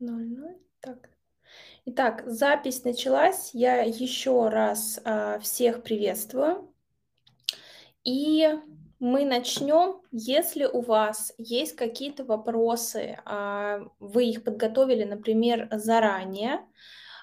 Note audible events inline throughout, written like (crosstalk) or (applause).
0-0. Так. Итак, запись началась. Я еще раз а, всех приветствую. И мы начнем. Если у вас есть какие-то вопросы, а, вы их подготовили, например, заранее,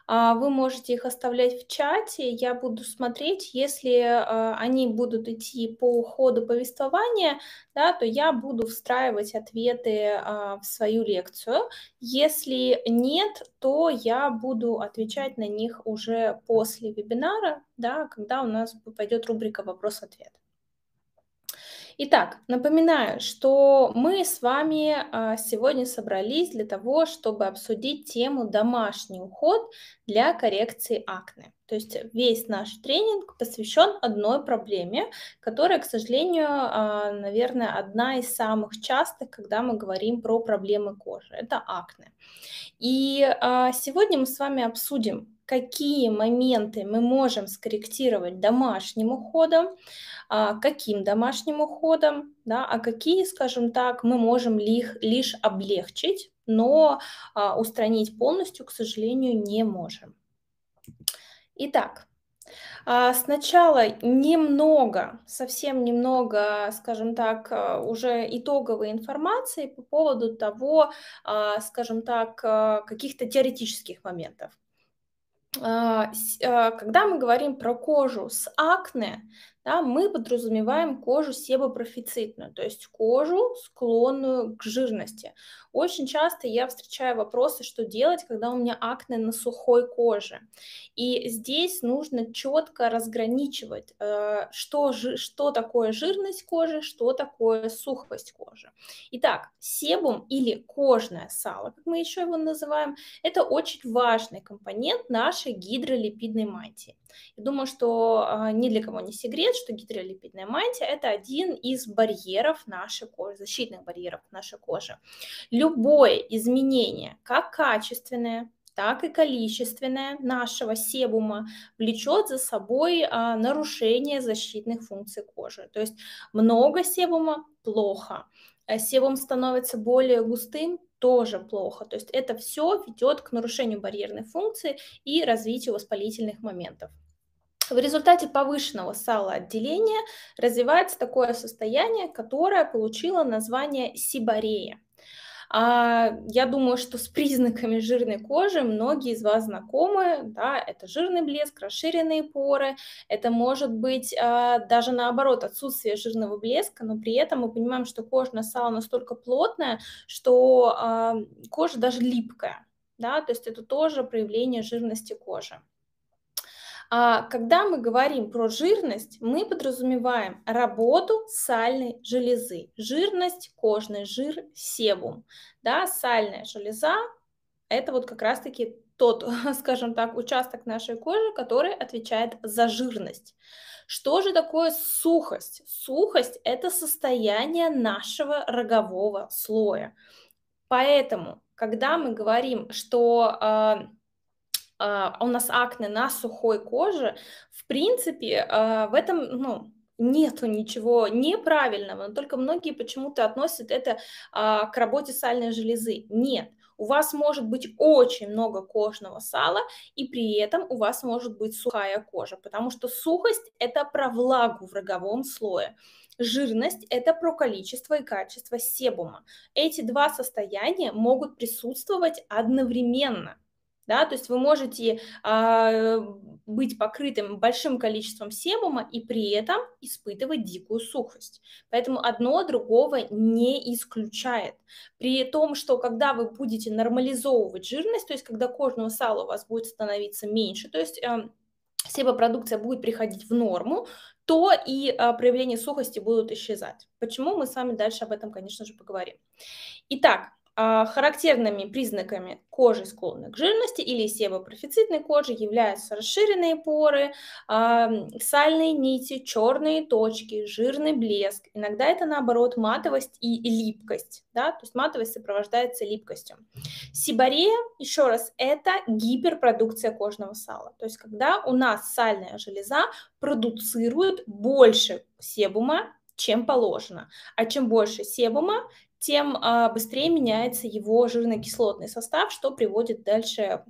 а, вы можете их оставлять в чате, я буду смотреть, если а, они будут идти по ходу повествования, да, то я буду встраивать ответы а, в свою лекцию. Если нет, то я буду отвечать на них уже после вебинара, да, когда у нас пойдет рубрика «Вопрос-ответ». Итак, напоминаю, что мы с вами а, сегодня собрались для того, чтобы обсудить тему «Домашний уход для коррекции акне». То есть весь наш тренинг посвящен одной проблеме, которая, к сожалению, а, наверное, одна из самых частых, когда мы говорим про проблемы кожи. Это акне. И а, сегодня мы с вами обсудим какие моменты мы можем скорректировать домашним уходом, а, каким домашним уходом, да, а какие, скажем так, мы можем лишь облегчить, но а, устранить полностью, к сожалению, не можем. Итак, а, Сначала немного, совсем немного, скажем так, уже итоговой информации по поводу того, скажем так, каких-то теоретических моментов. А, а, когда мы говорим про кожу с акне, да, мы подразумеваем кожу себопрофицитную, то есть кожу, склонную к жирности. Очень часто я встречаю вопросы, что делать, когда у меня акне на сухой коже. И здесь нужно четко разграничивать, э, что, что такое жирность кожи, что такое сухость кожи. Итак, себум или кожное сало, как мы еще его называем, это очень важный компонент нашей гидролипидной мантии. Я думаю, что э, ни для кого не секрет, сказать, что гидролипидная мантия – это один из барьеров нашей кожи, защитных барьеров нашей кожи. Любое изменение, как качественное, так и количественное нашего себума влечет за собой а, нарушение защитных функций кожи. То есть много себума – плохо. Э, себум становится более густым, тоже плохо. То есть это все ведет к нарушению барьерной функции и развитию воспалительных моментов. В результате повышенного салоотделения развивается такое состояние, которое получило название сибарея. А, я думаю, что с признаками жирной кожи многие из вас знакомы. Да, это жирный блеск, расширенные поры. Это может быть а, даже наоборот отсутствие жирного блеска, но при этом мы понимаем, что кожное сало настолько плотное, что а, кожа даже липкая. Да, то есть это тоже проявление жирности кожи. А, когда мы говорим про жирность, мы подразумеваем работу сальной железы. Жирность, кожный жир, себум. Да, сальная железа – это вот как раз-таки тот, (laughs) скажем так, участок нашей кожи, который отвечает за жирность. Что же такое сухость? Сухость – это состояние нашего рогового слоя. Поэтому, когда мы говорим, что а, а, а у нас акне на сухой коже, в принципе, а, в этом, ну, нету ничего неправильного, но только многие почему-то относят это к работе сальной железы. Нет, у вас может быть очень много кожного сала, и при этом у вас может быть сухая кожа, потому что сухость – это про влагу в роговом слое. Жирность – это про количество и качество себума. Эти два состояния могут присутствовать одновременно да, то есть вы можете а, э, быть покрытым большим количеством себума и при этом испытывать дикую сухость. Поэтому одно другого не исключает. При том, что когда вы будете нормализовывать жирность, то есть когда кожного сала у вас будет становиться меньше, то есть э, себопродукция будет приходить в норму, то и а, э, проявления сухости будут исчезать. Почему мы с вами дальше об этом, конечно же, поговорим. Итак, а, характерными признаками кожи, склонной к жирности или себопрофицитной кожи, являются расширенные поры, а, сальные нити, черные точки, жирный блеск. Иногда это, наоборот, матовость и липкость. Да? То есть матовость сопровождается липкостью. Сибарея, еще раз, это гиперпродукция кожного сала. То есть когда у нас сальная железа продуцирует больше себума, чем положено. А чем больше себума, тем а, быстрее меняется его жирно-кислотный состав, что приводит дальше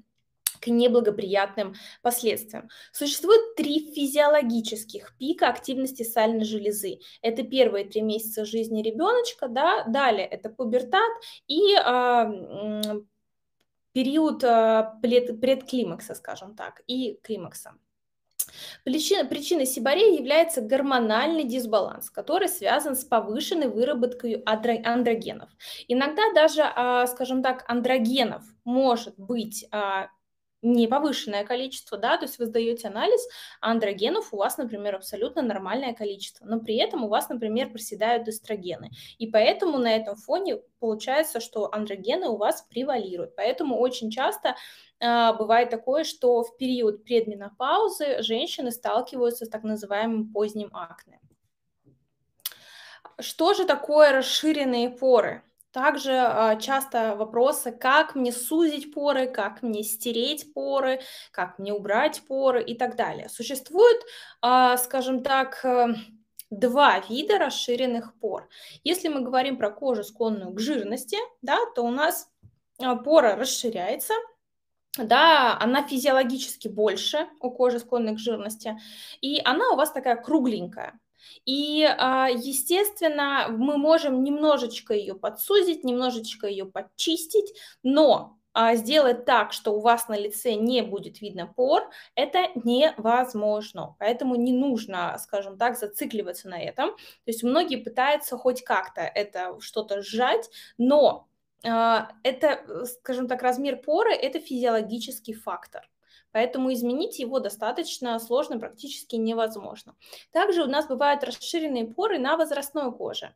к неблагоприятным последствиям. Существует три физиологических пика активности сальной железы. Это первые три месяца жизни ребеночка, да, далее это пубертат и э, период э, предклимакса, скажем так, и климакса. Причина, причиной сибореи является гормональный дисбаланс, который связан с повышенной выработкой андрогенов. Иногда даже, а, скажем так, андрогенов может быть а, не повышенное количество, да, то есть вы сдаете анализ, а андрогенов у вас, например, абсолютно нормальное количество, но при этом у вас, например, проседают эстрогены, и поэтому на этом фоне получается, что андрогены у вас превалируют, поэтому очень часто а, бывает такое, что в период предменопаузы женщины сталкиваются с так называемым поздним акне. Что же такое расширенные поры? Также а, часто вопросы, как мне сузить поры, как мне стереть поры, как мне убрать поры и так далее. Существует, а, скажем так, э, два вида расширенных пор. Если мы говорим про кожу, склонную к жирности, да, то у нас пора расширяется – да, она физиологически больше у кожи, склонной к жирности, и она у вас такая кругленькая. И, а, естественно, мы можем немножечко ее подсузить, немножечко ее подчистить, но а, сделать так, что у вас на лице не будет видно пор, это невозможно. Поэтому не нужно, скажем так, зацикливаться на этом. То есть многие пытаются хоть как-то это что-то сжать, но а, это, э, скажем так, размер поры – это физиологический фактор. Поэтому изменить его достаточно сложно, практически невозможно. Также у нас бывают расширенные поры на возрастной коже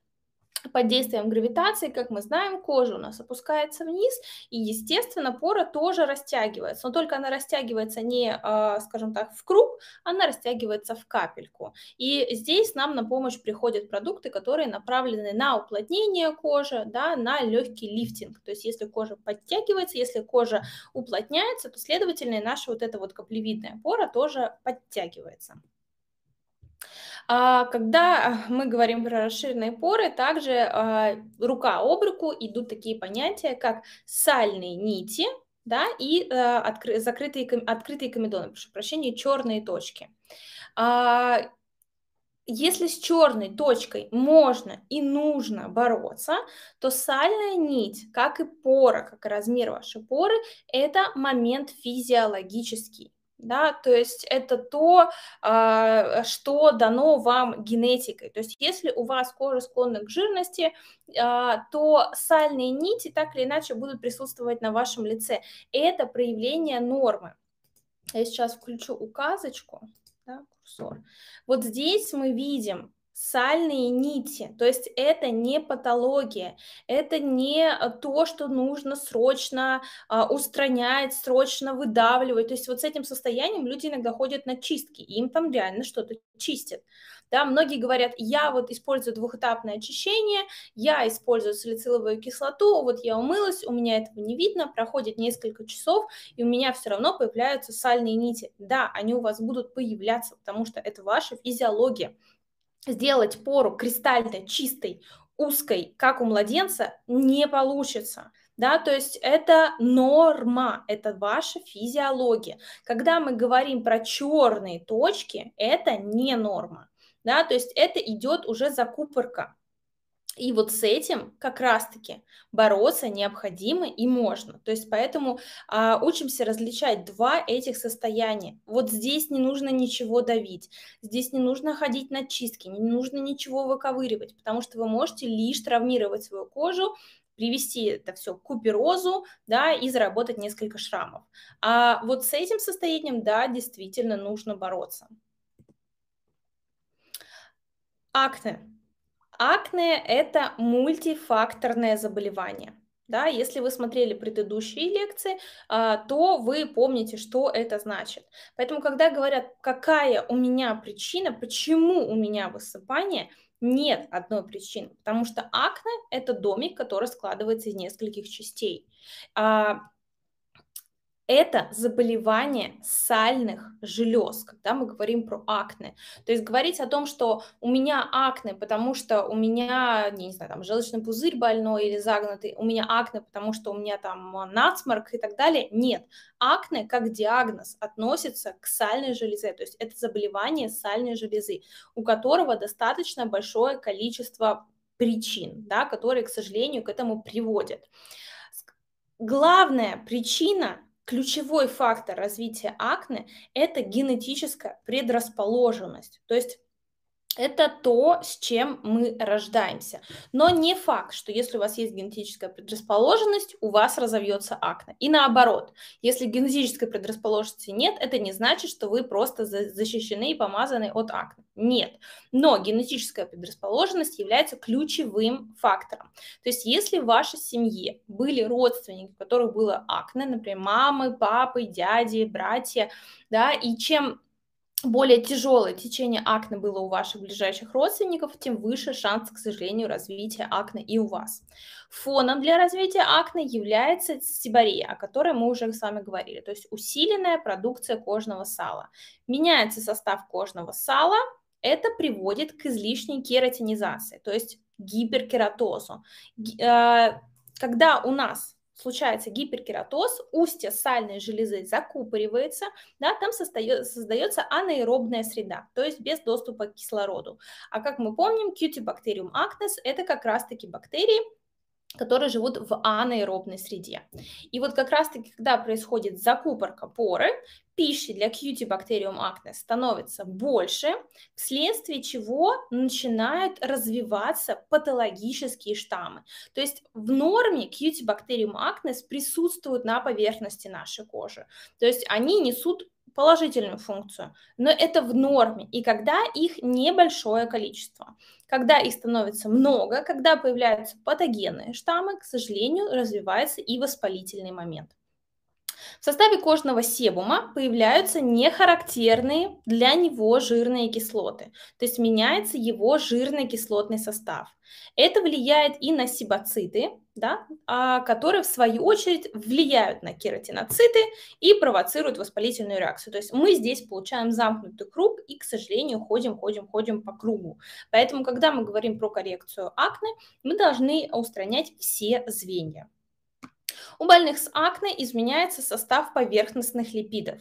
под действием гравитации, как мы знаем, кожа у нас опускается вниз, и, естественно, пора тоже растягивается. Но только она растягивается не, а, скажем так, в круг, она растягивается в капельку. И здесь нам на помощь приходят продукты, которые направлены на уплотнение кожи, да, на легкий лифтинг. То есть если кожа подтягивается, если кожа уплотняется, то, следовательно, и наша вот эта вот каплевидная пора тоже подтягивается. А, когда мы говорим про расширенные поры, также а, рука об руку идут такие понятия, как сальные нити, да, и э, закрытые, открытые комедоны, прошу прощения, черные точки. А, если с черной точкой можно и нужно бороться, то сальная нить, как и пора, как и размер вашей поры, это момент физиологический да, то есть это то, а, что дано вам генетикой. То есть если у вас кожа склонна к жирности, а, то сальные нити так или иначе будут присутствовать на вашем лице. Это проявление нормы. Я сейчас включу указочку, да, курсор. Вот здесь мы видим сальные нити. То есть это не патология, это не а, то, что нужно срочно а, устранять, срочно выдавливать. То есть вот с этим состоянием люди иногда ходят на чистки, и им там реально что-то чистят. Да, многие говорят, я вот использую двухэтапное очищение, я использую салициловую кислоту, вот я умылась, у меня этого не видно, проходит несколько часов, и у меня все равно появляются сальные нити. Да, они у вас будут появляться, потому что это ваша физиология сделать пору кристально чистой, узкой, как у младенца, не получится. Да, то есть это норма, это ваша физиология. Когда мы говорим про черные точки, это не норма. Да, то есть это идет уже закупорка. И вот с этим как раз-таки бороться необходимо и можно. То есть поэтому а, учимся различать два этих состояния. Вот здесь не нужно ничего давить, здесь не нужно ходить на чистки, не нужно ничего выковыривать, потому что вы можете лишь травмировать свою кожу, привести это все к куперозу, да, и заработать несколько шрамов. А вот с этим состоянием, да, действительно нужно бороться. Акне. Акне – это мультифакторное заболевание. Да, если вы смотрели предыдущие лекции, а, то вы помните, что это значит. Поэтому, когда говорят, какая у меня причина, почему у меня высыпание, нет одной причины, потому что акне – это домик, который складывается из нескольких частей. А, это заболевание сальных желез, когда мы говорим про акне. То есть говорить о том, что у меня акне, потому что у меня, не знаю, там желчный пузырь больной или загнутый, у меня акне, потому что у меня там насморк и так далее, нет. Акне как диагноз относится к сальной железе, то есть это заболевание сальной железы, у которого достаточно большое количество причин, да, которые, к сожалению, к этому приводят. Главная причина ключевой фактор развития акне – это генетическая предрасположенность. То есть это то, с чем мы рождаемся. Но не факт, что если у вас есть генетическая предрасположенность, у вас разовьется акне. И наоборот, если генетической предрасположенности нет, это не значит, что вы просто защищены и помазаны от акне. Нет. Но генетическая предрасположенность является ключевым фактором. То есть если в вашей семье были родственники, у которых было акне, например, мамы, папы, дяди, братья, да, и чем более тяжелое течение акне было у ваших ближайших родственников, тем выше шанс, к сожалению, развития акне и у вас. Фоном для развития акне является сибарея, о которой мы уже с вами говорили, то есть усиленная продукция кожного сала. Меняется состав кожного сала, это приводит к излишней кератинизации, то есть гиперкератозу. Э, когда у нас случается гиперкератоз, устье сальной железы закупоривается, да, там создает, создается анаэробная среда, то есть без доступа к кислороду. А как мы помним, кьютибактериум acnes – это как раз-таки бактерии, которые живут в анаэробной среде. И вот как раз-таки, когда происходит закупорка поры, пищи для Q-бактериум acne становится больше, вследствие чего начинают развиваться патологические штаммы. То есть в норме Q-бактериум acne присутствуют на поверхности нашей кожи. То есть они несут положительную функцию, но это в норме, и когда их небольшое количество. Когда их становится много, когда появляются патогенные штаммы, к сожалению, развивается и воспалительный момент. В составе кожного себума появляются нехарактерные для него жирные кислоты, то есть меняется его жирный кислотный состав. Это влияет и на себоциты, да, а, которые в свою очередь влияют на кератиноциты и провоцируют воспалительную реакцию. То есть мы здесь получаем замкнутый круг и, к сожалению, ходим, ходим, ходим по кругу. Поэтому, когда мы говорим про коррекцию акне, мы должны устранять все звенья. У больных с акне изменяется состав поверхностных липидов,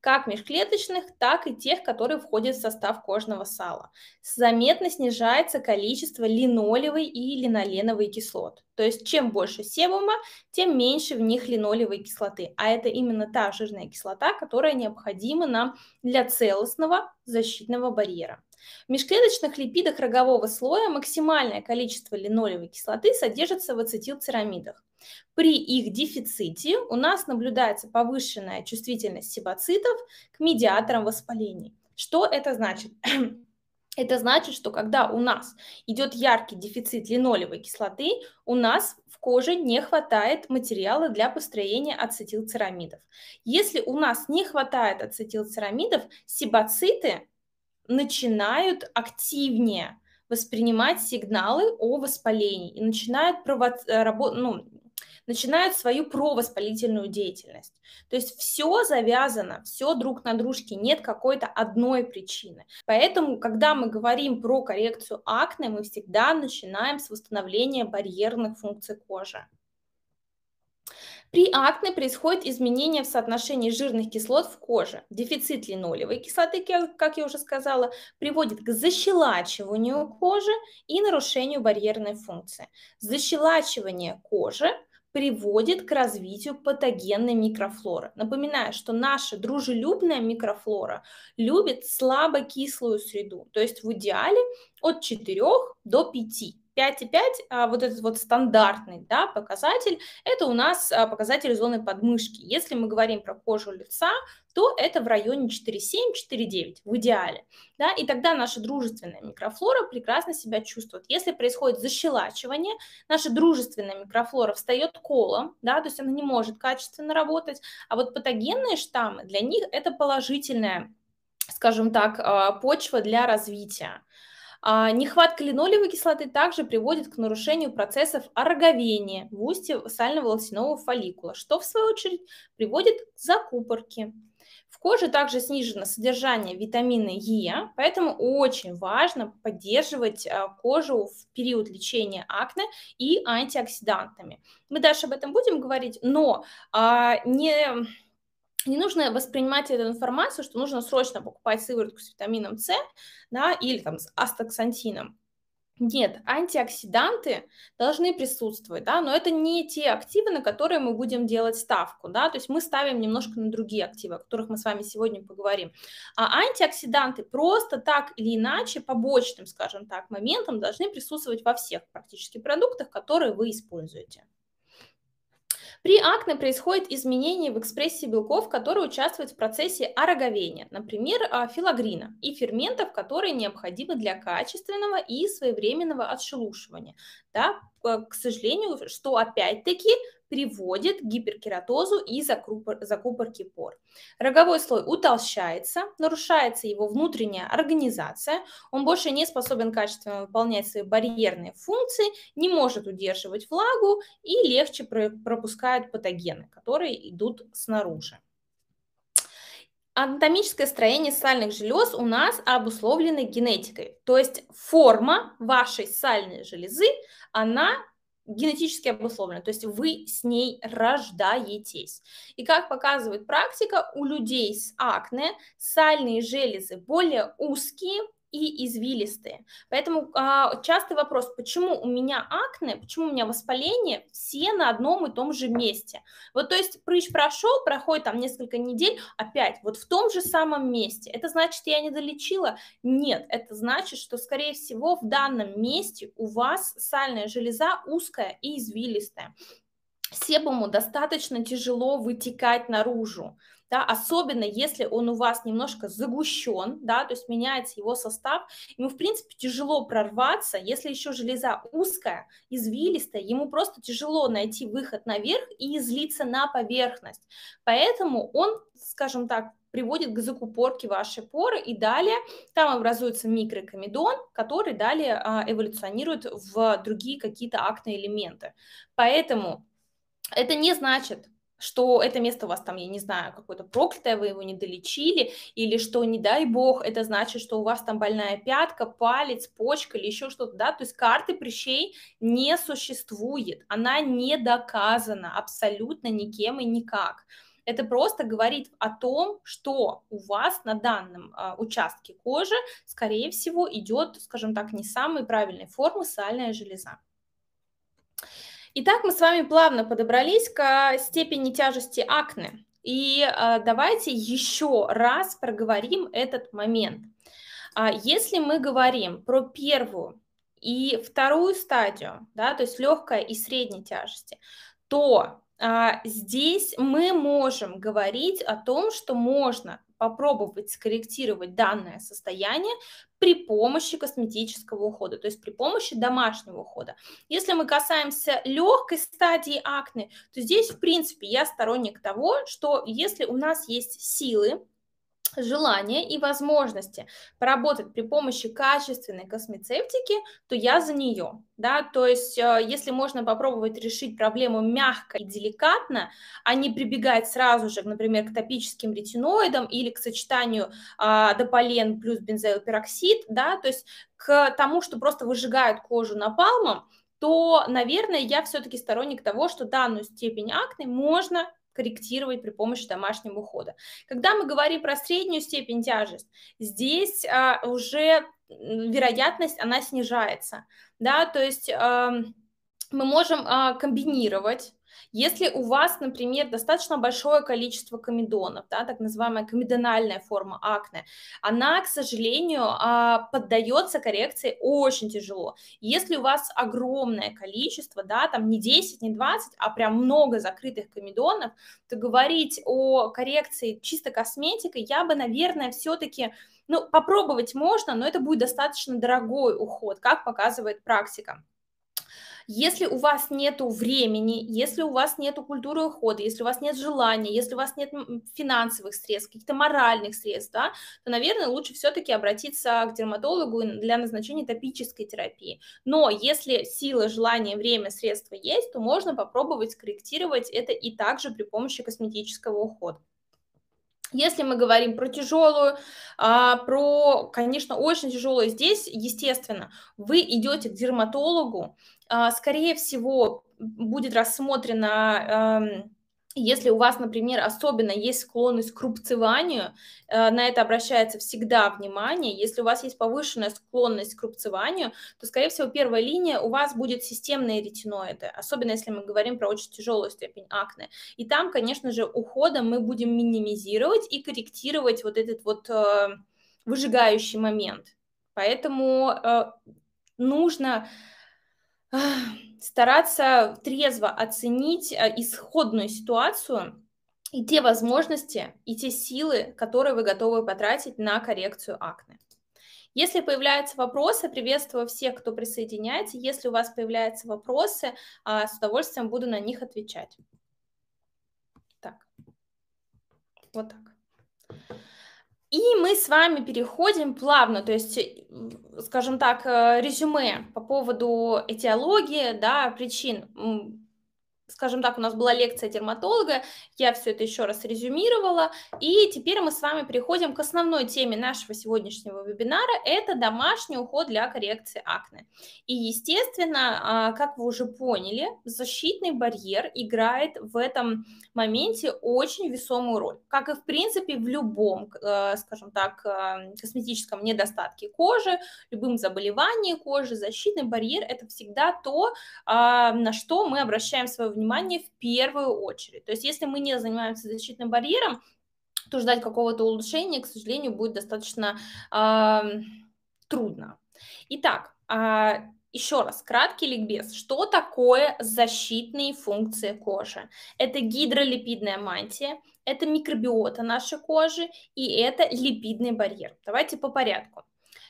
как межклеточных, так и тех, которые входят в состав кожного сала. Заметно снижается количество линолевой и линоленовой кислот. То есть чем больше себума, тем меньше в них линолевой кислоты. А это именно та жирная кислота, которая необходима нам для целостного защитного барьера. В межклеточных липидах рогового слоя максимальное количество линолевой кислоты содержится в ацетилцерамидах. При их дефиците у нас наблюдается повышенная чувствительность сибоцитов к медиаторам воспалений. Что это значит? (clears throat) Это значит, что когда у нас идет яркий дефицит линолевой кислоты, у нас в коже не хватает материала для построения ацетилцерамидов. Если у нас не хватает ацетилцерамидов, сибоциты начинают активнее воспринимать сигналы о воспалении и начинают прово- э, работ- ну, начинают свою провоспалительную деятельность. То есть все завязано, все друг на дружке, нет какой-то одной причины. Поэтому, когда мы говорим про коррекцию акне, мы всегда начинаем с восстановления барьерных функций кожи. При акне происходит изменение в соотношении жирных кислот в коже. Дефицит линолевой кислоты, как я уже сказала, приводит к защелачиванию кожи и нарушению барьерной функции. Защелачивание кожи приводит к развитию патогенной микрофлоры. Напоминаю, что наша дружелюбная микрофлора любит слабокислую среду, то есть в идеале от 4 до 5 5,5, а вот этот вот стандартный да, показатель, это у нас а, показатель зоны подмышки. Если мы говорим про кожу лица, то это в районе 4,7-4,9 в идеале. Да? И тогда наша дружественная микрофлора прекрасно себя чувствует. Если происходит защелачивание, наша дружественная микрофлора встает колом, да, то есть она не может качественно работать, а вот патогенные штаммы, для них это положительная скажем так, а, почва для развития. А, нехватка линолевой кислоты также приводит к нарушению процессов ороговения в устье сально-волосяного фолликула, что в свою очередь приводит к закупорке. В коже также снижено содержание витамина Е, поэтому очень важно поддерживать а, кожу в период лечения акне и антиоксидантами. Мы дальше об этом будем говорить, но а, не не нужно воспринимать эту информацию, что нужно срочно покупать сыворотку с витамином С да, или там, с астаксантином. Нет, антиоксиданты должны присутствовать, да, но это не те активы, на которые мы будем делать ставку, да, то есть мы ставим немножко на другие активы, о которых мы с вами сегодня поговорим. А антиоксиданты просто так или иначе, побочным, скажем так, моментом должны присутствовать во всех практически продуктах, которые вы используете. При акне происходит изменение в экспрессии белков, которые участвуют в процессе ороговения, например, а, филагрина, и ферментов, которые необходимы для качественного и своевременного отшелушивания. Да, к сожалению, что опять-таки приводит к гиперкератозу и закупорке пор. Роговой слой утолщается, нарушается его внутренняя организация, он больше не способен качественно выполнять свои барьерные функции, не может удерживать влагу и легче пропускает патогены, которые идут снаружи. Анатомическое строение сальных желез у нас обусловлено генетикой. То есть форма вашей сальной железы, она генетически обусловлено, то есть вы с ней рождаетесь. И как показывает практика, у людей с акне сальные железы более узкие, и извилистые. Поэтому а, частый вопрос, почему у меня акне, почему у меня воспаление, все на одном и том же месте. Вот, то есть прыщ прошел, проходит там несколько недель, опять вот в том же самом месте. Это значит, я не долечила? Нет, это значит, что, скорее всего, в данном месте у вас сальная железа узкая и извилистая. Себуму достаточно тяжело вытекать наружу да, особенно если он у вас немножко загущен, да, то есть меняется его состав, ему, в принципе, тяжело прорваться, если еще железа узкая, извилистая, ему просто тяжело найти выход наверх и излиться на поверхность. Поэтому он, скажем так, приводит к закупорке вашей поры, и далее там образуется микрокомедон, который далее а, эволюционирует в другие какие-то элементы, Поэтому это не значит, что это место у вас там, я не знаю, какое-то проклятое, вы его не долечили, или что, не дай бог, это значит, что у вас там больная пятка, палец, почка или еще что-то, да, то есть карты прыщей не существует, она не доказана абсолютно никем и никак. Это просто говорит о том, что у вас на данном э, участке кожи, скорее всего, идет, скажем так, не самой правильной формы сальная железа. Итак, мы с вами плавно подобрались к а, степени тяжести акне. И а, давайте еще раз проговорим этот момент. А, если мы говорим про первую и вторую стадию, да, то есть легкая и средней тяжести, то а, здесь мы можем говорить о том, что можно попробовать скорректировать данное состояние при помощи косметического ухода, то есть при помощи домашнего ухода. Если мы касаемся легкой стадии акне, то здесь, в принципе, я сторонник того, что если у нас есть силы, желание и возможности поработать при помощи качественной космецевтики, то я за нее. Да? То есть, э, если можно попробовать решить проблему мягко и деликатно, а не прибегать сразу же, например, к топическим ретиноидам или к сочетанию а, дополен плюс бензоилпероксид, да? то есть к тому, что просто выжигают кожу напалмом, то, наверное, я все-таки сторонник того, что данную степень акне можно корректировать при помощи домашнего ухода. Когда мы говорим про среднюю степень тяжести, здесь а, уже вероятность, она снижается, да, то есть а, мы можем а, комбинировать если у вас, например, достаточно большое количество комедонов, да, так называемая комедональная форма акне, она, к сожалению, а, поддается коррекции очень тяжело. Если у вас огромное количество, да, там не 10, не 20, а прям много закрытых комедонов, то говорить о коррекции чисто косметикой я бы, наверное, все-таки ну, попробовать можно, но это будет достаточно дорогой уход, как показывает практика. Если у вас нет времени, если у вас нет культуры ухода, если у вас нет желания, если у вас нет финансовых средств, каких-то моральных средств, да, то, наверное, лучше все-таки обратиться к дерматологу для назначения топической терапии. Но если силы, желание, время, средства есть, то можно попробовать скорректировать это и также при помощи косметического ухода. Если мы говорим про тяжелую, а, про, конечно, очень тяжелую, здесь, естественно, вы идете к дерматологу, а, скорее всего, будет рассмотрена эм, если у вас, например, особенно есть склонность к рубцеванию, э, на это обращается всегда внимание. Если у вас есть повышенная склонность к рубцеванию, то, скорее всего, первая линия у вас будет системные ретиноиды, особенно если мы говорим про очень тяжелую степень акне. И там, конечно же, уходом мы будем минимизировать и корректировать вот этот вот э, выжигающий момент. Поэтому э, нужно стараться трезво оценить э, исходную ситуацию и те возможности, и те силы, которые вы готовы потратить на коррекцию акне. Если появляются вопросы, приветствую всех, кто присоединяется. Если у вас появляются вопросы, а, с удовольствием буду на них отвечать. Так, вот так. И мы с вами переходим плавно, то есть, э, скажем так, э, резюме по поводу этиологии, да, причин скажем так, у нас была лекция дерматолога, я все это еще раз резюмировала, и теперь мы с вами переходим к основной теме нашего сегодняшнего вебинара, это домашний уход для коррекции акне. И, естественно, а, как вы уже поняли, защитный барьер играет в этом моменте очень весомую роль, как и, в принципе, в любом, э, скажем так, э, косметическом недостатке кожи, любым заболевании кожи, защитный барьер – это всегда то, а, на что мы обращаем свое внимание внимание в первую очередь. То есть если мы не занимаемся защитным барьером, то ждать какого-то улучшения, к сожалению, будет достаточно э, трудно. Итак, э, а, еще раз, краткий ликбез. Что такое защитные функции кожи? Это гидролипидная мантия, это микробиота нашей кожи и это липидный барьер. Давайте по порядку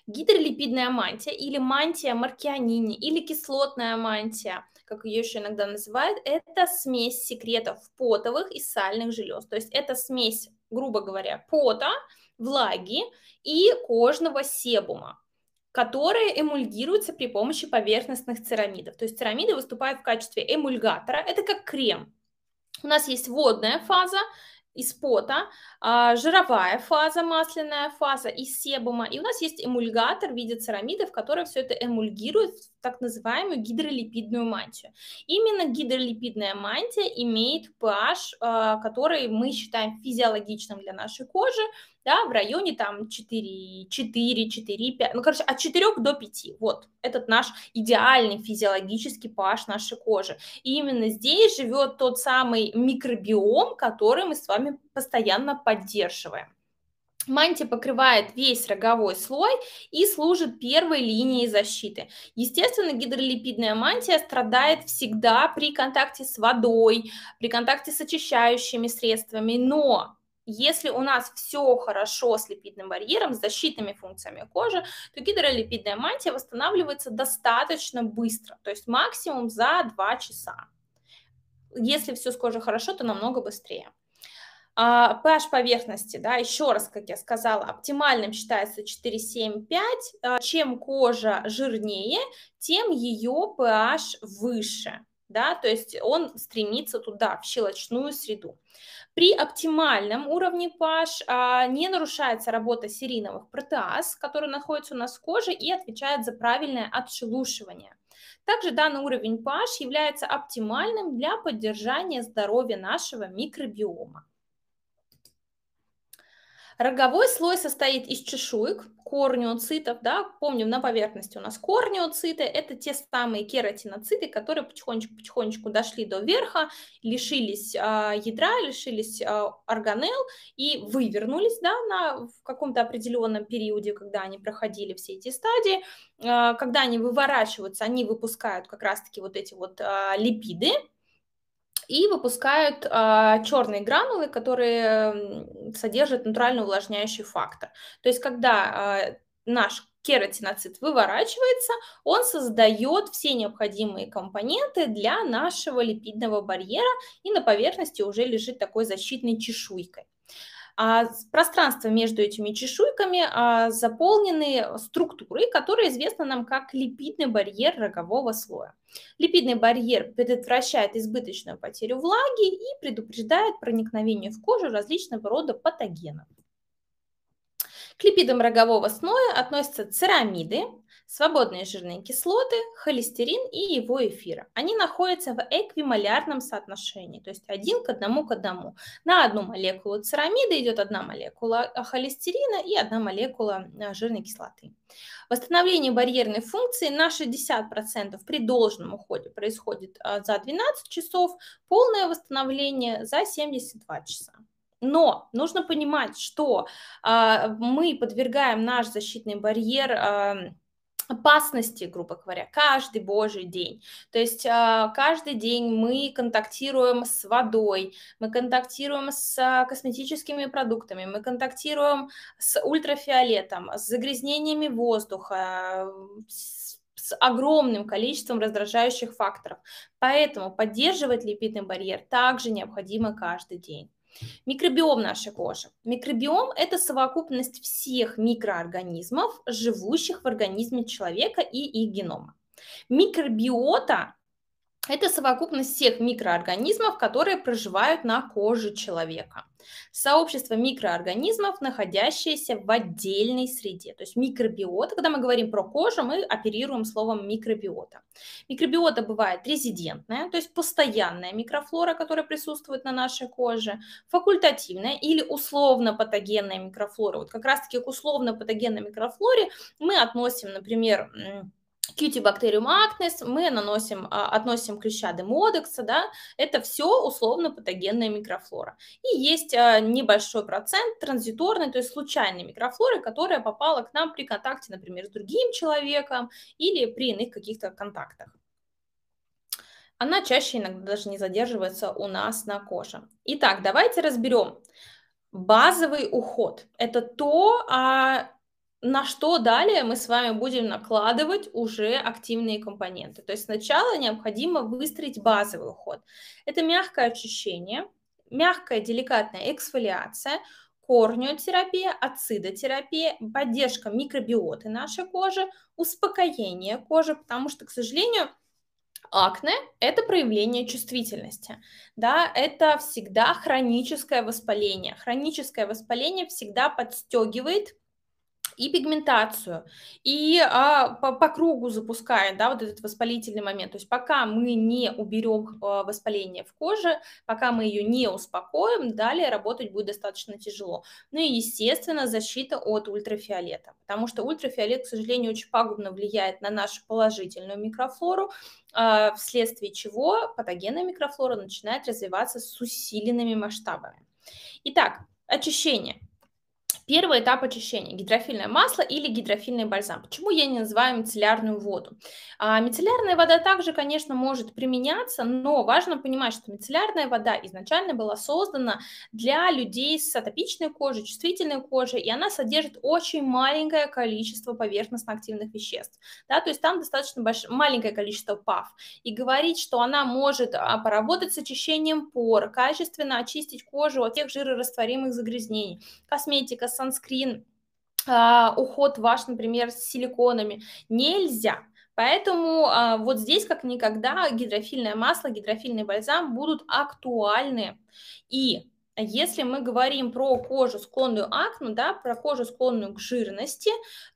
гидролипидная мантия или мантия маркианини или кислотная мантия, как ее еще иногда называют, это смесь секретов потовых и сальных желез. То есть это смесь, грубо говоря, пота, влаги и кожного себума которые эмульгируются при помощи поверхностных церамидов. То есть церамиды выступают в качестве эмульгатора, это как крем. У нас есть водная фаза, из пота, а, жировая фаза, масляная фаза из себума. И у нас есть эмульгатор в виде церамидов, который все это эмульгирует в так называемую гидролипидную мантию. Именно гидролипидная мантия имеет pH, а, который мы считаем физиологичным для нашей кожи, да, в районе там 4, 4, 4, 5, ну, короче, от 4 до 5, вот, этот наш идеальный физиологический pH нашей кожи. И именно здесь живет тот самый микробиом, который мы с вами постоянно поддерживаем. Мантия покрывает весь роговой слой и служит первой линией защиты. Естественно, гидролипидная мантия страдает всегда при контакте с водой, при контакте с очищающими средствами, но если у нас все хорошо с липидным барьером, с защитными функциями кожи, то гидролипидная мантия восстанавливается достаточно быстро, то есть максимум за 2 часа. Если все с кожей хорошо, то намного быстрее. А, PH поверхности, да, еще раз, как я сказала, оптимальным считается 4,7,5. А, чем кожа жирнее, тем ее pH выше, да, то есть он стремится туда, в щелочную среду. При оптимальном уровне pH а, не нарушается работа сериновых протеаз, которые находятся у нас в коже и отвечают за правильное отшелушивание. Также данный уровень pH является оптимальным для поддержания здоровья нашего микробиома. Роговой слой состоит из чешуек, корниоцитов, да, помним, на поверхности у нас корниоциты. это те самые кератиноциты, которые потихонечку-потихонечку дошли до верха, лишились а, ядра, лишились а, органелл и вывернулись, да, на, в каком-то определенном периоде, когда они проходили все эти стадии, а, когда они выворачиваются, они выпускают как раз-таки вот эти вот а, липиды, и выпускают э, а, черные гранулы, которые содержат натурально увлажняющий фактор. То есть, когда э, наш кератиноцит выворачивается, он создает все необходимые компоненты для нашего липидного барьера, и на поверхности уже лежит такой защитной чешуйкой а пространство между этими чешуйками а, заполнены э, структурой, которая известна нам как липидный барьер рогового слоя. Липидный барьер предотвращает избыточную потерю влаги и предупреждает проникновение в кожу различного рода патогенов. К липидам рогового слоя относятся церамиды, свободные жирные кислоты, холестерин и его эфира. Они находятся в эквимолярном соотношении, то есть один к одному к одному. На одну молекулу церамида идет одна молекула э, холестерина и одна молекула э, жирной кислоты. Восстановление барьерной функции на 60% при должном уходе происходит э, за 12 часов, полное восстановление за 72 часа. Но нужно понимать, что э, мы подвергаем наш защитный барьер э, опасности, грубо говоря, каждый божий день. То есть а, каждый день мы контактируем с водой, мы контактируем с а, косметическими продуктами, мы контактируем с ультрафиолетом, с загрязнениями воздуха, с огромным количеством раздражающих факторов. Поэтому поддерживать липидный барьер также необходимо каждый день. Микробиом нашей кожи. Микробиом – это совокупность всех микроорганизмов, живущих в организме человека и их генома. Микробиота это совокупность всех микроорганизмов, которые проживают на коже человека. Сообщество микроорганизмов, находящееся в отдельной среде. То есть микробиота, когда мы говорим про кожу, мы оперируем словом микробиота. Микробиота бывает резидентная, то есть постоянная микрофлора, которая присутствует на нашей коже, факультативная или условно-патогенная микрофлора. Вот как раз-таки к условно-патогенной микрофлоре мы относим, например, Кьюти-бактериум акнес, мы наносим, а, относим клеща демодекса, да, это все условно-патогенная микрофлора. И есть а, небольшой процент транзиторной, то есть случайной микрофлоры, которая попала к нам при контакте, например, с другим человеком или при иных каких-то контактах. Она чаще иногда даже не задерживается у нас на коже. Итак, давайте разберем. Базовый уход – это то, а, на что далее мы с вами будем накладывать уже активные компоненты. То есть сначала необходимо выстроить базовый уход. Это мягкое очищение, мягкая деликатная эксфолиация, корнеотерапия, ацидотерапия, поддержка микробиоты нашей кожи, успокоение кожи, потому что, к сожалению, Акне – это проявление чувствительности, да, это всегда хроническое воспаление. Хроническое воспаление всегда подстегивает и пигментацию, и а, по, по кругу запускает, да, вот этот воспалительный момент. То есть пока мы не уберем а, воспаление в коже, пока мы ее не успокоим, далее работать будет достаточно тяжело. Ну и, естественно, защита от ультрафиолета, потому что ультрафиолет, к сожалению, очень пагубно влияет на нашу положительную микрофлору, а, вследствие чего патогенная микрофлора начинает развиваться с усиленными масштабами. Итак, очищение – Первый этап очищения – гидрофильное масло или гидрофильный бальзам. Почему я не называю мицеллярную воду? А, мицеллярная вода также, конечно, может применяться, но важно понимать, что мицеллярная вода изначально была создана для людей с атопичной кожей, чувствительной кожей, и она содержит очень маленькое количество поверхностно-активных веществ. Да, то есть там достаточно больш... маленькое количество ПАВ. И говорить, что она может а, поработать с очищением пор, качественно очистить кожу от тех жирорастворимых загрязнений, косметика, санскрин, уход ваш, например, с силиконами. Нельзя. Поэтому а, вот здесь, как никогда, гидрофильное масло, гидрофильный бальзам будут актуальны. И если мы говорим про кожу, склонную к акну, да, про кожу, склонную к жирности,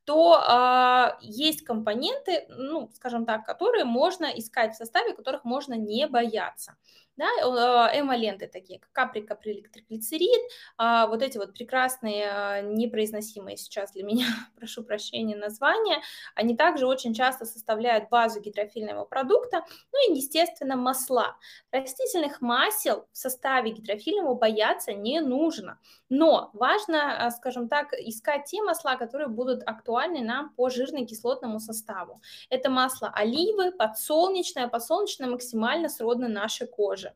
то э, есть компоненты, ну, скажем так, которые можно искать в составе, которых можно не бояться да, а, эмоленты такие, как капри, каприэлектроглицерид, а, вот эти вот прекрасные, а, непроизносимые сейчас для меня, (laughs) прошу прощения, названия, они также очень часто составляют базу гидрофильного продукта, ну и, естественно, масла. Растительных масел в составе гидрофильного бояться не нужно, но важно, а, скажем так, искать те масла, которые будут актуальны нам по жирно-кислотному составу. Это масло оливы, подсолнечное, подсолнечное максимально сродно нашей коже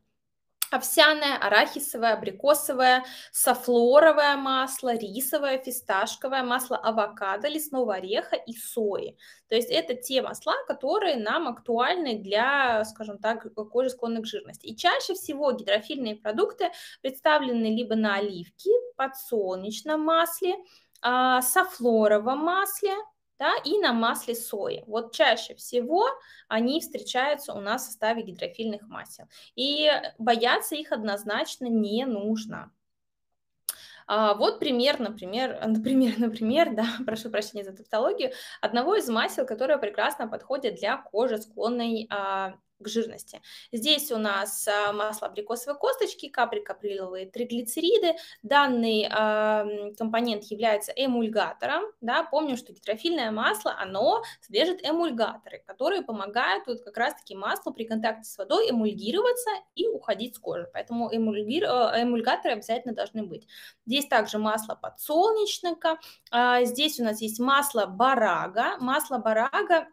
овсяное, арахисовое, абрикосовое, софлоровое масло, рисовое, фисташковое масло авокадо, лесного ореха и сои. То есть это те масла, которые нам актуальны для, скажем так, кожи склонной к жирности. И чаще всего гидрофильные продукты представлены либо на оливке, подсолнечном масле, а, софлоровом масле, да, и на масле сои. Вот чаще всего они встречаются у нас в составе гидрофильных масел. И бояться их однозначно не нужно. А вот пример, например, (laughs) например, например, да, (laughs) прошу прощения за тавтологию, одного из масел, которое прекрасно подходит для кожи, склонной а, к жирности. Здесь у нас а, масло абрикосовой косточки, капри триглицериды. Данный э, компонент является эмульгатором. Да? Помним, что гидрофильное масло, оно содержит эмульгаторы, которые помогают вот как раз-таки маслу при контакте с водой эмульгироваться и уходить с кожи. Поэтому эмульгир... Э, эмульгаторы обязательно должны быть. Здесь также масло подсолнечника. Э, здесь у нас есть масло барага. Масло барага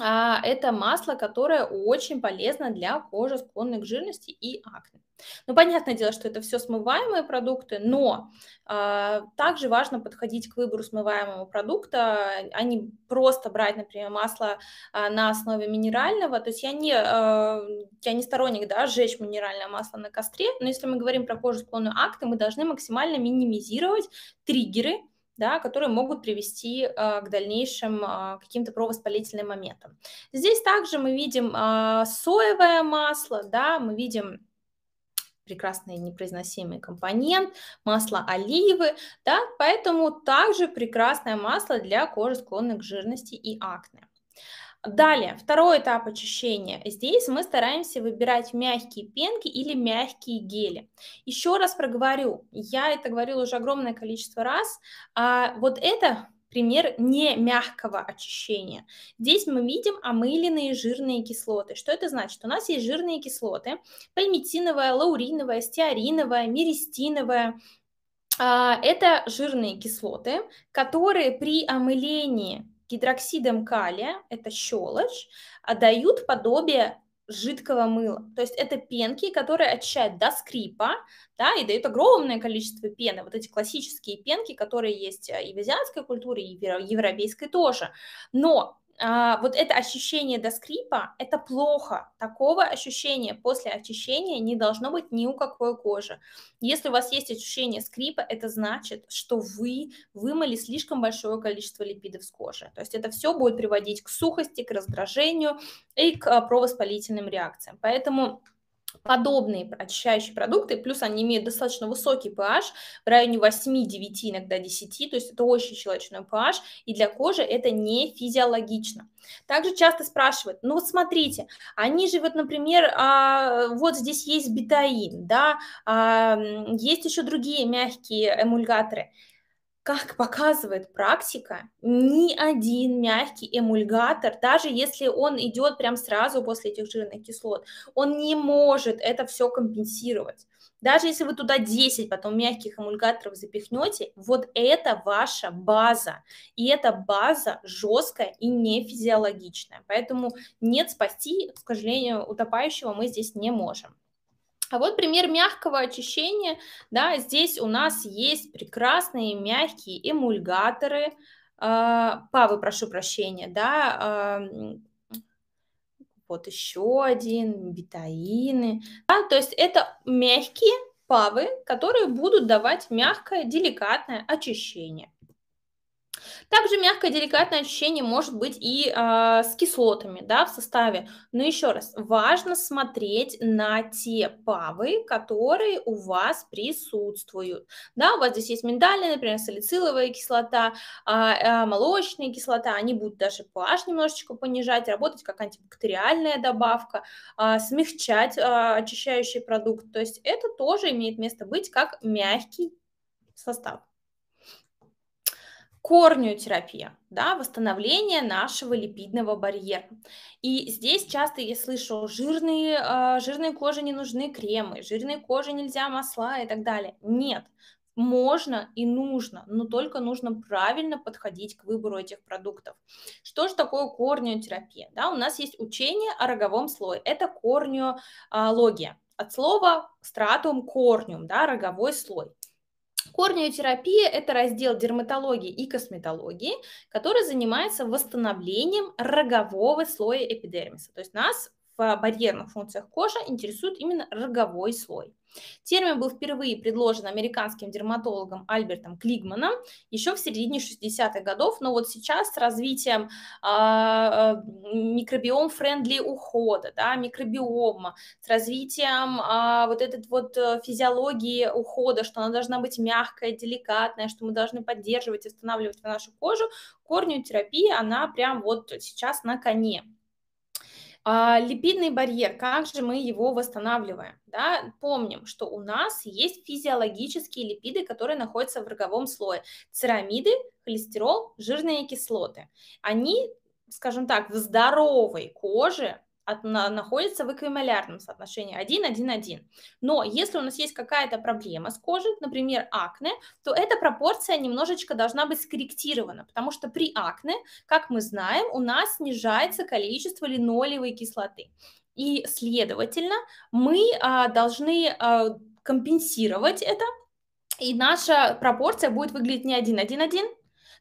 а, это масло, которое очень полезно для кожи, склонной к жирности и акне. Ну, понятное дело, что это все смываемые продукты, но э, также важно подходить к выбору смываемого продукта, а не просто брать, например, масло э, на основе минерального. То есть я не, э, я не сторонник да, сжечь минеральное масло на костре, но если мы говорим про кожу склонную акты, мы должны максимально минимизировать триггеры, да, которые могут привести а, к дальнейшим а, каким-то провоспалительным моментам. Здесь также мы видим а, соевое масло, да, мы видим прекрасный непроизносимый компонент, масло оливы, да, поэтому также прекрасное масло для кожи, склонной к жирности и акне. Далее, второй этап очищения. Здесь мы стараемся выбирать мягкие пенки или мягкие гели. Еще раз проговорю, я это говорила уже огромное количество раз, а вот это пример не мягкого очищения. Здесь мы видим омыленные жирные кислоты. Что это значит? У нас есть жирные кислоты, пальмитиновая, лауриновая, стеариновая, меристиновая, а, это жирные кислоты, которые при омылении гидроксидом калия, это щелочь, дают подобие жидкого мыла. То есть это пенки, которые очищают до скрипа, да, и дают огромное количество пены. Вот эти классические пенки, которые есть э, и в азиатской культуре, и в европейской тоже. Но а, вот это ощущение до скрипа, это плохо. Такого ощущения после очищения не должно быть ни у какой кожи. Если у вас есть ощущение скрипа, это значит, что вы вымыли слишком большое количество липидов с кожи. То есть это все будет приводить к сухости, к раздражению и к а, провоспалительным реакциям. Поэтому подобные очищающие продукты, плюс они имеют достаточно высокий pH, в районе 8, 9, иногда 10, то есть это очень щелочной pH, и для кожи это не физиологично. Также часто спрашивают, ну вот смотрите, они же вот, например, а, вот здесь есть бетаин, да, а, есть еще другие мягкие эмульгаторы как показывает практика, ни один мягкий эмульгатор, даже если он идет прям сразу после этих жирных кислот, он не может это все компенсировать. Даже если вы туда 10 потом мягких эмульгаторов запихнете, вот это ваша база. И эта база жесткая и не физиологичная. Поэтому нет спасти, к сожалению, утопающего мы здесь не можем. А вот пример мягкого очищения. Да, здесь у нас есть прекрасные мягкие эмульгаторы, э, павы, прошу прощения, да, э, вот еще один, бетаины. Да, то есть это мягкие павы, которые будут давать мягкое, деликатное очищение. Также мягкое деликатное очищение может быть и э, с кислотами да, в составе. Но еще раз, важно смотреть на те павы, которые у вас присутствуют. Да, у вас здесь есть миндальная, например, салициловая кислота, э, э, молочная кислота, они будут даже pH немножечко понижать, работать как антибактериальная добавка, э, смягчать э, очищающий продукт. То есть это тоже имеет место быть как мягкий состав корню терапия, да, восстановление нашего липидного барьера. И здесь часто я слышу, жирные, э, жирной коже не нужны кремы, жирной коже нельзя масла и так далее. Нет, можно и нужно, но только нужно правильно подходить к выбору этих продуктов. Что же такое корниотерапия? Да, у нас есть учение о роговом слое, это корниология. От слова стратум корниум, да, роговой слой. Корнеотерапия – это раздел дерматологии и косметологии, который занимается восстановлением рогового слоя эпидермиса. То есть нас в барьерных функциях кожи интересует именно роговой слой. Термин был впервые предложен американским дерматологом Альбертом Клигманом еще в середине 60-х годов, но вот сейчас с развитием э, а, а, микробиом-френдли ухода, да, микробиома, с развитием а, э, вот этой вот физиологии ухода, что она должна быть мягкая, деликатная, что мы должны поддерживать, останавливать в нашу кожу, корнеотерапия, она прям вот сейчас на коне. А, липидный барьер, как же мы его восстанавливаем? Да? Помним, что у нас есть физиологические липиды, которые находятся в роговом слое. Церамиды, холестерол, жирные кислоты. Они, скажем так, в здоровой коже от, на, находится в эквимолярном соотношении 1, 1, 1. Но если у нас есть какая-то проблема с кожей, например, акне, то эта пропорция немножечко должна быть скорректирована, потому что при акне, как мы знаем, у нас снижается количество линолевой кислоты. И, следовательно, мы а, должны а, компенсировать это, и наша пропорция будет выглядеть не 1, 1, 1,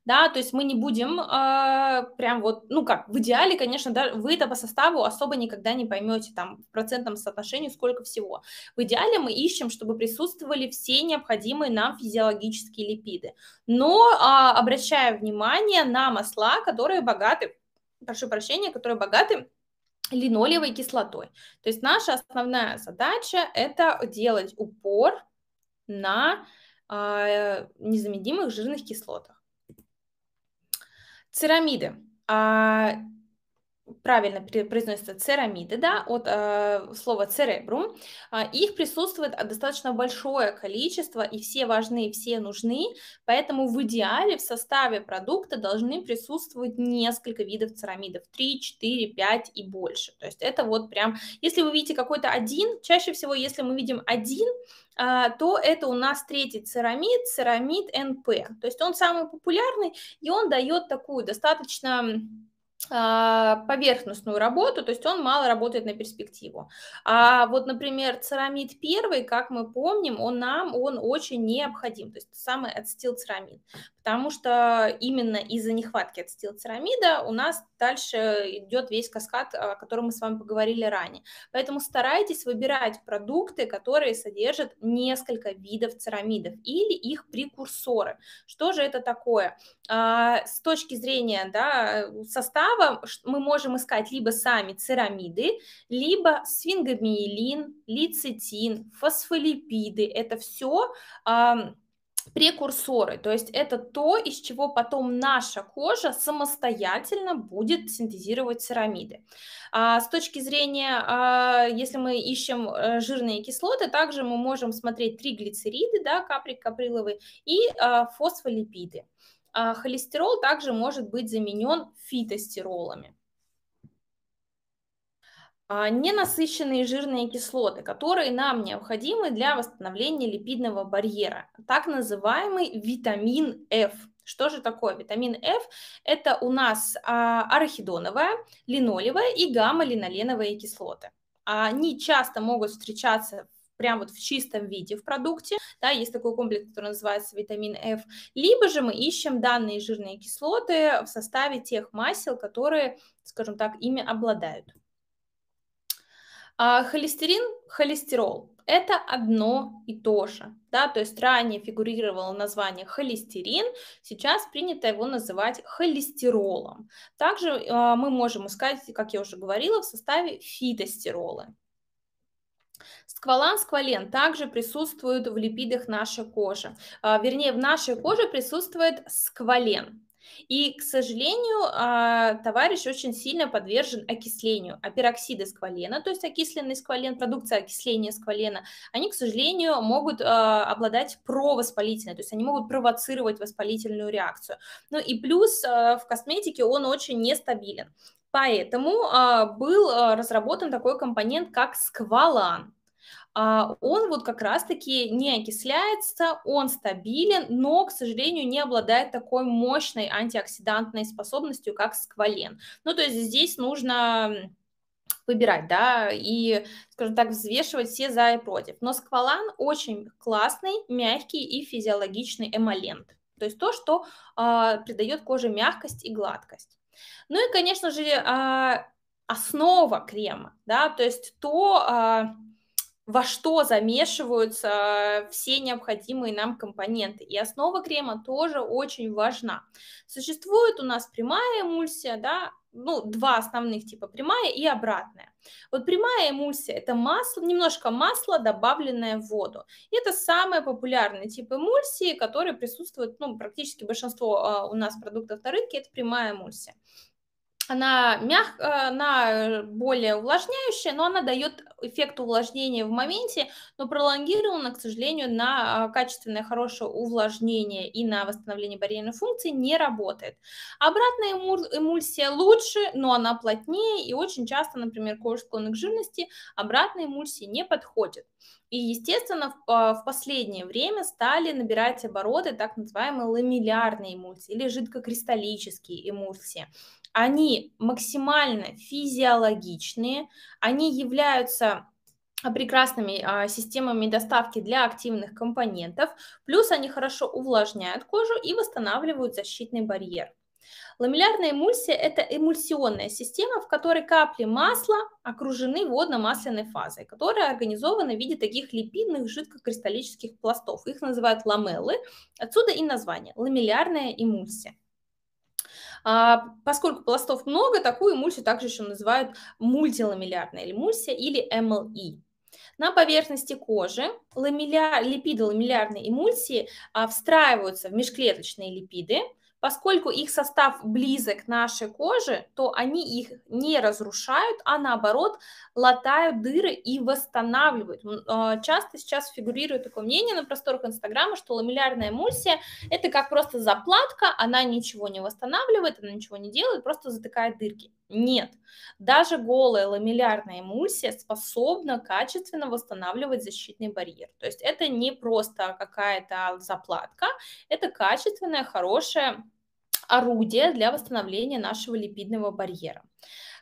да, то есть мы не будем э, прям вот, ну как, в идеале, конечно, да, вы это по составу особо никогда не поймете, там, в процентном соотношении сколько всего. В идеале мы ищем, чтобы присутствовали все необходимые нам физиологические липиды, но э, обращая внимание на масла, которые богаты, прошу прощения, которые богаты линолевой кислотой. То есть наша основная задача – это делать упор на э, незаменимых жирных кислотах. Церамиды. А, правильно произносится церамиды, да, от э, слова церебрум. Э, их присутствует достаточно большое количество, и все важны, все нужны, поэтому в идеале в составе продукта должны присутствовать несколько видов церамидов, 3, 4, 5 и больше. То есть это вот прям, если вы видите какой-то один, чаще всего, если мы видим один, а, то это у нас третий церамид, церамид НП. То есть он самый популярный, и он дает такую достаточно а, поверхностную работу, то есть он мало работает на перспективу. А вот, например, церамид первый, как мы помним, он нам, он очень необходим, то есть самый ацетилцерамид, потому что именно из-за нехватки ацетилцерамида у нас дальше идет весь каскад, о котором мы с вами поговорили ранее. Поэтому старайтесь выбирать продукты, которые содержат несколько видов церамидов или их прекурсоры. Что же это такое? А, с точки зрения да, состава мы можем искать либо сами церамиды, либо сфингомиелин, лецитин, фосфолипиды. Это все прекурсоры, то есть это то, из чего потом наша кожа самостоятельно будет синтезировать церамиды. А с точки зрения, а, если мы ищем э, жирные кислоты, также мы можем смотреть триглицериды, да, каприк каприловый, и а, фосфолипиды. А холестерол также может быть заменен фитостеролами. А, ненасыщенные жирные кислоты, которые нам необходимы для восстановления липидного барьера, так называемый витамин F. Что же такое витамин F? Это у нас а, арахидоновая, линолевая и гамма-линоленовые кислоты. Они часто могут встречаться прямо вот в чистом виде в продукте, да, есть такой комплекс, который называется витамин F, либо же мы ищем данные жирные кислоты в составе тех масел, которые, скажем так, ими обладают. А, холестерин, холестерол – это одно и то же. Да? То есть ранее фигурировало название холестерин, сейчас принято его называть холестеролом. Также а, мы можем искать, как я уже говорила, в составе фитостеролы. Сквалан, сквален также присутствуют в липидах нашей кожи. А, вернее, в нашей коже присутствует сквален. И, к сожалению, а, товарищ очень сильно подвержен окислению. А пероксиды сквалена, то есть окисленный сквален, продукция окисления сквалена, они, к сожалению, могут а, обладать провоспалительной, то есть они могут провоцировать воспалительную реакцию. Ну и плюс а, в косметике он очень нестабилен. Поэтому был разработан такой компонент, как сквалан. А, он вот как раз-таки не окисляется, он стабилен, но, к сожалению, не обладает такой мощной антиоксидантной способностью, как сквален. Ну, то есть здесь нужно выбирать, да, и, скажем так, взвешивать все за и против. Но сквалан очень классный, мягкий и физиологичный эмолент. То есть то, что э, придает коже мягкость и гладкость. Ну и, конечно же, э, основа крема, да, то есть то, э, во что замешиваются э, все необходимые нам компоненты. И основа крема тоже очень важна. Существует у нас прямая эмульсия, да, ну, два основных типа, прямая и обратная. Вот прямая эмульсия – это масло, немножко масла, добавленное в воду. И это самый популярный тип эмульсии, который присутствует, ну, практически большинство э, у нас продуктов на рынке – это прямая эмульсия она мяг, э, она более увлажняющая, но она дает эффект увлажнения в моменте, но пролонгировано, к сожалению, на а, качественное, хорошее увлажнение и на восстановление барьерной функции не работает. Обратная эмульсия лучше, но она плотнее, и очень часто, например, кожа склонна к жирности, обратная эмульсия не подходит. И, естественно, а, в, последнее время стали набирать обороты так называемые ламеллярные эмульсии или жидкокристаллические эмульсии. Они максимально физиологичные, они являются прекрасными а, системами доставки для активных компонентов, плюс они хорошо увлажняют кожу и восстанавливают защитный барьер. Ламеллярная эмульсия – это эмульсионная система, в которой капли масла окружены водно-масляной фазой, которая организована в виде таких липидных жидкокристаллических пластов. Их называют ламеллы, отсюда и название – ламеллярная эмульсия. А, поскольку пластов много, такую эмульсию также еще называют мультиламеллярная эмульсия или МЛИ. На поверхности кожи ламилля... липиды эмульсии а, встраиваются в межклеточные липиды, Поскольку их состав близок нашей коже, то они их не разрушают, а наоборот латают дыры и восстанавливают. А, часто сейчас фигурирует такое мнение на просторах Инстаграма, что ламеллярная эмульсия – это как просто заплатка, она ничего не восстанавливает, она ничего не делает, просто затыкает дырки. Нет. Даже голая ламеллярная эмульсия способна качественно восстанавливать защитный барьер. То есть это не просто какая-то заплатка, это качественное, хорошее орудие для восстановления нашего липидного барьера.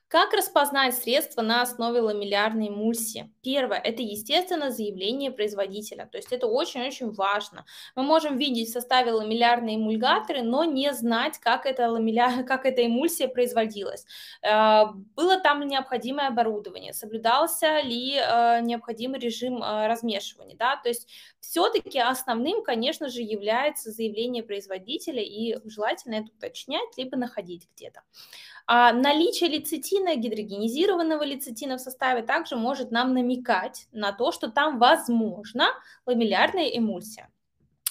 Как распознать средства на основе ламеллярной эмульсии? Первое – это, естественно, заявление производителя. То есть это очень-очень важно. Мы можем видеть в составе ламеллярные эмульгаторы, но не знать, как эта, ламеля... (laughs) как эта эмульсия производилась. Э, было там необходимое оборудование, соблюдался ли э, необходимый режим э, размешивания. Да? То есть все-таки основным, конечно же, является заявление производителя, и желательно это уточнять, либо находить где-то. А наличие лецитина, гидрогенизированного лецитина в составе также может нам намекать на то, что там возможно ламеллярная эмульсия.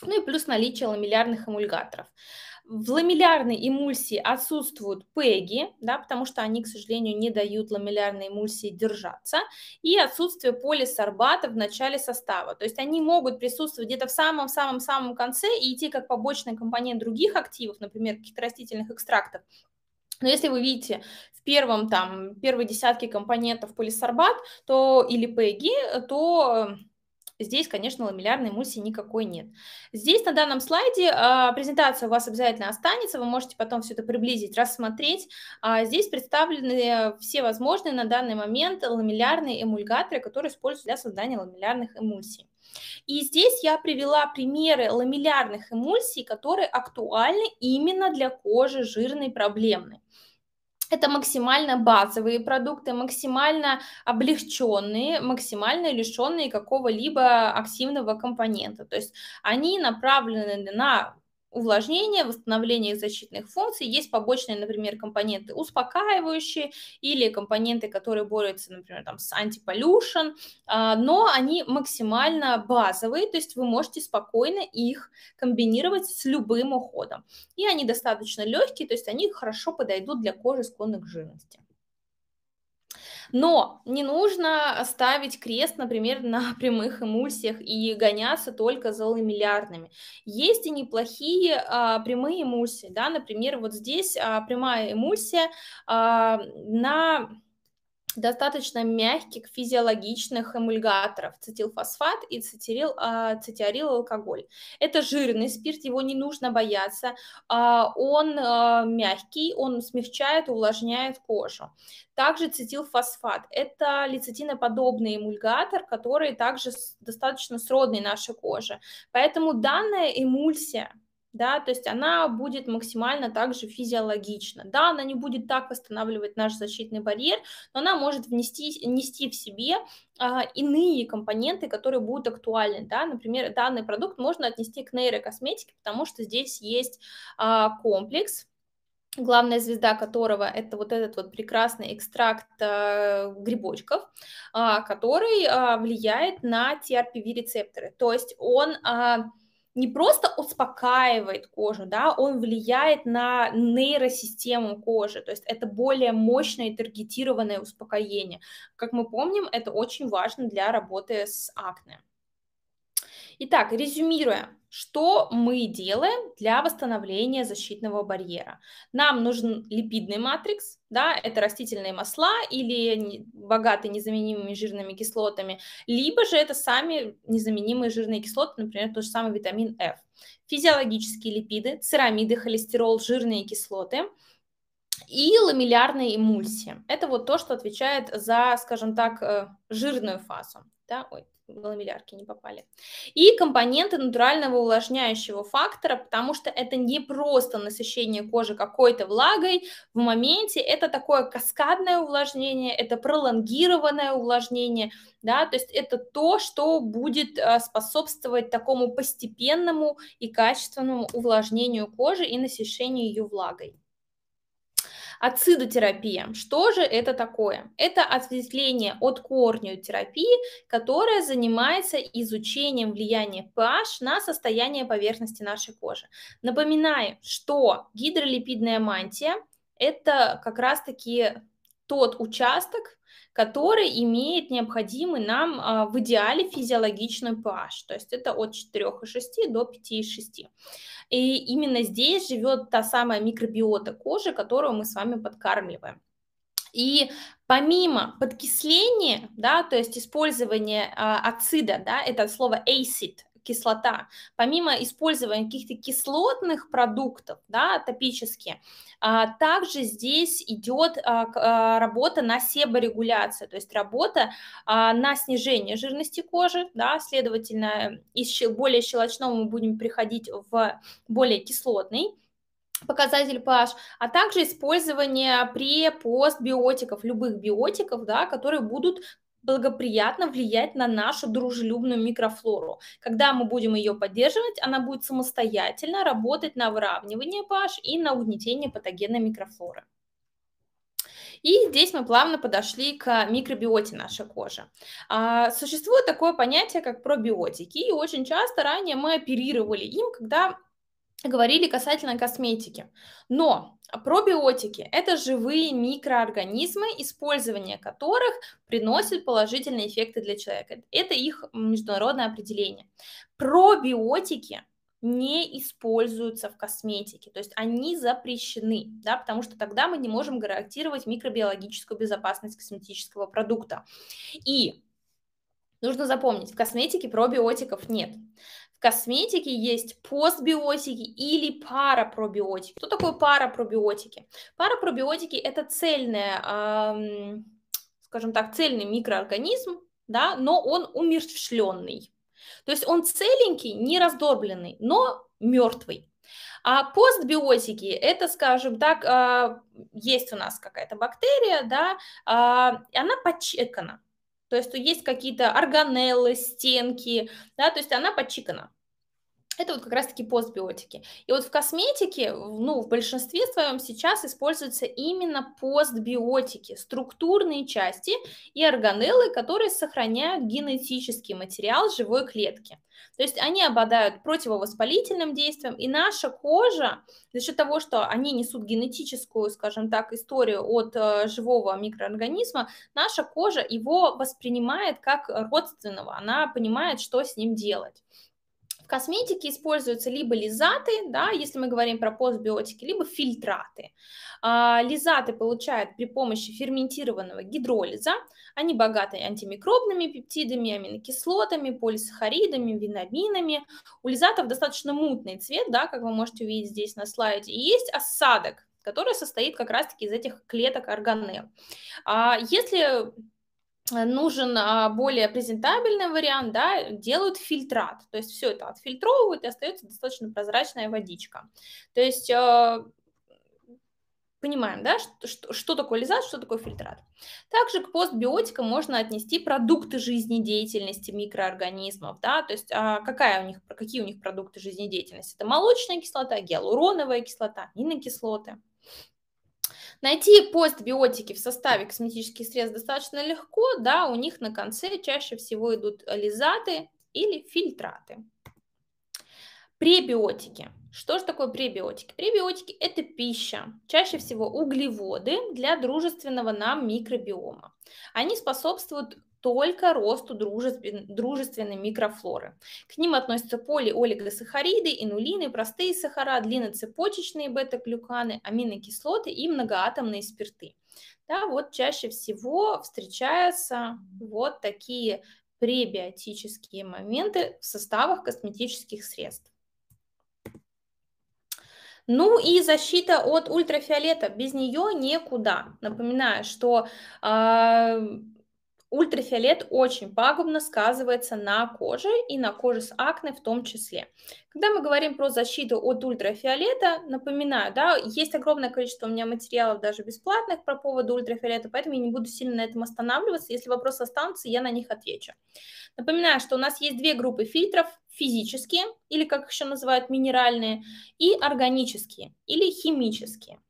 Ну и плюс наличие ламеллярных эмульгаторов. В ламеллярной эмульсии отсутствуют пеги, да, потому что они, к сожалению, не дают ламеллярной эмульсии держаться, и отсутствие полисорбата в начале состава. То есть они могут присутствовать где-то в самом-самом-самом конце и идти как побочный компонент других активов, например, каких-то растительных экстрактов, но ну, если вы видите в первом, там, первой десятке компонентов полисорбат то, или PEGI, то Здесь, конечно, ламеллярной эмульсии никакой нет. Здесь на данном слайде э, презентация у вас обязательно останется, вы можете потом все это приблизить, рассмотреть. Э, здесь представлены все возможные на данный момент ламеллярные эмульгаторы, которые используются для создания ламеллярных эмульсий. И здесь я привела примеры ламеллярных эмульсий, которые актуальны именно для кожи жирной проблемной. Это максимально базовые продукты, максимально облегченные, максимально лишенные какого-либо активного компонента. То есть они направлены на увлажнения, восстановления их защитных функций. Есть побочные, например, компоненты успокаивающие или компоненты, которые борются, например, там, с антиполюшен, а, но они максимально базовые, то есть вы можете спокойно их комбинировать с любым уходом. И они достаточно легкие, то есть они хорошо подойдут для кожи, склонных к жирности. Но не нужно ставить крест, например, (laughs) на прямых эмульсиях и гоняться только за миллиардными. Есть и неплохие а, прямые эмульсии, да, например, вот здесь а, прямая эмульсия а, на достаточно мягких физиологичных эмульгаторов цитилфосфат и цетирил, а, цетиарил алкоголь. Это жирный спирт, его не нужно бояться. А, он а, мягкий, он смягчает, увлажняет кожу. Также цитилфосфат – это лецитиноподобный эмульгатор, который также достаточно сродный нашей коже. Поэтому данная эмульсия – да, то есть она будет максимально также физиологична. Да, она не будет так восстанавливать наш защитный барьер, но она может внести, нести в себе а, иные компоненты, которые будут актуальны, да, например, данный продукт можно отнести к нейрокосметике, потому что здесь есть а, комплекс, главная звезда которого это вот этот вот прекрасный экстракт э, грибочков, э, который э, влияет на TRPV рецепторы. То есть он э, не просто успокаивает кожу, да, он влияет на нейросистему кожи, то есть это более мощное и таргетированное успокоение. Как мы помним, это очень важно для работы с акне. Итак, резюмируя, что мы делаем для восстановления защитного барьера? Нам нужен липидный матрикс, да, это растительные масла или богатые незаменимыми жирными кислотами, либо же это сами незаменимые жирные кислоты, например, тот же самый витамин F. Физиологические липиды, церамиды, холестерол, жирные кислоты – и ламеллярные эмульсии. Это вот то, что отвечает за, скажем так, э, жирную фазу. Да? Ой, маломиллиардки не попали. И компоненты натурального увлажняющего фактора, потому что это не просто насыщение кожи какой-то влагой в моменте, это такое каскадное увлажнение, это пролонгированное увлажнение, да, то есть это то, что будет э, способствовать такому постепенному и качественному увлажнению кожи и насыщению ее влагой. Ацидотерапия. Что же это такое? Это ответвление от корню терапии, которая занимается изучением влияния pH на состояние поверхности нашей кожи. Напоминаю, что гидролипидная мантия – это как раз-таки тот участок, который имеет необходимый нам а, в идеале физиологичный pH, то есть это от 4,6 до 5,6. И именно здесь живет та самая микробиота кожи, которую мы с вами подкармливаем. И помимо подкисления, да, то есть использования э, ацида, да, это слово acid, кислота. Помимо использования каких-то кислотных продуктов, да, топически, а, также здесь идет а, а, работа на себорегуляцию, то есть работа на снижение жирности кожи, да, следовательно, из более щелочного мы будем приходить в более кислотный показатель pH, а также использование пре-постбиотиков, любых биотиков, да, которые будут благоприятно влиять на нашу дружелюбную микрофлору. Когда мы будем ее поддерживать, она будет самостоятельно работать на выравнивание pH и на угнетение патогенной микрофлоры. И здесь мы плавно подошли к микробиоте нашей кожи. А, существует такое понятие, как пробиотики, и очень часто ранее мы оперировали им, когда говорили касательно косметики. Но пробиотики – это живые микроорганизмы, использование которых приносит положительные эффекты для человека. Это их международное определение. Пробиотики не используются в косметике, то есть они запрещены, да, потому что тогда мы не можем гарантировать микробиологическую безопасность косметического продукта. И нужно запомнить, в косметике пробиотиков нет. В косметике есть постбиотики или парапробиотики. Что такое парапробиотики? Парапробиотики – это цельная, скажем так, цельный микроорганизм, да, но он умерщвленный. То есть он целенький, не раздорбленный, но мертвый. А постбиотики – это, скажем так, а, есть у нас какая-то бактерия, да, а, она подчекана, то есть есть какие-то органеллы, стенки, да, то есть она подчитана это вот как раз-таки постбиотики. И вот в косметике, ну, в большинстве своем сейчас используются именно постбиотики, структурные части и органеллы, которые сохраняют генетический материал живой клетки. То есть они обладают противовоспалительным действием, и наша кожа за счет того, что они несут генетическую, скажем так, историю от э, живого микроорганизма, наша кожа его воспринимает как родственного, она понимает, что с ним делать. В косметике используются либо лизаты, да, если мы говорим про постбиотики, либо фильтраты. А, лизаты получают при помощи ферментированного гидролиза. Они богаты антимикробными пептидами, аминокислотами, полисахаридами, винаминами. У лизатов достаточно мутный цвет, да, как вы можете увидеть здесь на слайде. И есть осадок, который состоит как раз-таки из этих клеток органелл. А если нужен а, более презентабельный вариант, да, делают фильтрат, то есть все это отфильтровывают и остается достаточно прозрачная водичка. То есть а, понимаем, да, что, что, что такое лизат, что такое фильтрат. Также к постбиотикам можно отнести продукты жизнедеятельности микроорганизмов, да, то есть а какая у них, какие у них продукты жизнедеятельности? Это молочная кислота, гиалуроновая кислота, аминокислоты. Найти постбиотики в составе косметических средств достаточно легко, да, у них на конце чаще всего идут ализаты или фильтраты. Пребиотики. Что же такое пребиотики? Пребиотики – это пища, чаще всего углеводы для дружественного нам микробиома. Они способствуют только росту дружественной микрофлоры. К ним относятся полиолигосахариды, инулины, простые сахара, длинноцепочечные бета-глюканы, аминокислоты и многоатомные спирты. Да, вот чаще всего встречаются вот такие пребиотические моменты в составах косметических средств. Ну и защита от ультрафиолета. Без нее никуда. Напоминаю, что э, Ультрафиолет очень пагубно сказывается на коже и на коже с акне в том числе. Когда мы говорим про защиту от ультрафиолета, напоминаю, да, есть огромное количество у меня материалов даже бесплатных про поводу ультрафиолета, поэтому я не буду сильно на этом останавливаться. Если вопросы останутся, я на них отвечу. Напоминаю, что у нас есть две группы фильтров, физические, или как еще называют, минеральные, и органические, или химические.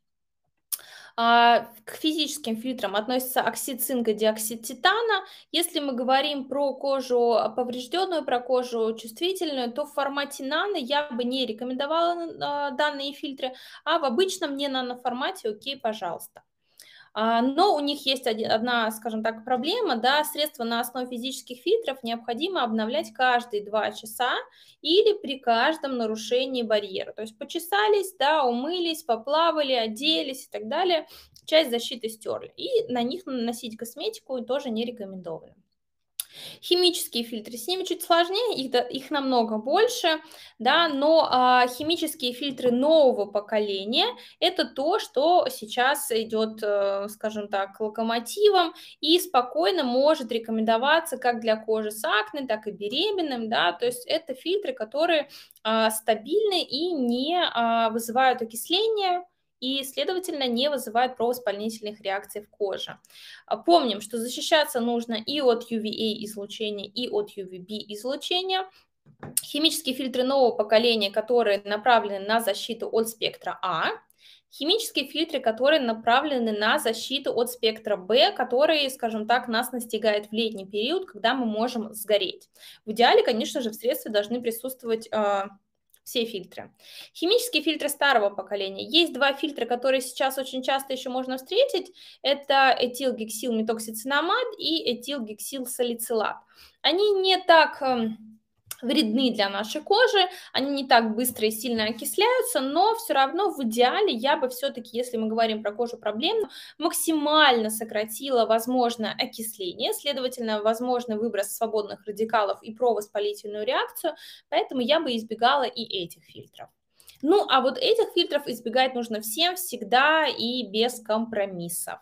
А, к физическим фильтрам относятся оксид цинка, диоксид титана. Если мы говорим про кожу поврежденную, про кожу чувствительную, то в формате нано я бы не рекомендовала а, данные фильтры, а в обычном не нано формате, окей, пожалуйста. А, но у них есть одна, скажем так, проблема, да, средства на основе физических фильтров необходимо обновлять каждые два часа или при каждом нарушении барьера. То есть почесались, да, умылись, поплавали, оделись и так далее, часть защиты стерли. И на них наносить косметику тоже не рекомендовано. Химические фильтры. С ними чуть сложнее, их, их намного больше, да, но а, химические фильтры нового поколения – это то, что сейчас идет, э, скажем так, локомотивом и спокойно может рекомендоваться как для кожи с акне, так и беременным, да, то есть это фильтры, которые а, стабильны и не а, вызывают окисление, и, следовательно, не вызывает провоспалительных реакций в коже. А, помним, что защищаться нужно и от UVA излучения, и от UVB излучения. Химические фильтры нового поколения, которые направлены на защиту от спектра А, химические фильтры, которые направлены на защиту от спектра Б, которые, скажем так, нас настигает в летний период, когда мы можем сгореть. В идеале, конечно же, в средстве должны присутствовать а, все фильтры. Химические фильтры старого поколения. Есть два фильтра, которые сейчас очень часто еще можно встретить. Это этилгексил метоксицинамат и этилгексил салицилат. Они не так эм, вредны для нашей кожи, они не так быстро и сильно окисляются, но все равно в идеале я бы все-таки, если мы говорим про кожу проблемную, максимально сократила возможное окисление, следовательно, возможный выброс свободных радикалов и провоспалительную реакцию, поэтому я бы избегала и этих фильтров. Ну, а вот этих фильтров избегать нужно всем всегда и без компромиссов.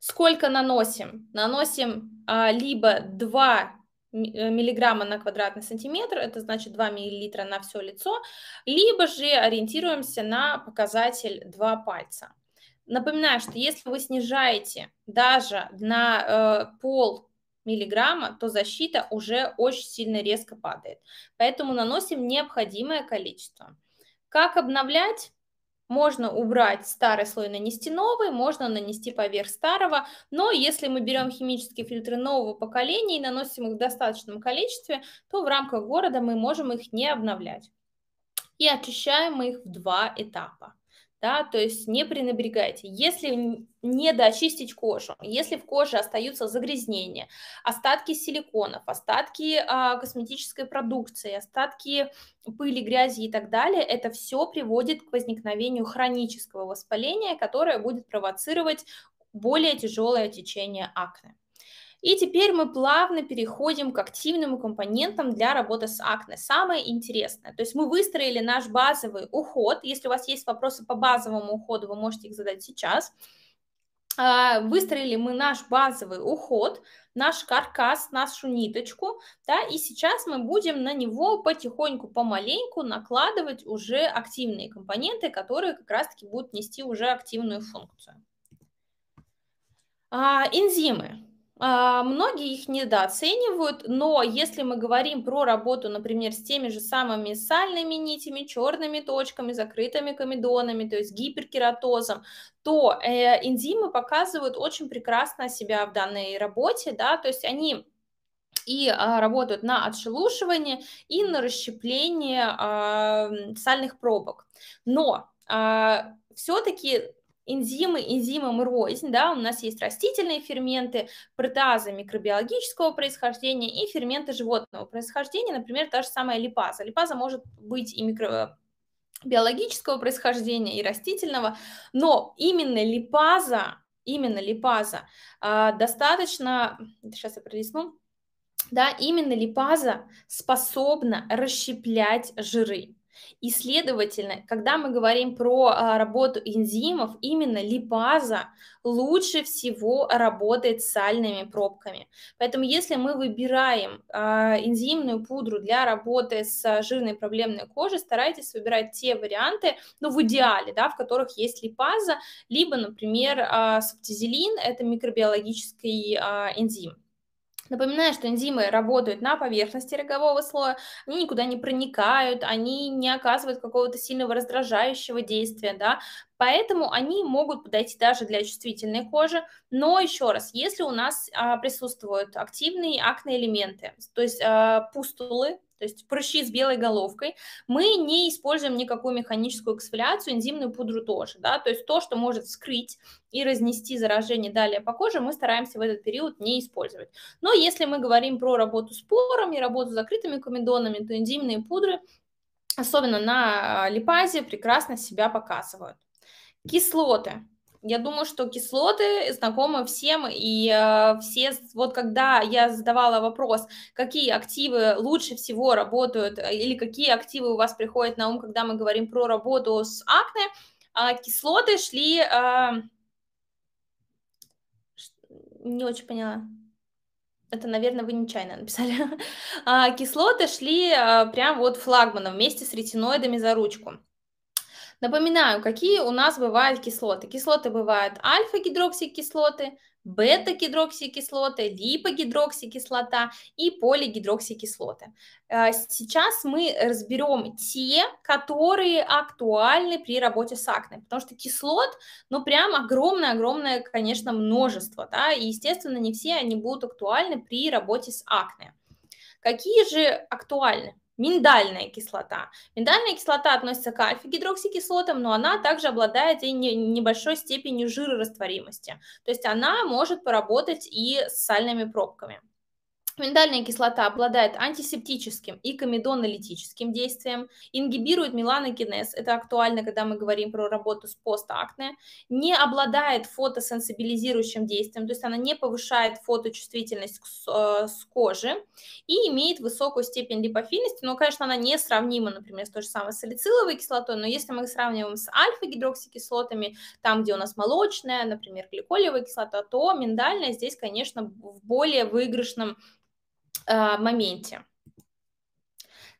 Сколько наносим? Наносим а, либо 2 Э, миллиграмма на квадратный сантиметр, это значит 2 миллилитра на все лицо, либо же ориентируемся на показатель 2 пальца. Напоминаю, что если вы снижаете даже на э, пол миллиграмма, то защита уже очень сильно резко падает. Поэтому наносим необходимое количество. Как обновлять? Можно убрать старый слой, нанести новый, можно нанести поверх старого, но если мы берем химические фильтры нового поколения и наносим их в достаточном количестве, то в рамках города мы можем их не обновлять. И очищаем мы их в два этапа да, то есть не пренебрегайте. Если не доочистить кожу, если в коже остаются загрязнения, остатки силиконов, остатки а, косметической продукции, остатки пыли, грязи и так далее, это все приводит к возникновению хронического воспаления, которое будет провоцировать более тяжелое течение акне. И теперь мы плавно переходим к активным компонентам для работы с акне. Самое интересное. То есть мы выстроили наш базовый уход. Если у вас есть вопросы по базовому уходу, вы можете их задать сейчас. А, выстроили мы наш базовый уход, наш каркас, нашу ниточку, да, и сейчас мы будем на него потихоньку, помаленьку накладывать уже активные компоненты, которые как раз-таки будут нести уже активную функцию. А, энзимы. А, многие их недооценивают, но если мы говорим про работу, например, с теми же самыми сальными нитями, черными точками, закрытыми комедонами, то есть гиперкератозом, то э, энзимы показывают очень прекрасно себя в данной работе, да, то есть они и а, работают на отшелушивание и на расщепление а, сальных пробок. Но а, все-таки Энзимы, энзимы и рознь, да, у нас есть растительные ферменты, протеазы микробиологического происхождения и ферменты животного происхождения, например, та же самая липаза. Липаза может быть и микро э, биологического происхождения и растительного, но именно липаза, именно липаза э, достаточно, сейчас я пролистну, да, именно липаза способна расщеплять жиры. И, следовательно, когда мы говорим про а, работу энзимов, именно липаза лучше всего работает с сальными пробками. Поэтому, если мы выбираем а, энзимную пудру для работы с а, жирной проблемной кожей, старайтесь выбирать те варианты, ну, в идеале, да, в которых есть липаза, либо, например, а, септизилин – это микробиологический а, энзим Напоминаю, что энзимы работают на поверхности рогового слоя, они никуда не проникают, они не оказывают какого-то сильного раздражающего действия, да, поэтому они могут подойти даже для чувствительной кожи, но еще раз, если у нас а, присутствуют активные акне-элементы, то есть а, пустулы, то есть прыщи с белой головкой, мы не используем никакую механическую эксфоляцию, энзимную пудру тоже, да, то есть то, что может вскрыть и разнести заражение далее по коже, мы стараемся в этот период не использовать. Но если мы говорим про работу с порами, работу с закрытыми комедонами, то энзимные пудры, особенно на липазе, прекрасно себя показывают. Кислоты. Я думаю, что кислоты знакомы всем, и э, все, вот когда я задавала вопрос, какие активы лучше всего работают, э, или какие активы у вас приходят на ум, когда мы говорим про работу с акне, э, кислоты шли... Э, не очень поняла. Это, наверное, вы нечаянно написали. (laughs) А кислоты шли э, прям вот флагманом вместе с ретиноидами за ручку. Напоминаю, какие у нас бывают кислоты. Кислоты бывают альфа-гидроксикислоты, бета-гидроксикислоты, липогидроксикислота и полигидроксикислоты. Э, сейчас мы разберем те, которые актуальны при работе с акне, потому что кислот, ну, прям огромное-огромное, конечно, множество, да, и, естественно, не все они будут актуальны при работе с акне. Какие же актуальны? миндальная кислота. Миндальная кислота относится к альфа-гидроксикислотам, но она также обладает и небольшой степенью жирорастворимости. То есть она может поработать и с сальными пробками. Миндальная кислота обладает антисептическим и комедонолитическим действием, ингибирует меланогенез. это актуально, когда мы говорим про работу с постакне, не обладает фотосенсибилизирующим действием, то есть она не повышает фоточувствительность э, с кожи и имеет высокую степень липофильности, но, конечно, она не сравнима, например, с той же самой салициловой кислотой, но если мы сравниваем с альфа-гидроксикислотами, там, где у нас молочная, например, гликолевая кислота, то миндальная здесь, конечно, в более выигрышном Э, моменте.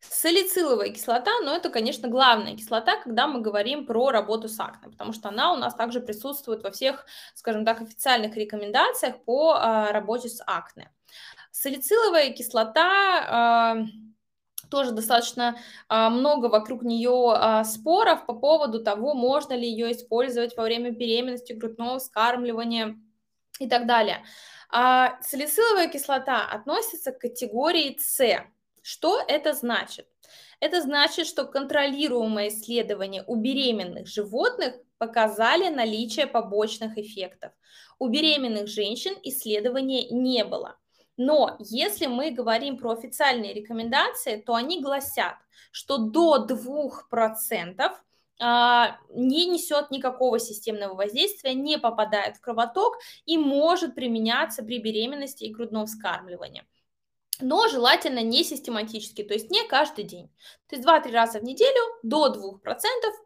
Салициловая кислота, но это, конечно, главная кислота, когда мы говорим про работу с акне, потому что она у нас также присутствует во всех, скажем так, официальных рекомендациях по э, работе с акне. Салициловая кислота э, тоже достаточно а, много вокруг нее а, споров по поводу того, можно ли ее использовать во время беременности, грудного вскармливания и так далее. А салициловая кислота относится к категории С. Что это значит? Это значит, что контролируемое исследование у беременных животных показали наличие побочных эффектов. У беременных женщин исследования не было. Но если мы говорим про официальные рекомендации, то они гласят, что до 2% а, не несет никакого системного воздействия, не попадает в кровоток и может применяться при беременности и грудном вскармливании но желательно не систематически, то есть не каждый день. То есть 2-3 раза в неделю до 2%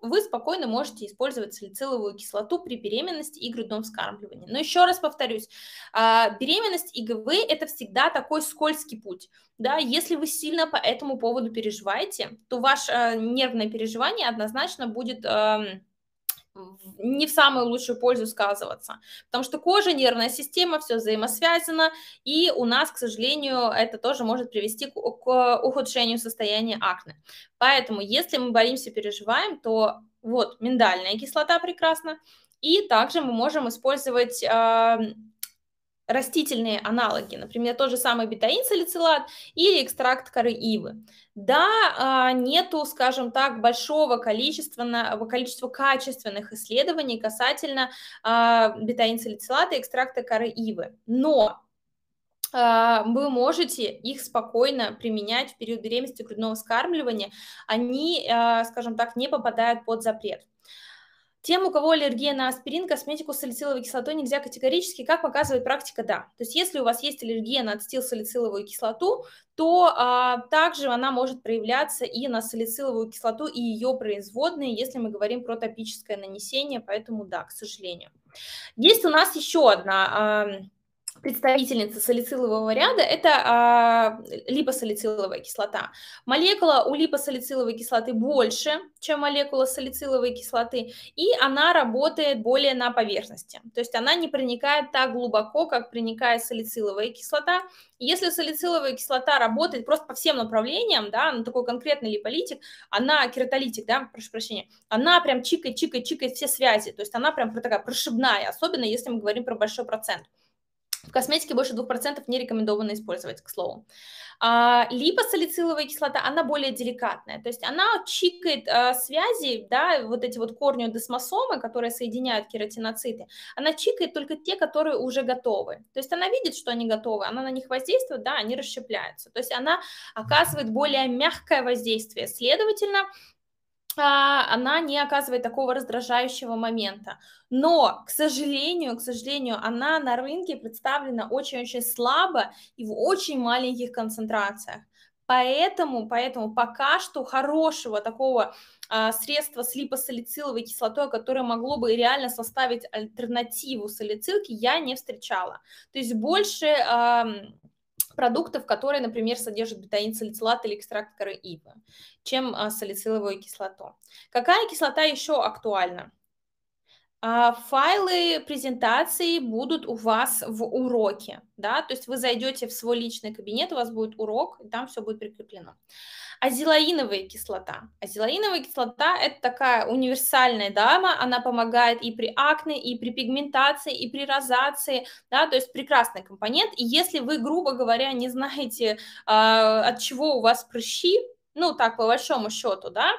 вы спокойно можете использовать салициловую кислоту при беременности и грудном вскармливании. Но еще раз повторюсь, а, беременность и ГВ – это всегда такой скользкий путь. Да, если вы сильно по этому поводу переживаете, то ваше э, нервное переживание однозначно будет эм, не в самую лучшую пользу сказываться. Потому что кожа, нервная система, все взаимосвязано, и у нас, к сожалению, это тоже может привести к, к ухудшению состояния акне. Поэтому, если мы боимся, переживаем, то вот миндальная кислота прекрасна, и также мы можем использовать э, растительные аналоги, например, тот же самый бетаин салицилат или экстракт коры ивы. Да, а, нету, скажем так, большого количества, количества качественных исследований касательно а, бетаин салицилата и экстракта коры ивы, но а, вы можете их спокойно применять в период беременности грудного скармливания, они, скажем так, не попадают под запрет. Тем, у кого аллергия на аспирин, косметику с салициловой кислотой нельзя категорически, как показывает практика, да. То есть если у вас есть аллергия на ацетилсалициловую кислоту, то а, также она может проявляться и на салициловую кислоту и ее производные, если мы говорим про топическое нанесение, поэтому да, к сожалению. Есть у нас еще одна... А, представительница салицилового ряда – это а, липосалициловая кислота. Молекула у липосалициловой кислоты больше, чем молекула салициловой кислоты, и она работает более на поверхности. То есть она не проникает так глубоко, как проникает салициловая кислота. Если салициловая кислота работает просто по всем направлениям, да, на ну, такой конкретный липолитик, она кератолитик, да, прошу прощения, она прям чикает, чикает, чикает все связи, то есть она прям такая прошибная, особенно если мы говорим про большой процент. В косметике больше 2% не рекомендовано использовать, к слову. А, липа-салициловая кислота, она более деликатная, то есть она чикает а, связи, да, вот эти вот корню десмосомы, которые соединяют кератиноциты, она чикает только те, которые уже готовы. То есть она видит, что они готовы, она на них воздействует, да, они расщепляются. То есть она оказывает более мягкое воздействие, следовательно, она не оказывает такого раздражающего момента. Но, к сожалению, к сожалению, она на рынке представлена очень-очень слабо и в очень маленьких концентрациях. Поэтому, поэтому пока что хорошего такого а, средства с липосалициловой кислотой, которое могло бы реально составить альтернативу салицилке, я не встречала. То есть больше а, продуктов, которые, например, содержат бетаин салицилат или экстракт коры ивы, чем а, салициловую кислоту. Какая кислота еще актуальна? А, файлы презентации будут у вас в уроке, да, то есть вы зайдете в свой личный кабинет, у вас будет урок, и там все будет прикреплено азелаиновая кислота. Азелаиновая кислота – это такая универсальная дама, она помогает и при акне, и при пигментации, и при розации, да, то есть прекрасный компонент. И если вы, грубо говоря, не знаете, э, от чего у вас прыщи, ну, так, по большому счету, да,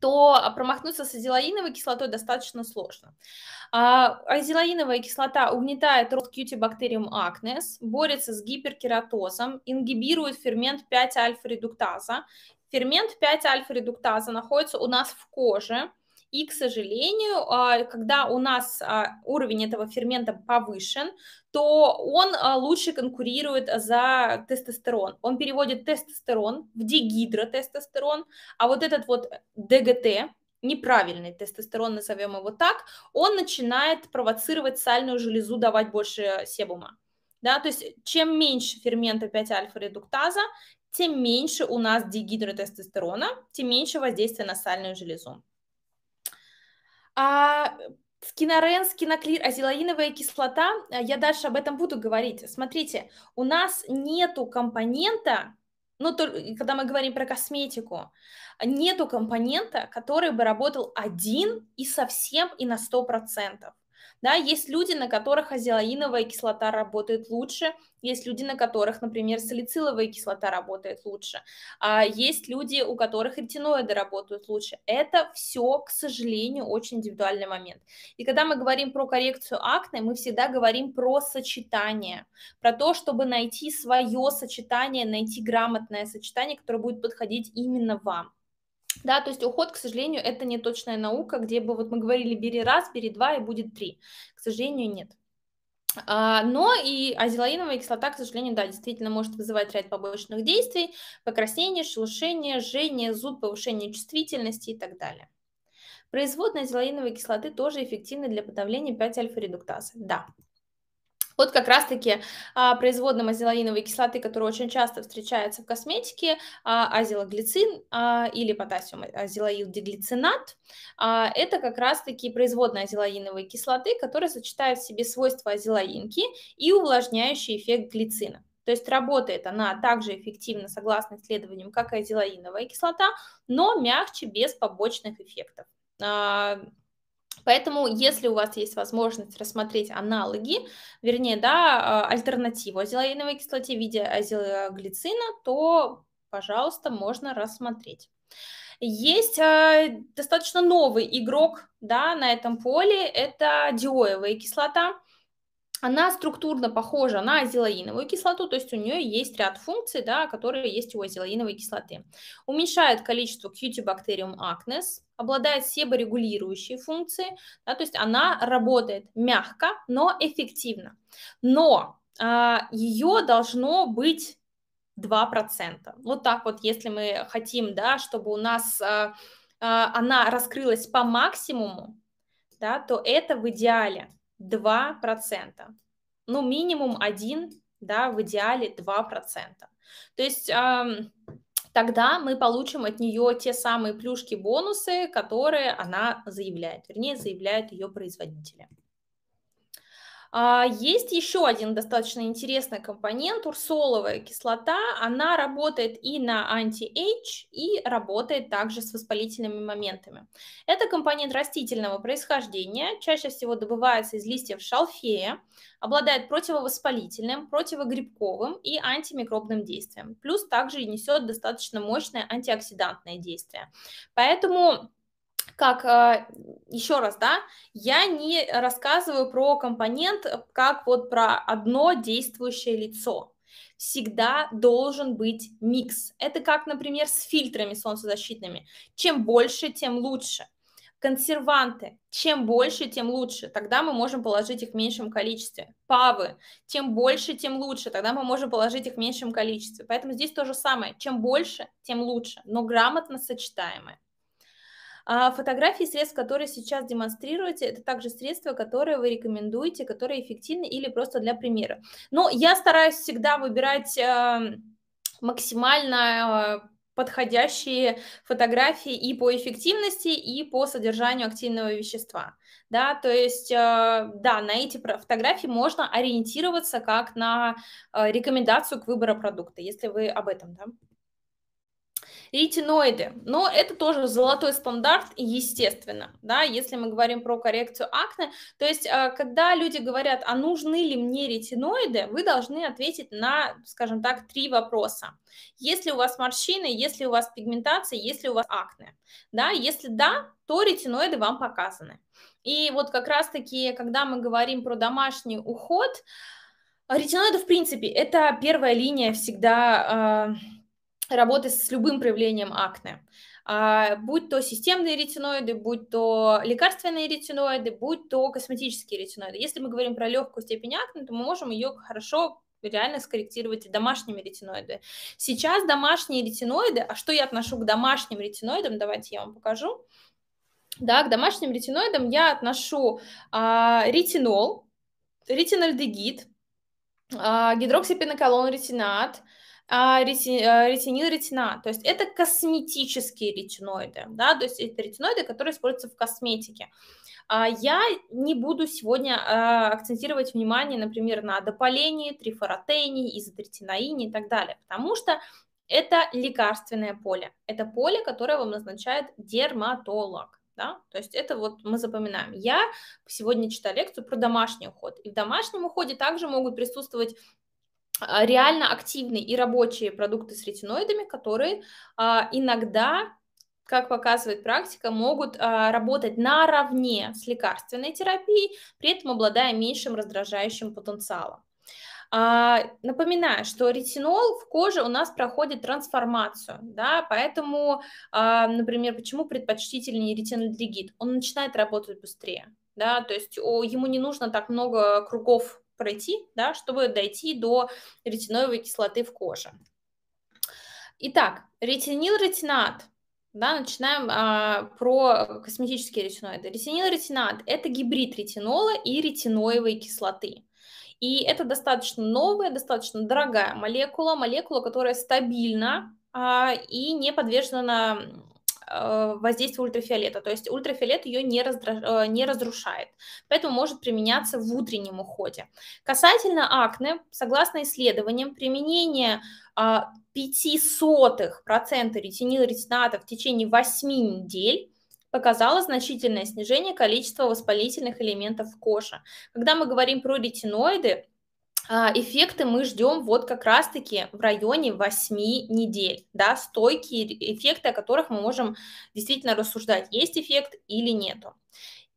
то а, промахнуться с азелаиновой кислотой достаточно сложно. А, азелаиновая кислота угнетает рост кьюти-бактериум акнес, борется с гиперкератозом, ингибирует фермент 5-альфа-редуктаза. Фермент 5-альфа-редуктаза находится у нас в коже – и, к сожалению, а, когда у нас а, уровень этого фермента повышен, то он а, лучше конкурирует за тестостерон. Он переводит тестостерон в дегидротестостерон, а вот этот вот ДГТ, неправильный тестостерон, назовем его так, он начинает провоцировать сальную железу, давать больше себума. Да, то есть чем меньше фермента 5-альфа-редуктаза, тем меньше у нас дегидротестостерона, тем меньше воздействия на сальную железу. А скинорен, скиноклир, азелаиновая кислота, э, я дальше об этом буду говорить. Смотрите, у нас нету компонента, ну, то, когда мы говорим про косметику, нету компонента, который бы работал один и совсем и на 100%. Да, есть люди, на которых азелаиновая кислота работает лучше, есть люди, на которых, например, салициловая кислота работает лучше, а есть люди, у которых ретиноиды работают лучше. Это все, к сожалению, очень индивидуальный момент. И когда мы говорим про коррекцию акне, мы всегда говорим про сочетание, про то, чтобы найти свое сочетание, найти грамотное сочетание, которое будет подходить именно вам. Да, то есть уход, к сожалению, это не точная наука, где бы вот мы говорили, бери раз, бери два и будет три. К сожалению, нет. А, но и азелаиновая кислота, к сожалению, да, действительно может вызывать ряд побочных действий, покраснение, шелушение, жжение, зуб, повышение чувствительности и так далее. Производная азелаиновой кислоты тоже эффективна для подавления 5-альфа-редуктазы. Да, вот как раз-таки а, производным азелаиновой кислоты, которая очень часто встречается в косметике, а, азелоглицин а, или потасиум а, азелаилдиглицинат, а, это как раз-таки производная азелаиновой кислоты, которая сочетает в себе свойства азелаинки и увлажняющий эффект глицина. То есть работает она также эффективно, согласно исследованиям, как и азелаиновая кислота, но мягче, без побочных эффектов. Поэтому, если у вас есть возможность рассмотреть аналоги, вернее, да, а, альтернативу азелаиновой кислоте в виде азелоглицина, то, пожалуйста, можно рассмотреть. Есть а, достаточно новый игрок да, на этом поле, это диоевая кислота она структурно похожа на азелаиновую кислоту, то есть у нее есть ряд функций, да, которые есть у азелаиновой кислоты. Уменьшает количество Cutibacterium acnes, обладает себорегулирующей функцией, да, то есть она работает мягко, но эффективно. Но а, ее должно быть 2%. Вот так вот, если мы хотим, да, чтобы у нас а, а, она раскрылась по максимуму, да, то это в идеале. 2%. Ну, минимум 1, да, в идеале 2%. То есть тогда мы получим от нее те самые плюшки-бонусы, которые она заявляет, вернее, заявляют ее производители. А, есть еще один достаточно интересный компонент, урсоловая кислота. Она работает и на анти-эйдж, и работает также с воспалительными моментами. Это компонент растительного происхождения, чаще всего добывается из листьев шалфея, обладает противовоспалительным, противогрибковым и антимикробным действием. Плюс также несет достаточно мощное антиоксидантное действие. Поэтому как а, еще раз, да, я не рассказываю про компонент как вот про одно действующее лицо. Всегда должен быть микс. Это как, например, с фильтрами солнцезащитными. Чем больше, тем лучше. Консерванты. Чем больше, тем лучше. Тогда мы можем положить их в меньшем количестве. Павы. Чем больше, тем лучше. Тогда мы можем положить их в меньшем количестве. Поэтому здесь то же самое. Чем больше, тем лучше. Но грамотно сочетаемое. А фотографии средств, которые сейчас демонстрируете, это также средства, которые вы рекомендуете, которые эффективны или просто для примера. Но ну, я стараюсь всегда выбирать эм, максимально э, подходящие фотографии и по эффективности, и по содержанию активного вещества. Да, то есть, э, да, на эти фотографии можно ориентироваться как на э, рекомендацию к выбору продукта, если вы об этом, да? Ретиноиды. Но это тоже золотой стандарт, естественно, да, если мы говорим про коррекцию акне. То есть, э, когда люди говорят, а нужны ли мне ретиноиды, вы должны ответить на, скажем так, три вопроса. Если у вас морщины, если у вас пигментация, если у вас акне. Да, если да, то ретиноиды вам показаны. И вот как раз-таки, когда мы говорим про домашний уход, ретиноиды, в принципе, это первая линия всегда э, работы с любым проявлением акне. А, будь то системные ретиноиды, будь то лекарственные ретиноиды, будь то косметические ретиноиды. Если мы говорим про легкую степень акне, то мы можем ее хорошо реально скорректировать и домашними ретиноидами. Сейчас домашние ретиноиды, а что я отношу к домашним ретиноидам, давайте я вам покажу. Да, к домашним ретиноидам я отношу а, ретинол, ретинальдегид, а, гидроксипеноколон ретинат, а, а, ретинил, ретина. То есть это косметические ретиноиды, да, то есть это ретиноиды, которые используются в косметике. А, я не буду сегодня акцентировать внимание, например, на допалении, трифоротеине, изотретинаине и так далее, потому что это лекарственное поле. Это поле, которое вам назначает дерматолог. Да? То есть это вот мы запоминаем. Я сегодня читаю лекцию про домашний уход. И в домашнем уходе также могут присутствовать а, реально активные и рабочие продукты с ретиноидами, которые а, иногда, как показывает практика, могут а, работать наравне с лекарственной терапией, при этом обладая меньшим раздражающим потенциалом. А, напоминаю, что ретинол в коже у нас проходит трансформацию, да, поэтому, а, например, почему предпочтительнее ретинольдегид? Он начинает работать быстрее, да, то есть о, ему не нужно так много кругов пройти, да, чтобы дойти до ретиноевой кислоты в коже. Итак, ретинил ретинат. Да, начинаем а, про косметические ретиноиды. Ретинил ретинат – это гибрид ретинола и ретиноевой кислоты. И это достаточно новая, достаточно дорогая молекула, молекула, которая стабильна а, и не подвержена Э, воздействие ультрафиолета. То есть ультрафиолет ее не, раздраж... Э, не разрушает. Поэтому может применяться в утреннем уходе. Касательно акне, согласно исследованиям, применение 0,05% а, ретинил-ретината в течение 8 недель показало значительное снижение количества воспалительных элементов кожи. Когда мы говорим про ретиноиды, а, эффекты мы ждем вот как раз-таки в районе 8 недель, да, стойкие эффекты, о которых мы можем действительно рассуждать, есть эффект или нету.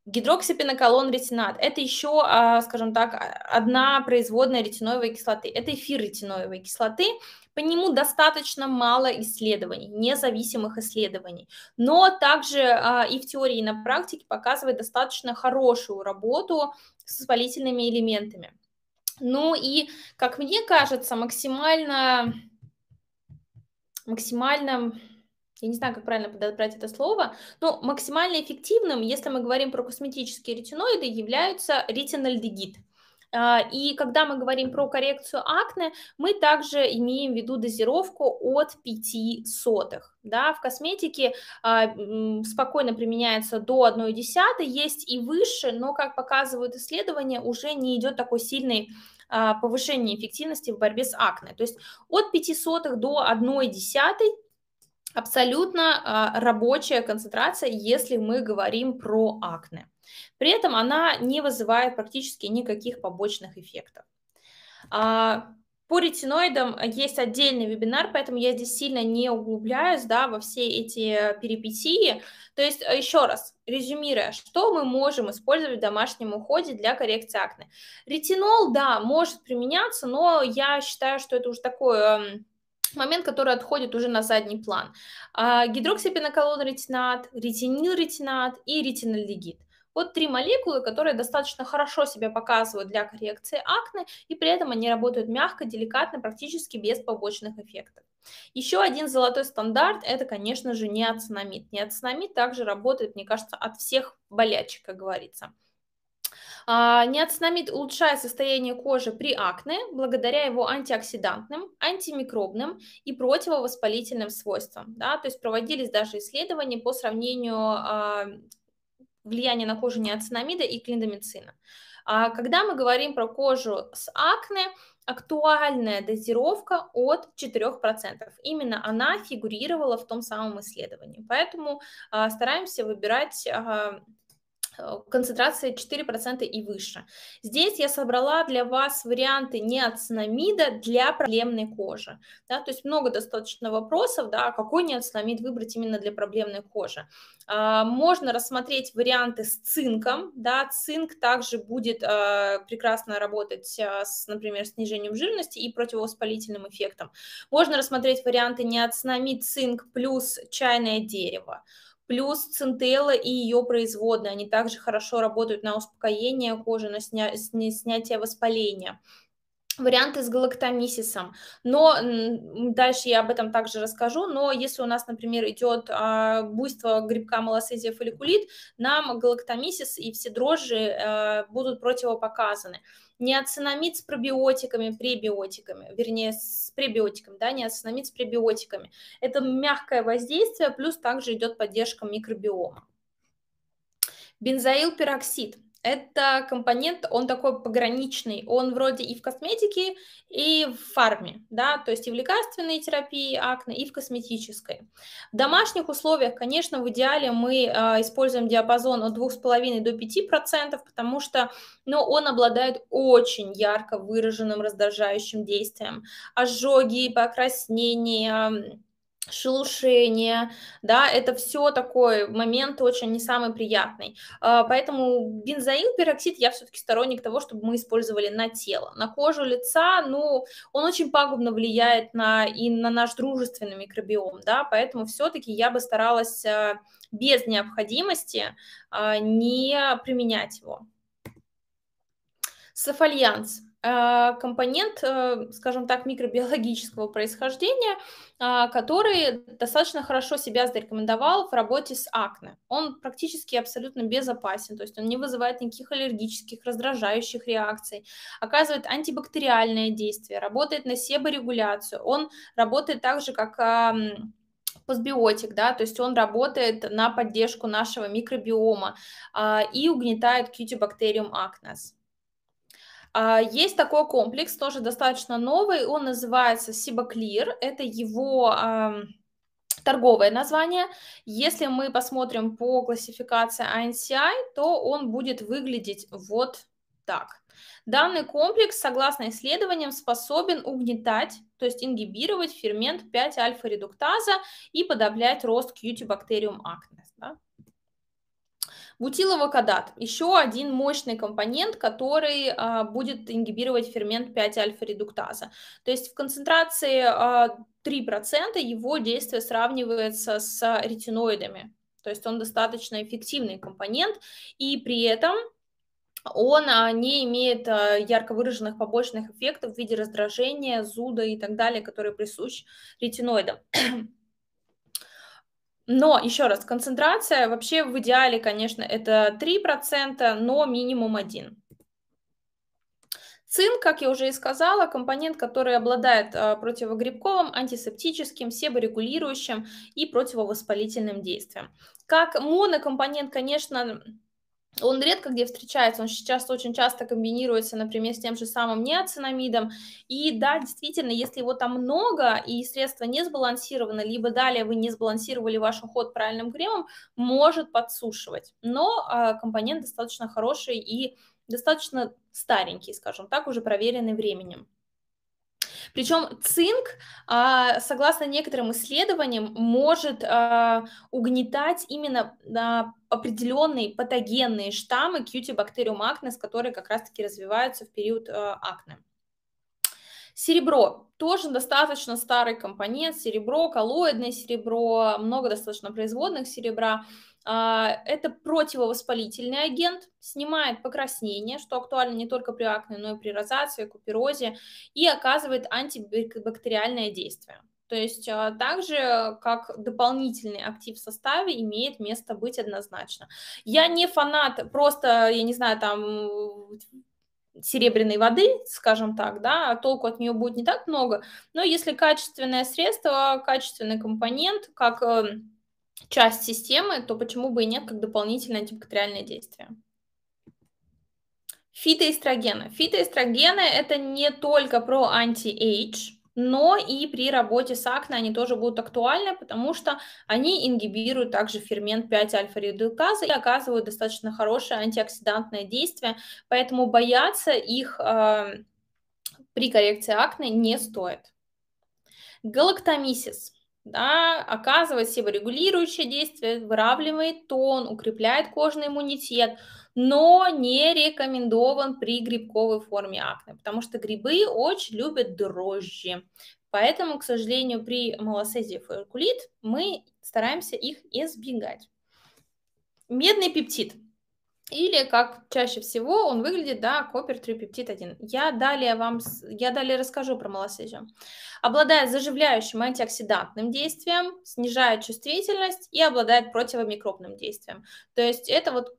Гидроксипеноколон ретинат – это еще, а, скажем так, одна производная ретиноевой кислоты. Это эфир ретиноевой кислоты. По нему достаточно мало исследований, независимых исследований. Но также а, и в теории, и на практике показывает достаточно хорошую работу с воспалительными элементами. Ну и, как мне кажется, максимально, максимально, я не знаю, как правильно подобрать это слово, но максимально эффективным, если мы говорим про косметические ретиноиды, являются ретинальдегид – а, и когда мы говорим про коррекцию акне, мы также имеем в виду дозировку от 5 сотых. Да, в косметике э, спокойно применяется до 1,1, есть и выше, но, как показывают исследования, уже не идет такой сильный э, а, повышение эффективности в борьбе с акне. То есть от 0,05 до 1,1 абсолютно э, рабочая концентрация, если мы говорим про акне. При этом она не вызывает практически никаких побочных эффектов. А, по ретиноидам есть отдельный вебинар, поэтому я здесь сильно не углубляюсь да, во все эти перипетии. То есть, э, еще раз, резюмируя, что мы можем использовать в домашнем уходе для коррекции акне? Ретинол, да, может применяться, но я считаю, что это уже такое эм, момент, который отходит уже на задний план. А, Гидроксипеноколон ретинат, ретинил ретинат и ретинальдегид. Вот три молекулы, которые достаточно хорошо себя показывают для коррекции акне, и при этом они работают мягко, деликатно, практически без побочных эффектов. Еще один золотой стандарт – это, конечно же, неоцинамид. Неоцинамид также работает, мне кажется, от всех болячек, как говорится. А, неоцинамид улучшает состояние кожи при акне благодаря его антиоксидантным, антимикробным и противовоспалительным свойствам. Да? То есть проводились даже исследования по сравнению а, влияние на кожу неоцинамида и клиндомицина. А когда мы говорим про кожу с акне, актуальная дозировка от 4%. Именно она фигурировала в том самом исследовании. Поэтому а, стараемся выбирать а, Э, концентрация 4% и выше. Здесь я собрала для вас варианты неоцинамида для проблемной кожи. Да, то есть много достаточно вопросов, да, а какой неоцинамид выбрать именно для проблемной кожи. А, можно рассмотреть варианты с цинком. Да, цинк также будет а, прекрасно работать, а, с, например, снижением жирности и противовоспалительным эффектом. Можно рассмотреть варианты неоцинамид, цинк плюс чайное дерево Плюс центела и ее производные, они также хорошо работают на успокоение кожи, на сня... снятие воспаления варианты с галактомисисом. Но дальше я об этом также расскажу. Но если у нас, например, идет а, буйство грибка малосезия фолликулит, нам галактомисис и все дрожжи э, будут противопоказаны. Неоцинамид с пробиотиками, пребиотиками, вернее, с пребиотиками, да, неоцинамид с пребиотиками. Это мягкое воздействие, плюс также идет поддержка микробиома. Бензоил пероксид – это компонент, он такой пограничный, он вроде и в косметике, и в фарме, да, то есть и в лекарственной терапии акне, и в косметической. В домашних условиях, конечно, в идеале мы э, используем диапазон от 2,5 до 5%, потому что, ну, он обладает очень ярко выраженным раздражающим действием. Ожоги, покраснения, шелушение, да, это все такой момент очень не самый приятный. А, поэтому бензоил, пероксид, я все-таки сторонник того, чтобы мы использовали на тело, на кожу лица, ну, он очень пагубно влияет на, и на наш дружественный микробиом, да, поэтому все-таки я бы старалась а, без необходимости а, не применять его. Софальянс Э, компонент, э, скажем так, микробиологического происхождения, а, который достаточно хорошо себя зарекомендовал в работе с акне. Он практически абсолютно безопасен, то есть он не вызывает никаких аллергических, раздражающих реакций, оказывает антибактериальное действие, работает на себорегуляцию, он работает так же, как постбиотик, да, то есть он работает на поддержку нашего микробиома а, и угнетает кьютибактериум акнес. А, есть такой комплекс, тоже достаточно новый, он называется Сибаклир, это его торговое название. Если мы посмотрим по классификации INCI, эм то он будет выглядеть вот так. Данный комплекс, согласно исследованиям, способен угнетать, то есть ингибировать фермент 5-альфа-редуктаза и подавлять рост кьюти-бактериум акнес. Бутиловокадат. еще один мощный компонент, который а, будет ингибировать фермент 5-альфа-редуктаза. То есть в концентрации а, 3% его действие сравнивается с ретиноидами. То есть он достаточно эффективный компонент, и при этом он а, не имеет а, ярко выраженных побочных эффектов в виде раздражения, зуда и так далее, которые присущи ретиноидам. Но, еще раз, концентрация вообще в идеале, конечно, это 3%, но минимум 1%. Цинк, как я уже и сказала, компонент, который обладает а, противогрибковым, антисептическим, себорегулирующим и противовоспалительным действием. Как монокомпонент, конечно, он редко где встречается, он сейчас очень часто комбинируется, например, с тем же самым неоцинамидом. И да, действительно, если его там много и средства не сбалансированы, либо далее вы не сбалансировали ваш уход правильным кремом, может подсушивать. Но а, компонент достаточно хороший и достаточно старенький, скажем так, уже проверенный временем. Причем цинк, а, согласно некоторым исследованиям, может а, угнетать именно определенные патогенные штаммы кьюти-бактериум акне, с которые как раз-таки развиваются в период э, акне. Серебро тоже достаточно старый компонент. Серебро, коллоидное серебро, много достаточно производных серебра. А, это противовоспалительный агент, снимает покраснение, что актуально не только при акне, но и при розации, куперозе, и оказывает антибактериальное действие. То есть а, также как дополнительный актив в составе имеет место быть однозначно. Я не фанат просто, я не знаю, там серебряной воды, скажем так, да, а толку от нее будет не так много, но если качественное средство, качественный компонент, как эм, часть системы, то почему бы и нет, как дополнительное антибактериальное действие. Фитоэстрогены. Фитоэстрогены – это не только про анти-эйдж, но и при работе с акне они тоже будут актуальны, потому что они ингибируют также фермент 5-альфа-редуказа и оказывают достаточно хорошее антиоксидантное действие, поэтому бояться их э, при коррекции акне не стоит. Галактомисис – да, оказывает себорегулирующее действие, выравнивает тон, укрепляет кожный иммунитет, но не рекомендован при грибковой форме акне, потому что грибы очень любят дрожжи. Поэтому, к сожалению, при малосезии фолликулит мы стараемся их избегать. Медный пептид – или, как чаще всего, он выглядит, да, копер трипептид пептид 1 Я далее вам, я далее расскажу про малосезию. Обладает заживляющим антиоксидантным действием, снижает чувствительность и обладает противомикробным действием. То есть это вот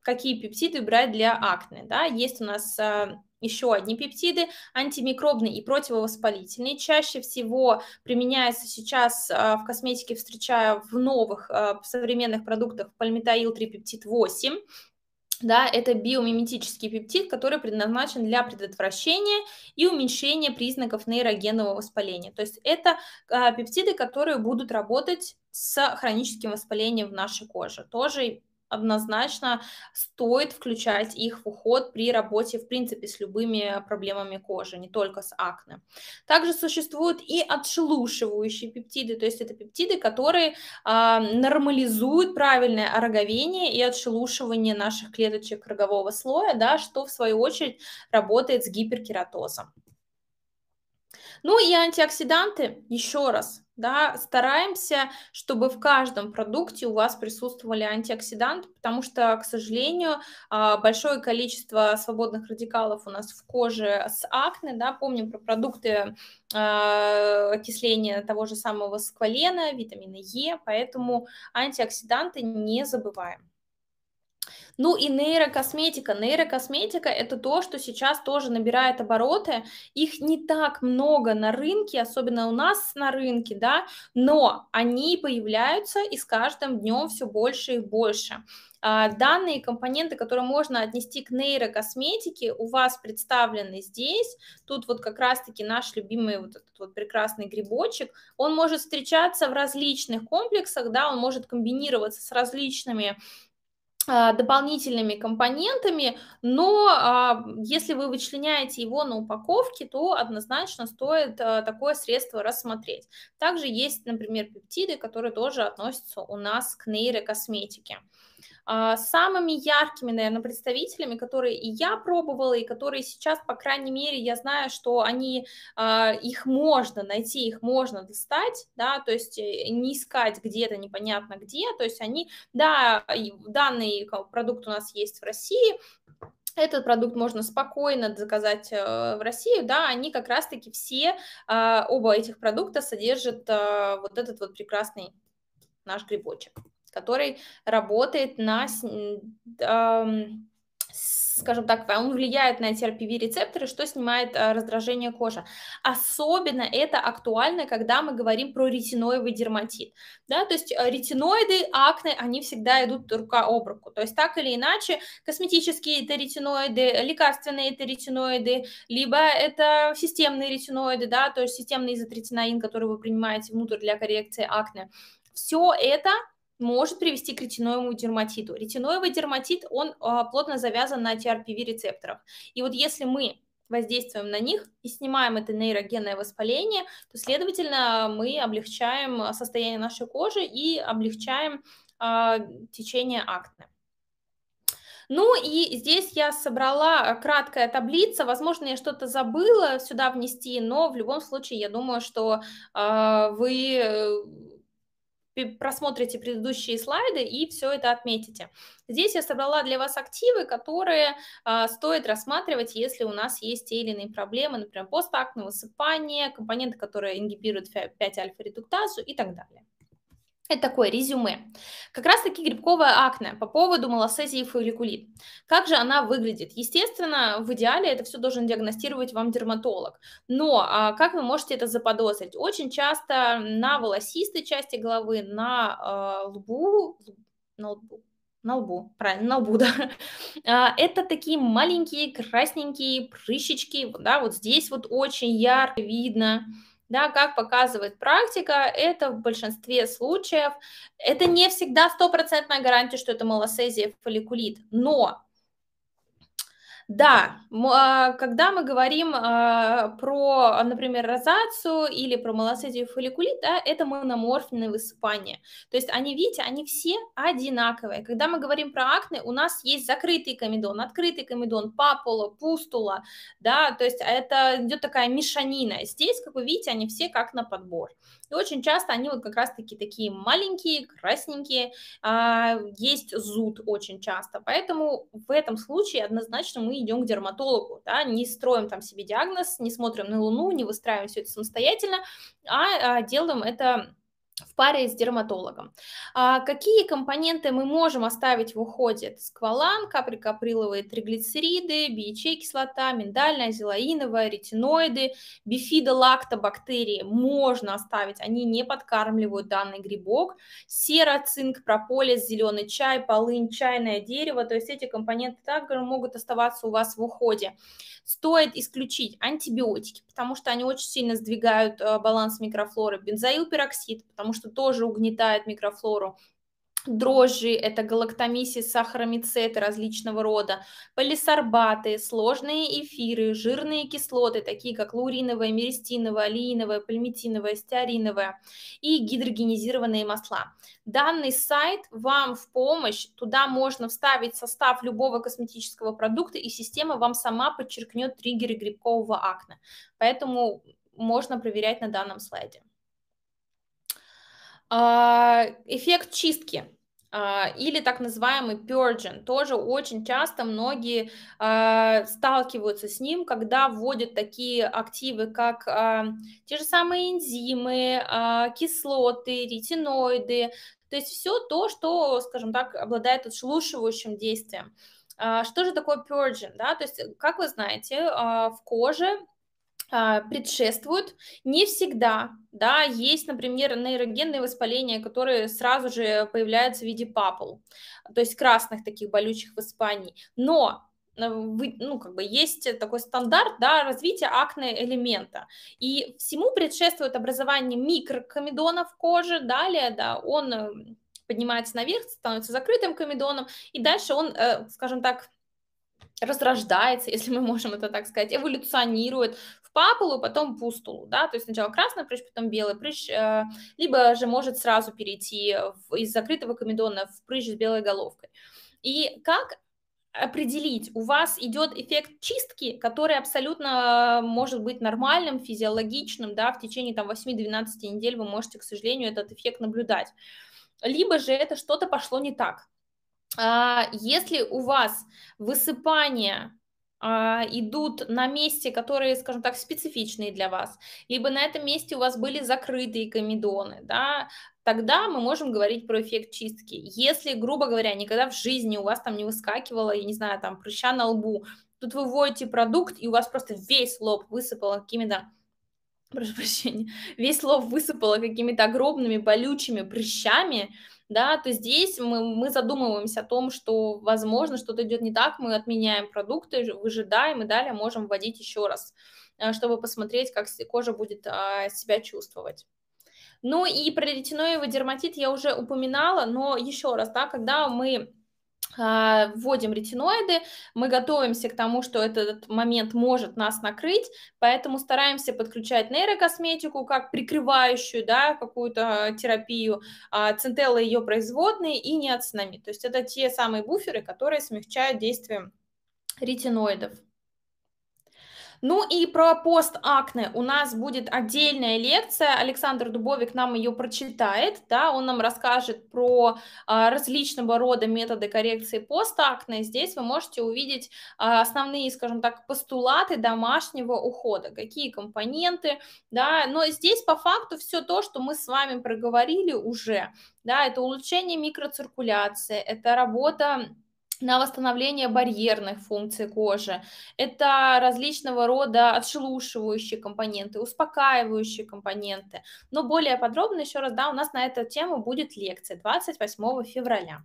какие пептиды брать для акне, да. Есть у нас а, еще одни пептиды, антимикробные и противовоспалительные. Чаще всего применяются сейчас а, в косметике, встречая в новых а, современных продуктах пальмитаил трипептид пептид 8, да, это биомиметический пептид, который предназначен для предотвращения и уменьшения признаков нейрогенного воспаления. То есть это э, пептиды, которые будут работать с хроническим воспалением в нашей коже. Тоже однозначно стоит включать их в уход при работе, в принципе, с любыми проблемами кожи, не только с акне. Также существуют и отшелушивающие пептиды, то есть это пептиды, которые э, нормализуют правильное ороговение и отшелушивание наших клеточек рогового слоя, да, что в свою очередь работает с гиперкератозом. Ну и антиоксиданты, еще раз, да, стараемся, чтобы в каждом продукте у вас присутствовали антиоксиданты, потому что, к сожалению, а, большое количество свободных радикалов у нас в коже с акне, да, помним про продукты а, окисления того же самого сквалена, витамина Е, поэтому антиоксиданты не забываем. Ну и нейрокосметика. Нейрокосметика – это то, что сейчас тоже набирает обороты. Их не так много на рынке, особенно у нас на рынке, да, но они появляются и с каждым днем все больше и больше. А, данные компоненты, которые можно отнести к нейрокосметике, у вас представлены здесь. Тут вот как раз-таки наш любимый вот этот вот прекрасный грибочек. Он может встречаться в различных комплексах, да, он может комбинироваться с различными а, дополнительными компонентами, но а, если вы вычленяете его на упаковке, то однозначно стоит а, такое средство рассмотреть. Также есть, например, пептиды, которые тоже относятся у нас к нейрокосметике. А, самыми яркими, наверное, представителями, которые и я пробовала, и которые сейчас, по крайней мере, я знаю, что они, а, их можно найти, их можно достать, да, то есть э, не искать где-то непонятно где, то есть они, да, данный продукт у нас есть в России, этот продукт можно спокойно заказать э, в Россию, да, они как раз-таки все, а, оба этих продукта содержат вот этот вот прекрасный наш грибочек который работает на, скажем так, он влияет на эти RPV-рецепторы, что снимает а, раздражение кожи. Особенно это актуально, когда мы говорим про ретиноевый дерматит. Да? То есть а, ретиноиды, акне, они всегда идут рука об руку. То есть так или иначе, косметические это ретиноиды, лекарственные это ретиноиды, либо это системные ретиноиды, да? то есть системный изотретинаин, который вы принимаете внутрь для коррекции акне. Все это может привести к ретиноевому дерматиту. Ретиноевый дерматит, он а, плотно завязан на TRPV рецепторах. И вот если мы воздействуем на них и снимаем это нейрогенное воспаление, то, следовательно, мы облегчаем состояние нашей кожи и облегчаем а, течение акне. Ну и здесь я собрала краткая таблица, возможно, я что-то забыла сюда внести, но в любом случае я думаю, что а, э, вы просмотрите предыдущие слайды и все это отметите. Здесь я собрала для вас активы, которые а, стоит рассматривать, если у нас есть те или иные проблемы, например, постактное высыпание, компоненты, которые ингибируют 5-альфа-редуктазу и так далее. Это такое резюме. Как раз таки грибковая акне по поводу малосезии и фолликулит. Как же она выглядит? Естественно, в идеале это все должен диагностировать вам дерматолог. Но а, как вы можете это заподозрить? Очень часто на волосистой части головы, на а, лбу, на лбу, на лбу, правильно, на лбу, (laughs) да. А, это такие маленькие красненькие прыщички, да, вот здесь вот очень ярко видно да, как показывает практика, это в большинстве случаев, это не всегда стопроцентная гарантия, что это малосезия фолликулит, но да, а, когда мы говорим а, про, а, например, розацию или про малоцитию фолликулит, да, это мономорфные высыпания. То есть они, видите, они все одинаковые. Когда мы говорим про акне, у нас есть закрытый комедон, открытый комедон, папула, пустула, да, то есть это идет такая мешанина. Здесь, как вы видите, они все как на подбор. И очень часто они вот как раз-таки такие маленькие, красненькие, а, есть зуд очень часто. Поэтому в этом случае однозначно мы идем к дерматологу, да, не строим там себе диагноз, не смотрим на луну, не выстраиваем все это самостоятельно, а, а делаем это в паре с дерматологом. А какие компоненты мы можем оставить в уходе? Сквалан, каприкаприловые триглицериды, BHA-кислота, миндальная, зелаиновая, ретиноиды, бифидолактобактерии можно оставить, они не подкармливают данный грибок. Сера, цинк, прополис, зеленый чай, полынь, чайное дерево, то есть эти компоненты также могут оставаться у вас в уходе. Стоит исключить антибиотики, потому что они очень сильно сдвигают э, баланс микрофлоры, бензоилпероксид, потому потому что тоже угнетает микрофлору дрожжи, это галактомисис, сахаромицеты различного рода, полисорбаты, сложные эфиры, жирные кислоты, такие как луриновая, меристиновая, алииновая, пальмитиновая, стеариновая и гидрогенизированные масла. Данный сайт вам в помощь, туда можно вставить состав любого косметического продукта, и система вам сама подчеркнет триггеры грибкового акне. Поэтому можно проверять на данном слайде. А, эффект чистки а, или так называемый purging, тоже очень часто многие а, сталкиваются с ним, когда вводят такие активы, как те же самые энзимы, кислоты, ретиноиды, то есть все то, что, скажем так, обладает отшелушивающим действием. Что же такое purging? Да? То есть, как вы знаете, в коже а, предшествуют. Не всегда, да, есть, например, нейрогенные воспаления, которые сразу же появляются в виде папул, то есть красных таких болючих воспаний. Но э, ну, как бы есть такой стандарт да, развития акне элемента. И всему предшествует образование микрокомедонов кожи, далее да, он э, поднимается наверх, становится закрытым комедоном, и дальше он, э, скажем так, разрождается, (laughs) если мы можем это так сказать, эволюционирует папулу, потом пустулу, да, то есть сначала красный прыщ, потом белый прыщ, э, либо же может сразу перейти из закрытого комедона в прыщ с белой головкой. И как определить, у вас идет эффект чистки, который абсолютно э, может быть нормальным, физиологичным, да, в течение там 8-12 недель вы можете, к сожалению, этот эффект наблюдать. Либо же это что-то пошло не так. А, если у вас высыпание а, идут на месте, которые, скажем так, специфичные для вас, либо на этом месте у вас были закрытые комедоны, да, тогда мы можем говорить про эффект чистки. Если, грубо говоря, никогда в жизни у вас там не выскакивало, я не знаю, там, прыща на лбу, тут вы вводите продукт, и у вас просто весь лоб высыпало какими-то (laughs) прошу прощения, весь лоб высыпало какими-то огромными болючими прыщами, да, то здесь мы, мы задумываемся о том, что, возможно, что-то идет не так, мы отменяем продукты, выжидаем и далее можем вводить еще раз, э, чтобы посмотреть, как кожа будет а, себя чувствовать. Ну и про ретиноевый дерматит я уже упоминала, но еще раз, да, когда мы а, вводим ретиноиды, мы готовимся к тому, что этот момент может нас накрыть, поэтому стараемся подключать нейрокосметику как прикрывающую, да, какую-то а, терапию, а, центелла ее производные и неоцинамид. То есть это те самые буферы, которые смягчают действие ретиноидов. Ну и про постакне у нас будет отдельная лекция. Александр Дубовик нам ее прочитает, да, он нам расскажет про а, различного рода методы коррекции постакне. Здесь вы можете увидеть а, основные, скажем так, постулаты домашнего ухода, какие компоненты, да, но здесь по факту все то, что мы с вами проговорили уже, да, это улучшение микроциркуляции, это работа на восстановление барьерных функций кожи. Это различного рода отшелушивающие компоненты, успокаивающие компоненты. Но более подробно, еще раз, да, у нас на эту тему будет лекция 28 февраля.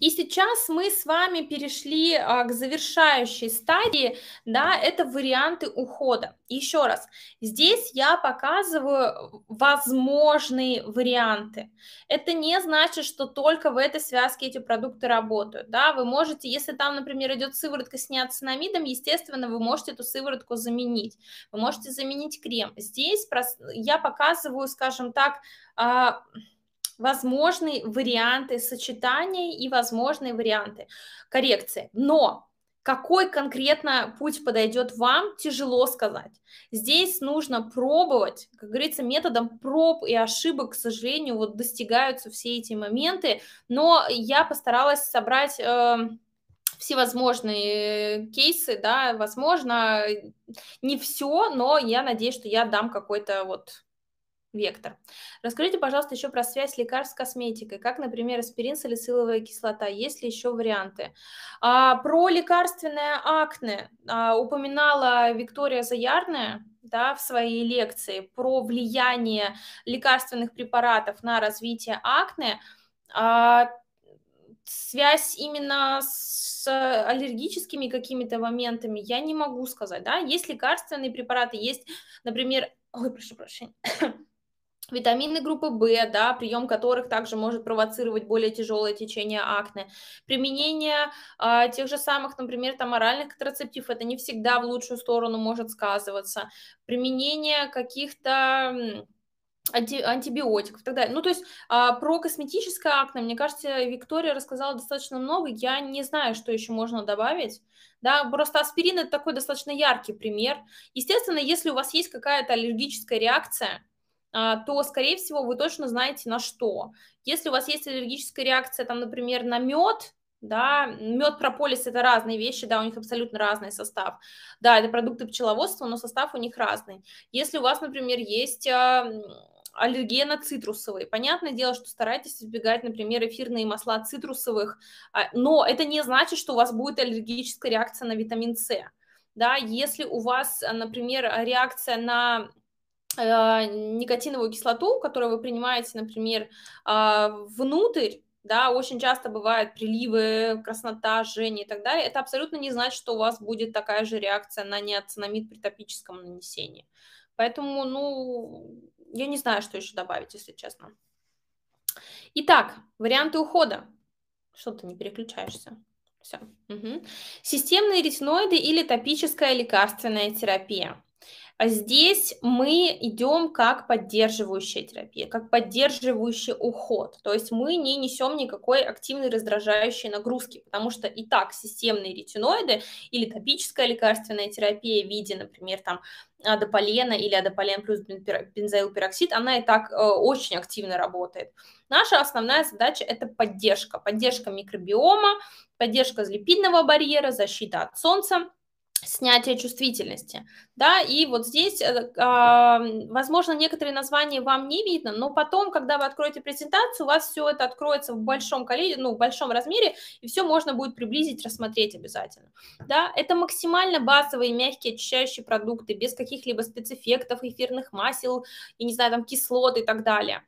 И сейчас мы с вами перешли а, к завершающей стадии, да, это варианты ухода. Еще раз, здесь я показываю э, возможные варианты. Это не значит, что только в этой связке эти продукты работают, да, вы можете, если там, например, идет сыворотка с неоцинамидом, естественно, вы можете эту сыворотку заменить, вы можете заменить крем. Здесь я показываю, скажем так, а, возможные варианты сочетаний и возможные варианты коррекции. Но какой конкретно путь подойдет вам, тяжело сказать. Здесь нужно пробовать, как говорится, методом проб и ошибок, к сожалению, вот достигаются все эти моменты, но я постаралась собрать... Э, всевозможные кейсы, да, возможно, не все, но я надеюсь, что я дам какой-то вот Вектор. Расскажите, пожалуйста, еще про связь лекарств с косметикой, как, например, аспирин, салициловая кислота. Есть ли еще варианты? А, про лекарственное акне а, упоминала Виктория Заярная да, в своей лекции про влияние лекарственных препаратов на развитие акне. А, связь именно с аллергическими какими-то моментами я не могу сказать, да, есть лекарственные препараты, есть, например, ой, прошу прощения, витамины группы В, да, прием которых также может провоцировать более тяжелое течение акне. Применение э, тех же самых, например, там оральных контрацептив, это не всегда в лучшую сторону может сказываться. Применение каких-то антибиотиков и так далее. Ну, то есть а, про косметическое акне, мне кажется, Виктория рассказала достаточно много. Я не знаю, что еще можно добавить. Да, просто аспирин это такой достаточно яркий пример. Естественно, если у вас есть какая-то аллергическая реакция, а, то, скорее всего, вы точно знаете на что. Если у вас есть аллергическая реакция, там, например, на мед, да, мед, прополис – это разные вещи, да, у них абсолютно разный состав. Да, это продукты пчеловодства, но состав у них разный. Если у вас, например, есть а, аллергия на цитрусовые. Понятное дело, что старайтесь избегать, например, эфирные масла цитрусовых, а, но это не значит, что у вас будет аллергическая реакция на витамин С. Да, если у вас, например, реакция на Э, никотиновую кислоту, которую вы принимаете, например, а, внутрь, да, очень часто бывают приливы, краснота, жжение и так далее, это абсолютно не значит, что у вас будет такая же реакция на неоцинамид при топическом нанесении. Поэтому, ну, я не знаю, что еще добавить, если честно. Итак, варианты ухода. Что ты не переключаешься? Все. Угу. Системные ретиноиды или топическая лекарственная терапия. А здесь мы идем как поддерживающая терапия, как поддерживающий уход. То есть мы не несем никакой активной раздражающей нагрузки, потому что и так системные ретиноиды или топическая лекарственная терапия в виде, например, там адополена или адополен плюс бензоилпероксид, она и так э, очень активно работает. Наша основная задача – это поддержка. Поддержка микробиома, поддержка липидного барьера, защита от солнца – снятия чувствительности, да, и вот здесь, э, возможно, некоторые названия вам не видно, но потом, когда вы откроете презентацию, у вас все это откроется в большом количестве, ну, в большом размере, и все можно будет приблизить, рассмотреть обязательно, да, это максимально базовые мягкие очищающие продукты, без каких-либо спецэффектов, эфирных масел, и, не знаю, там, кислот и так далее,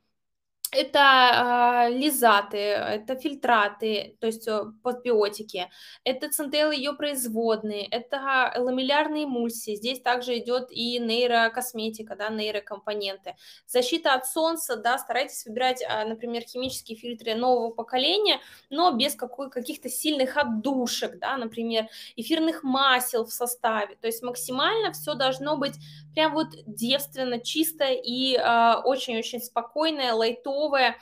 это э, лизаты, это фильтраты, то есть э, подбиотики, это центеллы ее производные, это ламеллярные эмульсии, здесь также идет и нейрокосметика, да, нейрокомпоненты. Защита от солнца, да, старайтесь выбирать, а, например, химические фильтры нового поколения, но без какой, каких-то сильных отдушек, да, например, эфирных масел в составе, то есть максимально все должно быть прям вот девственно, чисто и а, очень-очень э, спокойное, лайтовое, здоровая,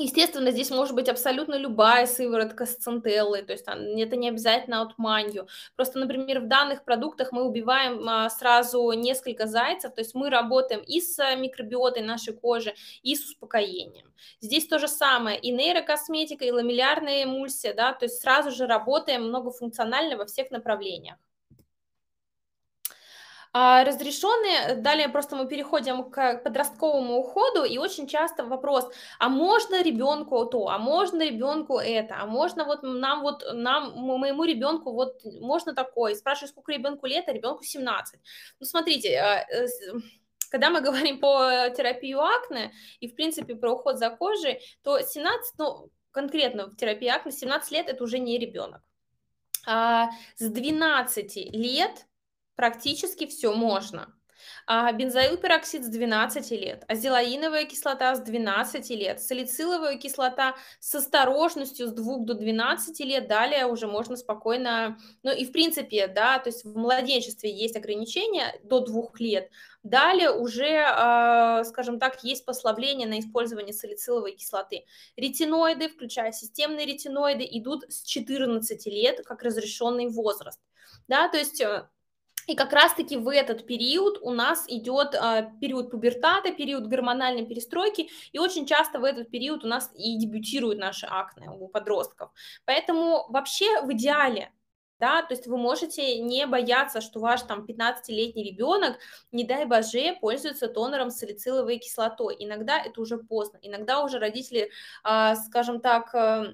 Естественно, здесь может быть абсолютно любая сыворотка с центеллой, то есть там, это не обязательно от манью. Просто, например, в данных продуктах мы убиваем а, сразу несколько зайцев, то есть мы работаем и с а, микробиотой нашей кожи, и с успокоением. Здесь то же самое, и нейрокосметика, и ламеллярная эмульсия, да, то есть сразу же работаем многофункционально во всех направлениях. А, Разрешенные, далее просто мы переходим к подростковому уходу, и очень часто вопрос, а можно ребенку то, а можно ребенку это, а можно вот нам вот, нам, моему ребенку вот можно такое, спрашиваю, сколько ребенку лет, а ребенку 17. Ну, смотрите, э, э, когда мы говорим по терапии акне и, в принципе, про уход за кожей, то 17, ну, конкретно в терапии акне, 17 лет – это уже не ребенок. А с 12 лет практически все можно. А бензоил с 12 лет, азелаиновая кислота с 12 лет, салициловая кислота с осторожностью с 2 до 12 лет, далее уже можно спокойно, ну и в принципе, да, то есть в младенчестве есть ограничения до 2 лет, далее уже, а, скажем так, есть послабление на использование салициловой кислоты. Ретиноиды, включая системные ретиноиды, идут с 14 лет как разрешенный возраст, да, то есть э, и как раз-таки в этот период у нас идет э, а, период пубертата, период гормональной перестройки, и очень часто в этот период у нас и дебютируют наши акне у подростков. Поэтому вообще в идеале да, то есть вы можете не бояться, что ваш там 15-летний ребенок, не дай боже, пользуется тонером с салициловой кислотой. Иногда это уже поздно, иногда уже родители, а, скажем так, э,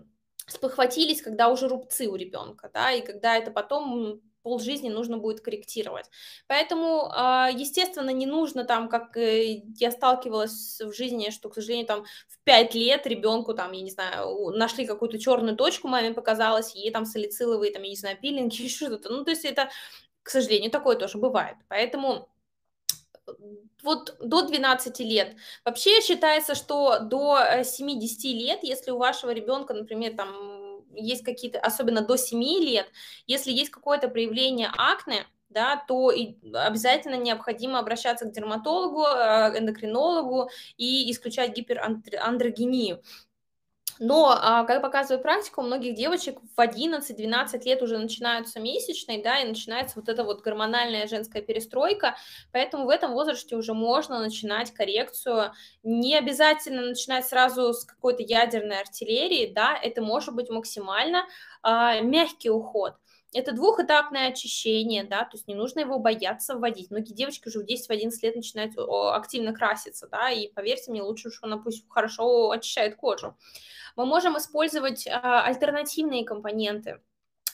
спохватились, когда уже рубцы у ребенка, да, и когда это потом полжизни нужно будет корректировать. Поэтому, а, естественно, не нужно там, как э, я сталкивалась в жизни, что, к сожалению, там в 5 лет ребенку, там, я не знаю, нашли какую-то черную точку, маме показалось, ей там салициловые, там, я не знаю, пилинги, (laughs) еще что-то. Ну, то есть это, к сожалению, такое тоже бывает. Поэтому вот до 12 лет. Вообще считается, что до 70 э, лет, если у вашего ребенка, например, там есть какие-то, особенно до 7 лет, если есть какое-то проявление акне, да, то и обязательно необходимо обращаться к дерматологу, э, эндокринологу и исключать гиперандрогению. Но, а, как показывает практика, у многих девочек в 11-12 лет уже начинаются месячные, да, и начинается вот эта вот гормональная женская перестройка, поэтому в этом возрасте уже можно начинать коррекцию. Не обязательно начинать сразу с какой-то ядерной артиллерии, да, это может быть максимально а, мягкий уход. Это двухэтапное очищение, да, то есть не нужно его бояться вводить. Многие девочки уже в 10-11 лет начинают активно краситься, да, и поверьте мне, лучше что она пусть хорошо очищает кожу. Мы можем использовать а, альтернативные компоненты,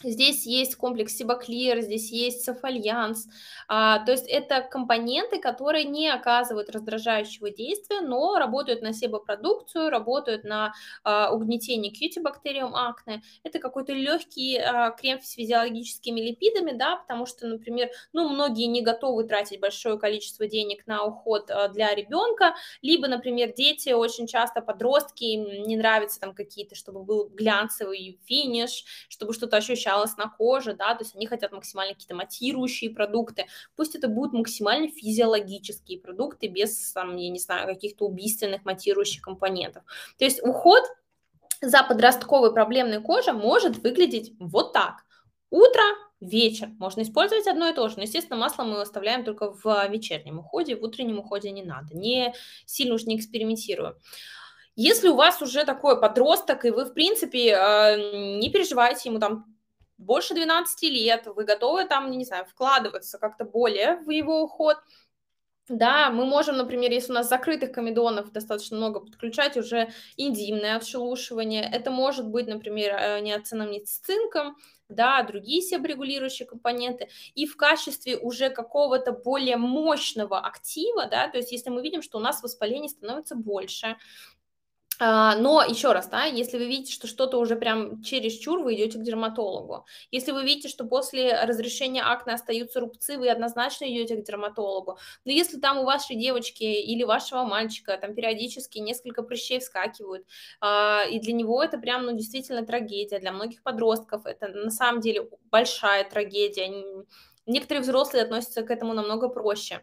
Здесь есть комплекс Сибаклир, здесь есть Софальянс. А, то есть это компоненты, которые не оказывают раздражающего действия, но работают на себопродукцию, работают на а, угнетение кьюти-бактериум акне. Это какой-то легкий а, крем с физиологическими липидами, да, потому что, например, ну, многие не готовы тратить большое количество денег на уход а, для ребенка, либо, например, дети очень часто, подростки, им не нравятся там какие-то, чтобы был глянцевый финиш, чтобы что-то ощущалось ощущалось на коже, да, то есть они хотят максимально какие-то матирующие продукты, пусть это будут максимально физиологические продукты без, там, я не знаю, каких-то убийственных матирующих компонентов. То есть уход за подростковой проблемной кожей может выглядеть вот так. Утро, вечер. Можно использовать одно и то же. Но, естественно, масло мы оставляем только в вечернем уходе, в утреннем уходе не надо. Не сильно уж не экспериментирую. Если у вас уже такой подросток, и вы, в принципе, э, не переживаете, ему там больше 12 лет, вы готовы там, не знаю, вкладываться как-то более в его уход, да, мы можем, например, если у нас закрытых комедонов достаточно много, подключать уже индимное отшелушивание. Это может быть, например, э, неоценом с цинком, да, а другие себрегулирующие компоненты, и в качестве уже какого-то более мощного актива, да, то есть если мы видим, что у нас воспаление становится больше, а, но еще раз, да, если вы видите, что что-то уже прям чересчур, вы идете к дерматологу. Если вы видите, что после разрешения акне остаются рубцы, вы однозначно идете к дерматологу. Но если там у вашей девочки или вашего мальчика там периодически несколько прыщей вскакивают, а, и для него это прям, ну, действительно трагедия. Для многих подростков это на самом деле большая трагедия. Некоторые взрослые относятся к этому намного проще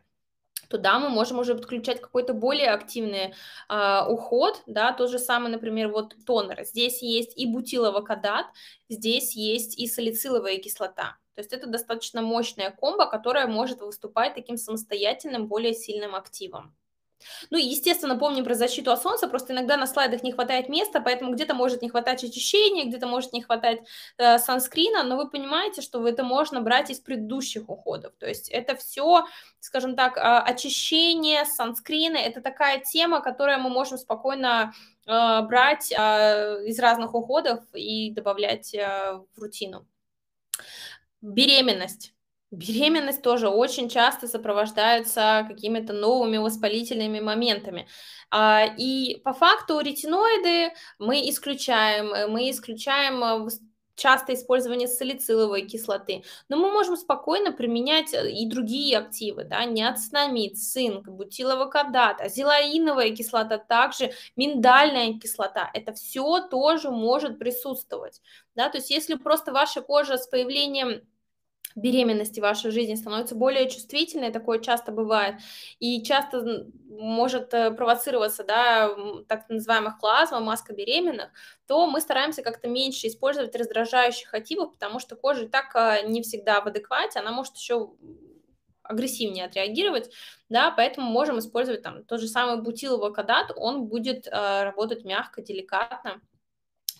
туда мы можем уже подключать какой-то более активный э, уход, да, то же самое, например, вот тонер. Здесь есть и бутиловокадат, здесь есть и салициловая кислота. То есть это достаточно мощная комбо, которая может выступать таким самостоятельным, более сильным активом. Ну, естественно, помним про защиту от солнца, просто иногда на слайдах не хватает места, поэтому где-то может не хватать очищения, где-то может не хватать э, санскрина, но вы понимаете, что это можно брать из предыдущих уходов. То есть это все, скажем так, а, очищение, санскрины, это такая тема, которую мы можем спокойно э, брать э, из разных уходов и добавлять э, в рутину. Беременность Беременность тоже очень часто сопровождается какими-то новыми воспалительными моментами. А, и по факту ретиноиды мы исключаем, э, мы исключаем э, часто использование салициловой кислоты, но мы можем спокойно применять э, и другие активы, да, неоцинамид, цинк, бутиловокодат, азелаиновая кислота, также миндальная кислота, это все тоже может присутствовать, да, то есть если просто ваша кожа с появлением беременности вашей жизни становится более чувствительной, такое часто бывает, и часто может э, провоцироваться, да, так называемых клазма, маска беременных, то мы стараемся как-то меньше использовать раздражающих активов, потому что кожа и так э, не всегда в адеквате, она может еще агрессивнее отреагировать, да, поэтому можем использовать там тот же самый бутиловый кадат, он будет э, работать мягко, деликатно,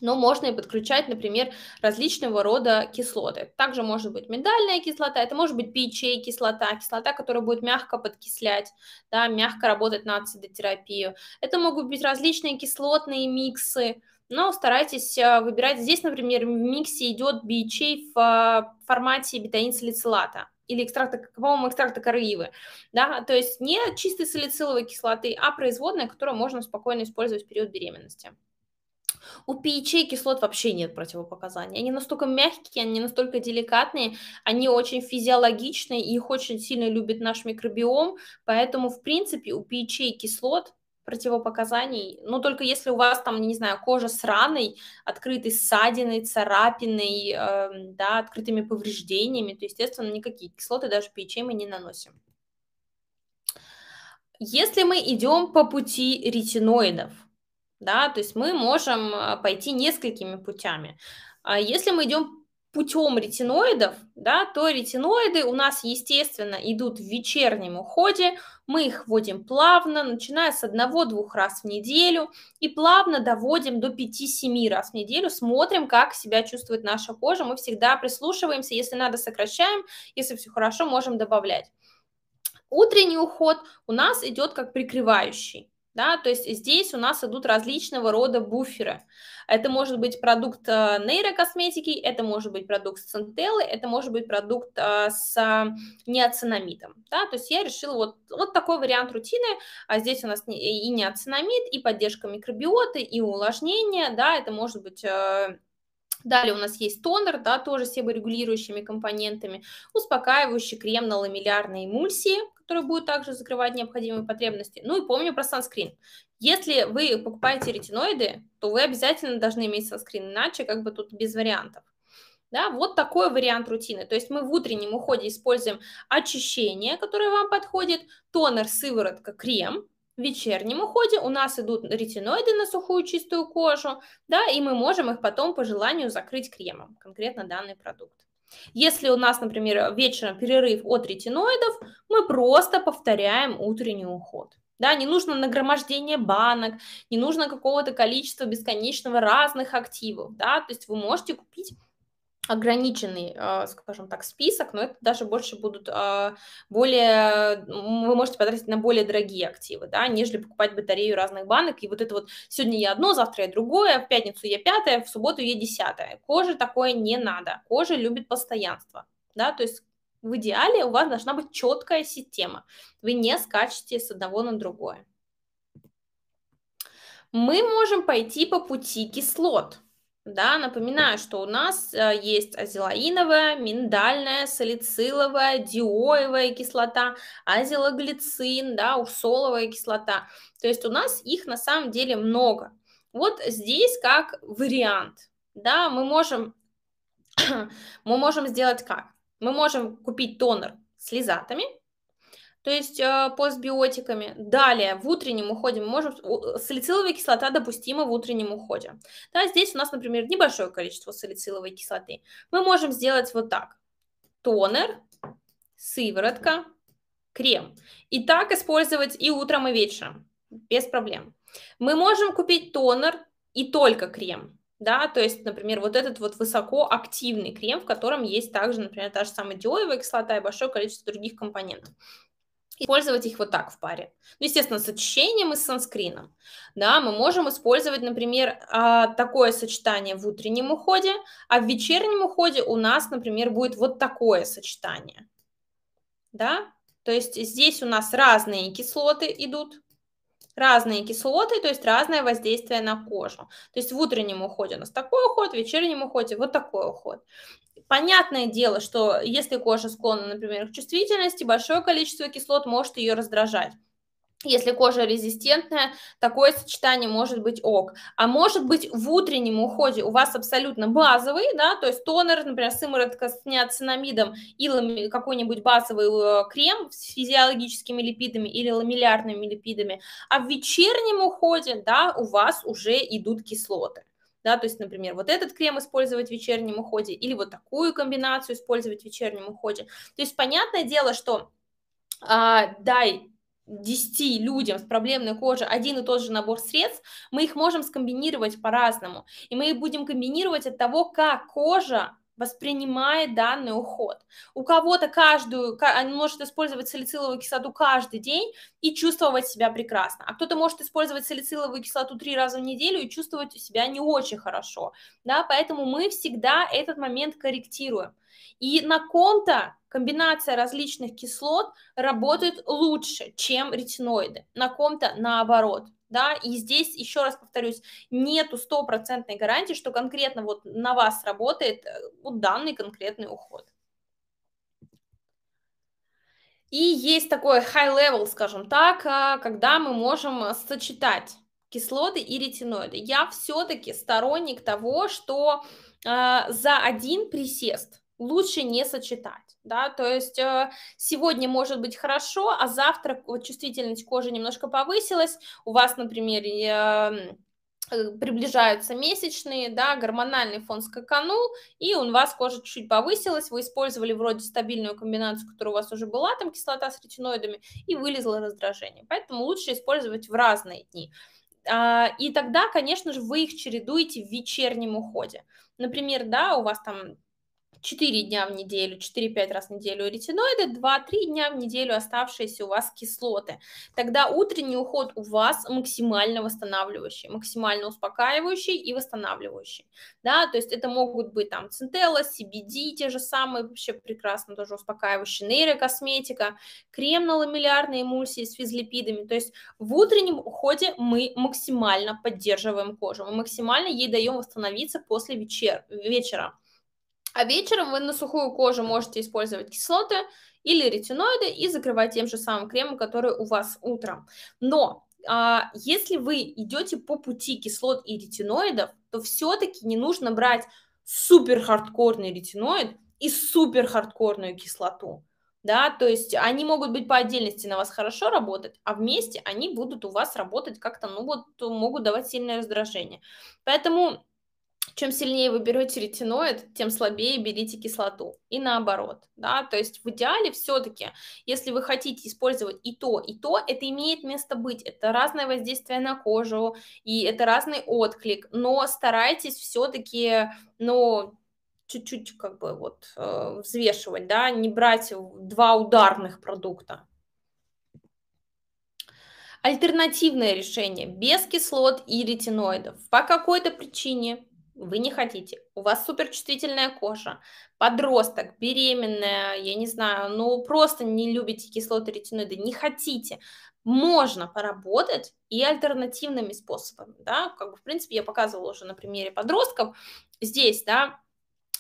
но можно и подключать, например, различного рода кислоты. Также может быть миндальная кислота, это может быть PHA кислота, кислота, которая будет мягко подкислять, да, мягко работать на ацидотерапию. Это могут быть различные кислотные миксы, но старайтесь э, выбирать. Здесь, например, в миксе идет BHA в формате бетаин-салицилата или экстракта, по-моему, экстракта коры да, то есть не чистой салициловой кислоты, а производная, которую можно спокойно использовать в период беременности. У печей кислот вообще нет противопоказаний. Они настолько мягкие, они настолько деликатные, они очень физиологичные, и их очень сильно любит наш микробиом, поэтому, в принципе, у печей кислот противопоказаний, Но только если у вас там, не знаю, кожа с раной, открытой ссадиной, царапиной, э, да, открытыми повреждениями, то, естественно, никакие кислоты даже печей мы не наносим. Если мы идем по пути ретиноидов – да, то есть мы можем а, пойти несколькими путями. А если мы идем путем ретиноидов, да, то ретиноиды у нас, естественно, идут в вечернем уходе, мы их вводим плавно, начиная с одного-двух раз в неделю, и плавно доводим до 5-7 раз в неделю, смотрим, как себя чувствует наша кожа, мы всегда прислушиваемся, если надо, сокращаем, если все хорошо, можем добавлять. Утренний уход у нас идет как прикрывающий, да, то есть здесь у нас идут различного рода буферы. Это может быть продукт э, нейрокосметики, это может быть продукт с центеллы, это может быть продукт э, с э, неоцинамидом. Да, то есть я решила вот, вот такой вариант рутины, а здесь у нас и неоцинамид, и поддержка микробиоты, и увлажнение, да, это может быть Далее у нас есть тонер, да, тоже с себорегулирующими компонентами, успокаивающий крем на ламеллярной эмульсии, который будет также закрывать необходимые потребности. Ну и помню про санскрин. Если вы покупаете ретиноиды, то вы обязательно должны иметь санскрин, иначе как бы тут без вариантов. Да, вот такой вариант рутины. То есть мы в утреннем уходе используем очищение, которое вам подходит, тонер, сыворотка, крем, в вечернем уходе у нас идут ретиноиды на сухую чистую кожу, да, и мы можем их потом по желанию закрыть кремом, конкретно данный продукт. Если у нас, например, вечером перерыв от ретиноидов, мы просто повторяем утренний уход. Да, не нужно нагромождение банок, не нужно какого-то количества бесконечного разных активов. Да, то есть вы можете купить ограниченный, а, скажем так, список, но это даже больше будут а, более, вы можете потратить на более дорогие активы, да, нежели покупать батарею разных банок, и вот это вот сегодня я одно, завтра я другое, в пятницу я пятое, в субботу я десятое. Коже такое не надо, кожа любит постоянство, да, то есть в идеале у вас должна быть четкая система, вы не скачете с одного на другое. Мы можем пойти по пути кислот – да, напоминаю, что у нас э, есть азелаиновая, миндальная, салициловая, диоевая кислота, азелоглицин, да, усоловая кислота. То есть у нас их на самом деле много. Вот здесь как вариант, да, мы можем, (clears throat) мы можем сделать как? Мы можем купить тонер с лизатами, то есть э, постбиотиками. Далее, в утреннем уходе мы можем... Э, салициловая кислота допустима в утреннем уходе. Да, здесь у нас, например, небольшое количество салициловой кислоты. Мы можем сделать вот так. Тонер, сыворотка, крем. И так использовать и утром, и вечером, без проблем. Мы можем купить тонер и только крем. Да, то есть, например, вот этот вот высокоактивный крем, в котором есть также, например, та же самая диоевая кислота и большое количество других компонентов использовать их вот так в паре. Ну, естественно, с очищением и с санскрином. Да, мы можем использовать, например, а, такое сочетание в утреннем уходе, а в вечернем уходе у нас, например, будет вот такое сочетание. Да? То есть здесь у нас разные кислоты идут, разные кислоты, то есть разное воздействие на кожу. То есть в утреннем уходе у нас такой уход, в вечернем уходе вот такой уход. Понятное дело, что если кожа склонна, например, к чувствительности, большое количество кислот может ее раздражать. Если кожа резистентная, такое сочетание может быть ок. А может быть в утреннем уходе у вас абсолютно базовый, да, то есть тонер, например, сыворотка с неоцинамидом или какой-нибудь базовый э, крем с физиологическими липидами или ламеллярными липидами. А в вечернем уходе, да, у вас уже идут кислоты да, то есть, например, вот этот крем использовать в вечернем уходе или вот такую комбинацию использовать в вечернем уходе. То есть, понятное дело, что а, да, 10 людям с проблемной кожей один и тот же набор средств, мы их можем скомбинировать по-разному. И мы их будем комбинировать от того, как кожа воспринимает данный уход. У кого-то каждую, он может использовать салициловую кислоту каждый день и чувствовать себя прекрасно, а кто-то может использовать салициловую кислоту три раза в неделю и чувствовать себя не очень хорошо, да, поэтому мы всегда этот момент корректируем. И на ком-то комбинация различных кислот работает лучше, чем ретиноиды, на ком-то наоборот – да, и здесь, еще раз повторюсь, нету стопроцентной гарантии, что конкретно вот на вас работает э, вот данный конкретный уход. И есть такой high level, скажем так, э, когда мы можем сочетать кислоты и ретиноиды. Я все-таки сторонник того, что э, за один присест – лучше не сочетать, да, то есть э, сегодня может быть хорошо, а завтра вот чувствительность кожи немножко повысилась, у вас, например, эм, э, приближаются месячные, да, гормональный фон скаканул, и у вас кожа чуть-чуть повысилась, вы использовали вроде стабильную комбинацию, которая у вас уже была, там кислота с ретиноидами, и вылезло раздражение. Поэтому лучше использовать в разные дни. А, и тогда, конечно же, вы их чередуете в вечернем уходе. Например, да, у вас там 4 дня в неделю, 4-5 раз в неделю ретиноиды, 2-3 дня в неделю оставшиеся у вас кислоты. Тогда утренний уход у вас максимально восстанавливающий, максимально успокаивающий и восстанавливающий. Да, то есть это могут быть там центелла, CBD, те же самые, вообще прекрасно тоже успокаивающие, нейрокосметика, крем на ламеллярной эмульсии с физлипидами. То есть в утреннем уходе мы максимально поддерживаем кожу, мы максимально ей даем восстановиться после вечер, вечера. А вечером вы на сухую кожу можете использовать кислоты или ретиноиды и закрывать тем же самым кремом, который у вас утром. Но а, если вы идете по пути кислот и ретиноидов, то все-таки не нужно брать супер хардкорный ретиноид и супер хардкорную кислоту. Да, то есть они могут быть по отдельности на вас хорошо работать, а вместе они будут у вас работать как-то, ну вот, могут давать сильное раздражение. Поэтому чем сильнее вы берете ретиноид, тем слабее берите кислоту. И наоборот. Да? То есть в идеале все-таки, если вы хотите использовать и то, и то, это имеет место быть. Это разное воздействие на кожу, и это разный отклик. Но старайтесь все-таки, ну, чуть-чуть как бы вот э, взвешивать, да, не брать два ударных продукта. Альтернативное решение без кислот и ретиноидов. По какой-то причине вы не хотите, у вас суперчувствительная кожа, подросток, беременная, я не знаю, ну просто не любите кислоты ретиноиды, не хотите, можно поработать и альтернативными способами, да, как бы, в принципе, я показывала уже на примере подростков, здесь, да,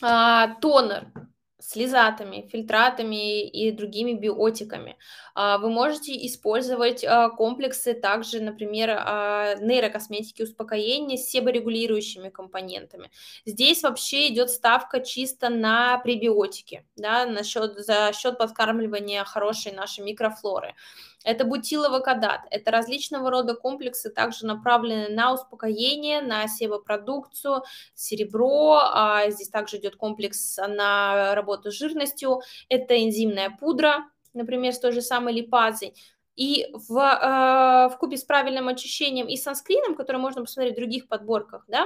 а, тонер, слезатами, фильтратами и другими биотиками. А, вы можете использовать а, комплексы также, например, а, нейрокосметики успокоения с себорегулирующими компонентами. Здесь вообще идет ставка чисто на пребиотики, да, насчет, за счет подкармливания хорошей нашей микрофлоры. Это бутиловокадат. это различного рода комплексы, также направленные на успокоение, на севопродукцию, серебро, а здесь также идет комплекс на работу с жирностью, это энзимная пудра, например, с той же самой липазой. И в, э, в купе с правильным очищением и санскрином, который можно посмотреть в других подборках, да,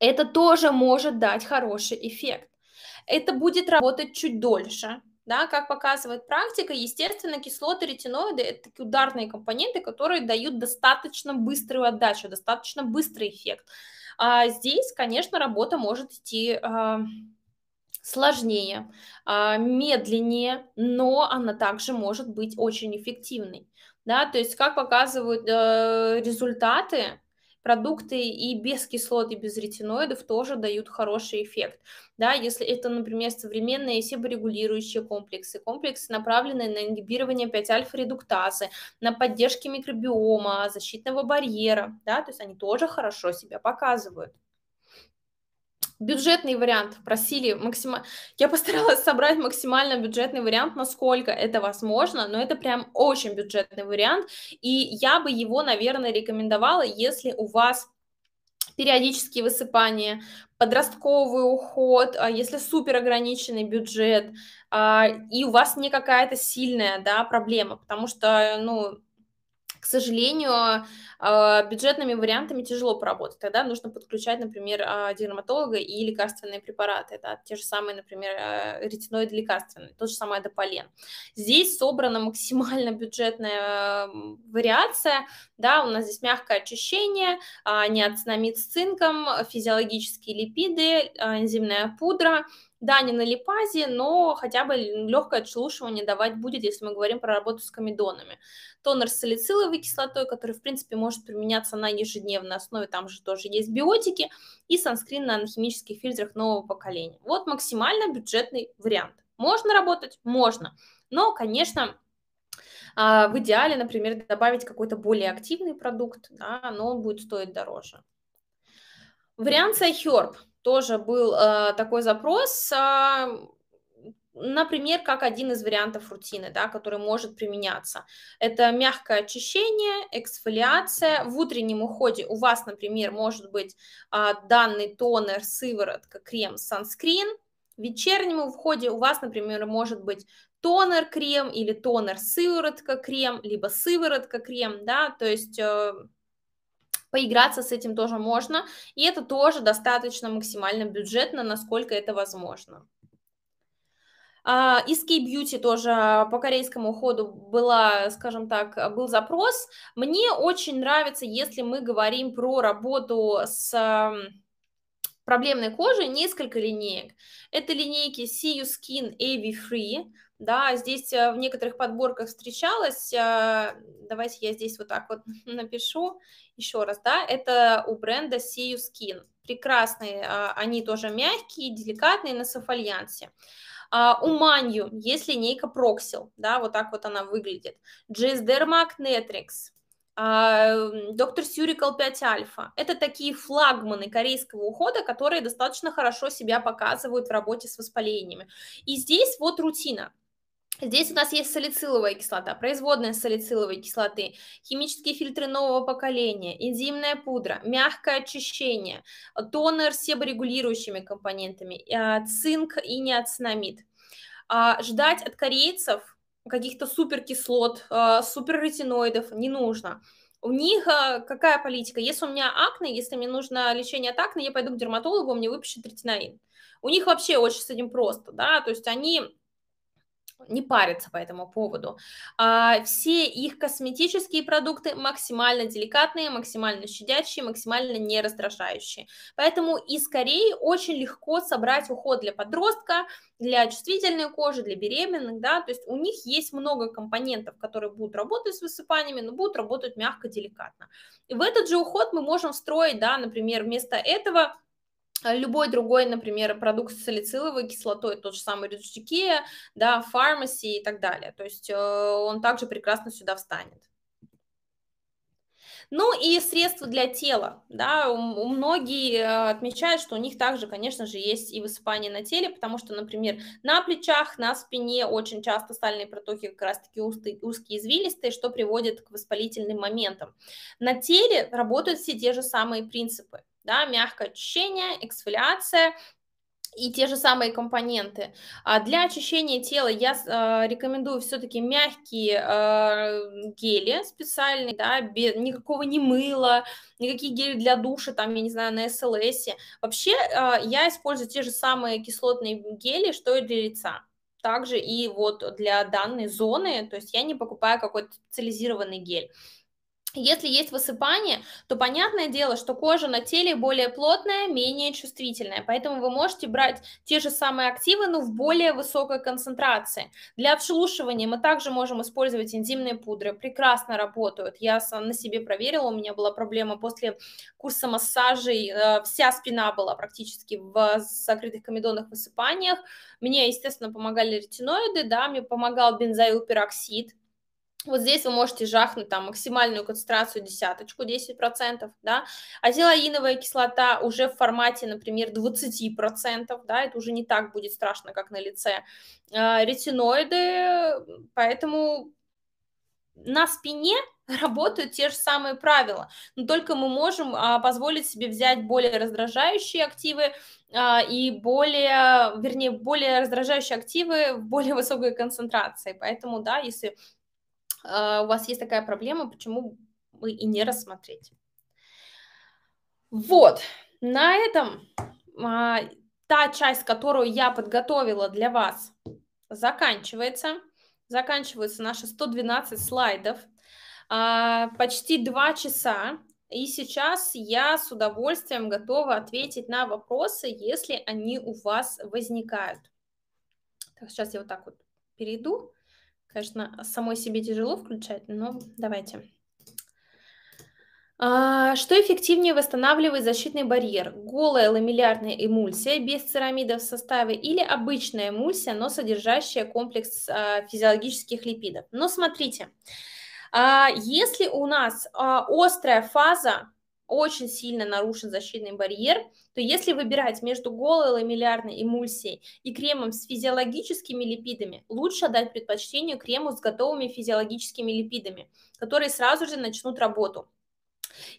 это тоже может дать хороший эффект. Это будет работать чуть дольше, да, как показывает практика, естественно, кислоты, ретиноиды – это такие ударные компоненты, которые дают достаточно быструю отдачу, достаточно быстрый эффект. А здесь, конечно, работа может идти а, сложнее, а, медленнее, но она также может быть очень эффективной. Да, то есть, как показывают э, результаты, продукты и без кислот, и без ретиноидов тоже дают хороший эффект. Да, если это, например, современные себорегулирующие комплексы, комплексы, направленные на ингибирование 5-альфа-редуктазы, на поддержки микробиома, защитного барьера, да, то есть они тоже хорошо себя показывают бюджетный вариант просили максимально... Я постаралась собрать максимально бюджетный вариант, насколько это возможно, но это прям очень бюджетный вариант, и я бы его, наверное, рекомендовала, если у вас периодические высыпания, подростковый уход, а, если супер ограниченный бюджет, а, и у вас не какая-то сильная да, проблема, потому что, ну, к сожалению, а, бюджетными вариантами тяжело поработать. Тогда нужно подключать, например, а, дерматолога и лекарственные препараты. Да, те же самые, например, а, ретиноиды лекарственные, тот же самый адополен. Здесь собрана максимально бюджетная вариация, да, у нас здесь мягкое очищение, а, неоцинамид с цинком, э, физиологические липиды, а, энзимная пудра, да, не на липазе, но хотя бы легкое отшелушивание давать будет, если мы говорим про работу с комедонами. Тонер с салициловой кислотой, который, в принципе, может применяться на ежедневной основе, там же тоже есть биотики, и санскрин на анахимических фильтрах нового поколения. Вот максимально бюджетный вариант. Можно работать? Можно. Но, конечно, а в идеале, например, добавить какой-то более активный продукт, да, но он будет стоить дороже. Вариант с iHerb тоже был э, такой запрос. Э, например, как один из вариантов рутины, да, который может применяться. Это мягкое очищение, эксфолиация. В утреннем уходе у вас, например, может быть а, данный тонер, сыворотка, крем, санскрин – вечернему в у вас, например, может быть тонер-крем или тонер-сыворотка-крем, либо сыворотка-крем, да, то есть э, поиграться с этим тоже можно, и это тоже достаточно максимально бюджетно, насколько это возможно. Из а, Key Beauty тоже по корейскому уходу была, скажем так, был запрос. Мне очень нравится, если мы говорим про работу с проблемной кожи несколько линеек. Это линейки See You Skin AV Free, да, здесь э, в некоторых подборках встречалась, э, давайте я здесь вот так вот (laughs) напишу еще раз, да, это у бренда See You Skin, прекрасные, а, они тоже мягкие, деликатные на сафальянсе. А, у Манью есть линейка Proxil, да, вот так вот она выглядит. GS Derma а, доктор Сюрикал 5 альфа. Это такие флагманы корейского ухода, которые достаточно хорошо себя показывают в работе с воспалениями. И здесь вот рутина. Здесь у нас есть салициловая кислота, производная салициловой кислоты, химические фильтры нового поколения, энзимная пудра, мягкое очищение, тонер с себорегулирующими компонентами, а, цинк и неоцинамид. А, ждать от корейцев – каких-то суперкислот, а, суперретиноидов не нужно. У них а, какая политика? Если у меня акне, если мне нужно лечение от акне, я пойду к дерматологу, мне выпишут ретиноид. У них вообще очень с этим просто, да, то есть они не парятся по этому поводу. А, все их косметические продукты максимально деликатные, максимально щадящие, максимально не раздражающие. Поэтому и скорее очень легко собрать уход для подростка, для чувствительной кожи, для беременных, да, то есть у них есть много компонентов, которые будут работать с высыпаниями, но будут работать мягко, деликатно. И в этот же уход мы можем встроить, да, например, вместо этого Э, любой другой, например, продукт с салициловой кислотой, тот же самый редуктикия, да, фармаси и так далее. То есть э, он также прекрасно сюда встанет. Ну и средства для тела, да, у многие э, отмечают, что у них также, конечно же, есть и высыпание на теле, потому что, например, на плечах, на спине очень часто сальные протоки как раз-таки узкие, узкие, извилистые, что приводит к воспалительным моментам. На теле работают все те же самые принципы, да, мягкое очищение, эксфолиация и те же самые компоненты. А для очищения тела я э, рекомендую все-таки мягкие э, гели специальные, да, без, никакого не мыла, никакие гели для душа, там, я не знаю, на СЛС. Вообще э, я использую те же самые кислотные гели, что и для лица. Также и вот для данной зоны, то есть я не покупаю какой-то специализированный гель. Если есть высыпание, то понятное дело, что кожа на теле более плотная, менее чувствительная, поэтому вы можете брать те же самые активы, но в более высокой концентрации. Для отшелушивания. мы также можем использовать энзимные пудры, прекрасно работают. Я на себе проверила, у меня была проблема после курса массажей, э, вся спина была практически в закрытых комедонных высыпаниях. Мне, естественно, помогали ретиноиды, да, мне помогал бензоил пероксид, вот здесь вы можете жахнуть там максимальную концентрацию десяточку, 10%, да. Азелаиновая кислота уже в формате, например, 20%, да, это уже не так будет страшно, как на лице. А, ретиноиды, поэтому на спине (laughs) работают те же самые правила, но только мы можем а, позволить себе взять более раздражающие активы а, и более, вернее, более раздражающие активы в более (laughs) высокой концентрации. Поэтому, да, если а, у вас есть такая проблема, почему бы и не рассмотреть. Вот, на этом э, та часть, которую я подготовила для вас, заканчивается. Заканчиваются наши 112 слайдов. Э, почти два часа. И сейчас я с удовольствием готова ответить на вопросы, если они у вас возникают. Так, сейчас я вот так вот перейду. Конечно, самой себе тяжело включать, но давайте. А, что эффективнее восстанавливает защитный барьер? Голая ламеллярная эмульсия без церамидов в составе или обычная эмульсия, но содержащая комплекс а, физиологических липидов? Но смотрите, а, если у нас острая фаза очень сильно нарушен защитный барьер, то если выбирать между голой ламеллярной эмульсией и кремом с физиологическими липидами, лучше отдать предпочтение крему с готовыми физиологическими липидами, которые сразу же начнут работу.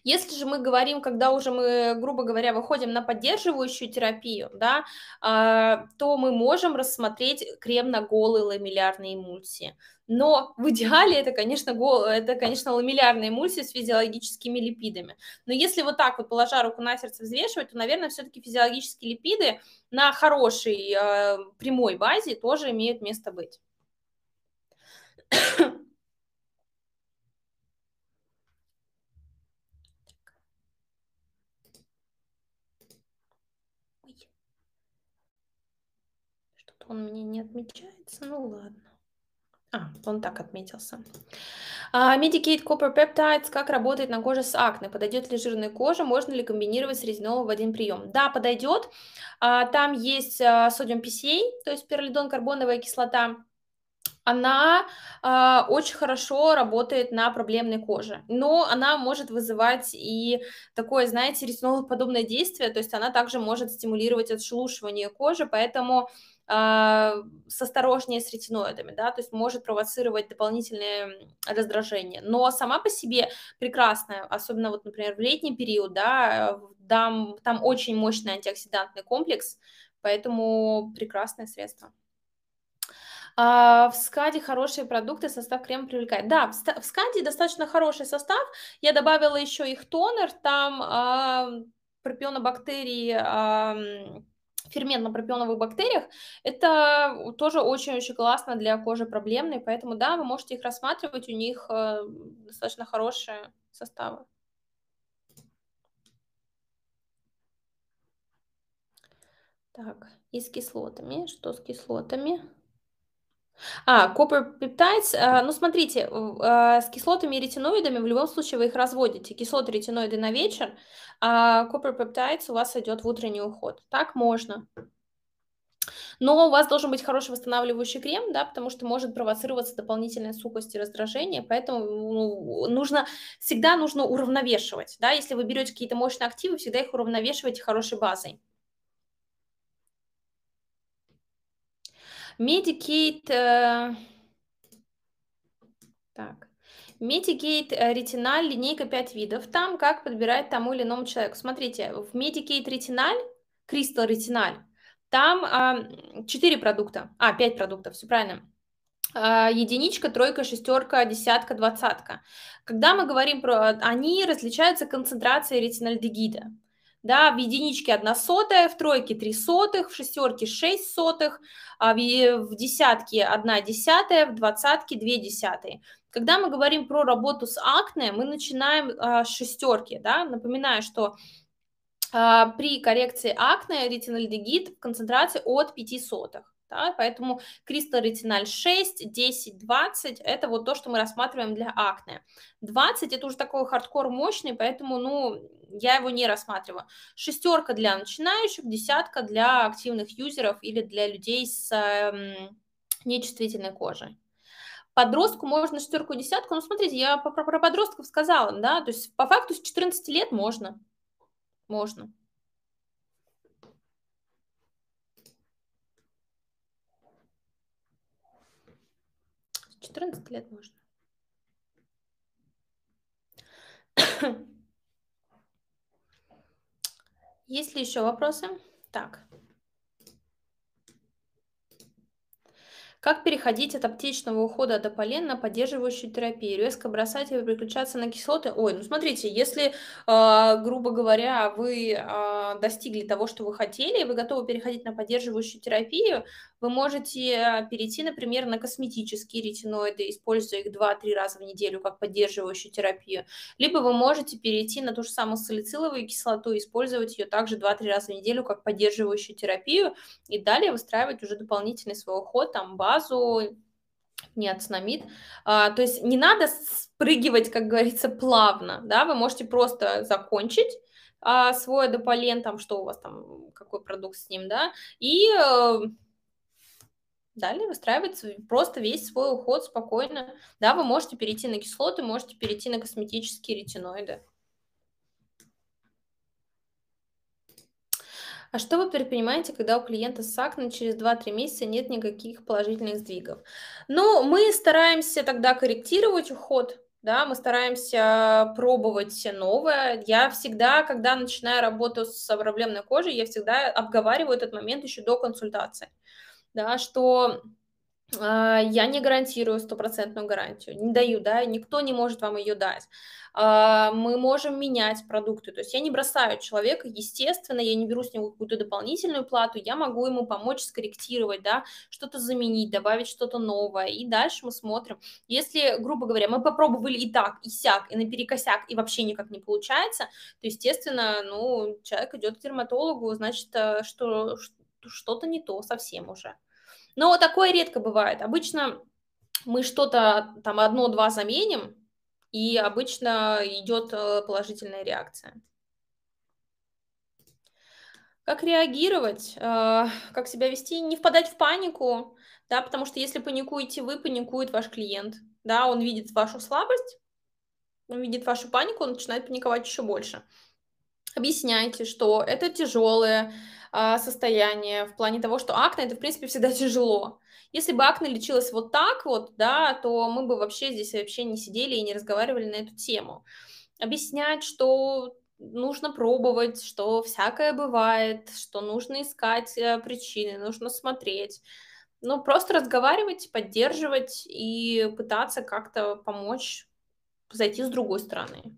Если же мы говорим, когда уже мы, грубо говоря, выходим на поддерживающую терапию, да, а, то мы можем рассмотреть крем на голые ламеллярные эмульсии. Но в идеале это, конечно, гол, это, конечно, ламеллярная эмульсия с физиологическими липидами. Но если вот так вот, положа руку на сердце, взвешивать, то, наверное, все-таки физиологические липиды на хорошей э, прямой базе тоже имеют место быть. Что-то он мне не отмечается, ну ладно. А, он так отметился. Uh, Copper Peptides. Как работает на коже с акне? Подойдет ли жирная кожа? Можно ли комбинировать с резиновым в один прием? Да, подойдет. Uh, там есть uh, содиум PCA, то есть пиролидон, карбоновая кислота. Она э, очень хорошо работает на проблемной коже, но она может вызывать и такое, знаете, резиновое подобное действие, то есть она также может стимулировать отшелушивание кожи, поэтому а, с осторожнее с ретиноидами, да, то есть может провоцировать дополнительные раздражения. Но сама по себе прекрасная, особенно вот, например, в летний период, да, там, там очень мощный антиоксидантный комплекс, поэтому прекрасное средство. А, в СКАДе хорошие продукты, состав крема привлекает. Да, в СКАДе достаточно хороший состав. Я добавила еще их тонер, там а, пропионобактерии фермент на пропионовых бактериях, это э, тоже очень-очень классно для кожи проблемной, поэтому да, вы можете их рассматривать, у них э, достаточно хорошие составы. Так, и с кислотами. Что с кислотами? А, копропептайдс, э, ну смотрите, э, с кислотами и ретиноидами в любом случае вы их разводите. Кислоты, ретиноиды на вечер, а копропептайдс у вас идет в утренний уход. Так можно. Но у вас должен быть хороший восстанавливающий крем, да, потому что может провоцироваться дополнительная сухость и раздражение, поэтому ну, нужно, всегда нужно уравновешивать, да, если вы берете какие-то мощные активы, всегда их уравновешивайте хорошей базой. Медикейт, э, так, Mitigate э, ретиналь, линейка 5 видов, там как подбирать тому или иному человеку. Смотрите, в Mitigate ретиналь, Crystal ретиналь, там э, а, 4 продукта, а, 5 продуктов, все правильно а, единичка, тройка, шестерка, десятка, двадцатка. Когда мы говорим про... Они различаются концентрацией ретинальдегида да, в единичке 1 сотая, в тройке 3 сотых, в шестерке 6 сотых, а в, в десятке 1 десятая, в двадцатке 2 десятые. Когда мы говорим про работу с акне, мы начинаем а, с шестерки, да, напоминаю, что а, при коррекции акне ретинальдегид в концентрации от 5 сотых. Да? Поэтому кристалл-ретиналь 6, 10, 20 – это вот то, что мы рассматриваем для акне. 20 – это уже такой хардкор мощный, поэтому, ну, я его не рассматриваю. Шестерка для начинающих, десятка для активных юзеров или для людей с эм, нечувствительной кожей подростку можно шестерку десятку, ну, смотрите, я про, про подростков сказала, да, то есть по факту с 14 лет можно, можно. 14 лет можно. Есть ли еще вопросы? Так. Как переходить от аптечного ухода до опален на поддерживающую терапию? Резко бросать или переключаться на кислоты? Ой, ну смотрите, если, а, грубо говоря, вы а, достигли того, что вы хотели, и вы готовы переходить на поддерживающую терапию, вы можете а, перейти, например, на косметические ретиноиды, используя их 2-3 раза в неделю как поддерживающую терапию. Либо вы можете перейти на ту же самую салициловую кислоту, использовать ее также 2-3 раза в неделю как поддерживающую терапию, и далее выстраивать уже дополнительный свой уход, там, базу, не отсномит. А, то есть не надо спрыгивать, как говорится, плавно, да, вы можете просто закончить а, свой дополен, там, что у вас там, какой продукт с ним, да, и э, далее выстраивать просто весь свой уход спокойно, да, вы можете перейти на кислоты, можете перейти на косметические ретиноиды. А что вы предпринимаете, когда у клиента с акне через 2-3 месяца нет никаких положительных сдвигов? Ну, мы стараемся тогда корректировать уход, да, мы стараемся пробовать все новое. Я всегда, когда начинаю работу с проблемной кожей, я всегда обговариваю этот момент еще до консультации, да, что а, я не гарантирую стопроцентную гарантию, не даю, да, никто не может вам ее дать. А, мы можем менять продукты, то есть я не бросаю человека, естественно, я не беру с него какую-то дополнительную плату, я могу ему помочь скорректировать, да, что-то заменить, добавить что-то новое, и дальше мы смотрим. Если, грубо говоря, мы попробовали и так, и сяк, и наперекосяк, и вообще никак не получается, то, естественно, ну, человек идет к дерматологу, значит, э, что что-то не то совсем уже. Но такое редко бывает. Обычно мы что-то там одно-два заменим, и обычно идет э, положительная реакция. Как реагировать, э, как себя вести, не впадать в панику, да, потому что если паникуете вы, паникует ваш клиент, да, он видит вашу слабость, он видит вашу панику, он начинает паниковать еще больше. Объясняйте, что это тяжелое, а, состояние, в плане того, что акне это, в принципе, всегда (laughs) тяжело. Если бы акне лечилось вот так вот, да, то мы бы вообще здесь вообще не сидели и не разговаривали на эту тему. Объяснять, что нужно пробовать, что всякое бывает, что нужно искать э, причины, нужно смотреть. Ну, просто разговаривать, поддерживать и пытаться как-то помочь зайти с другой стороны.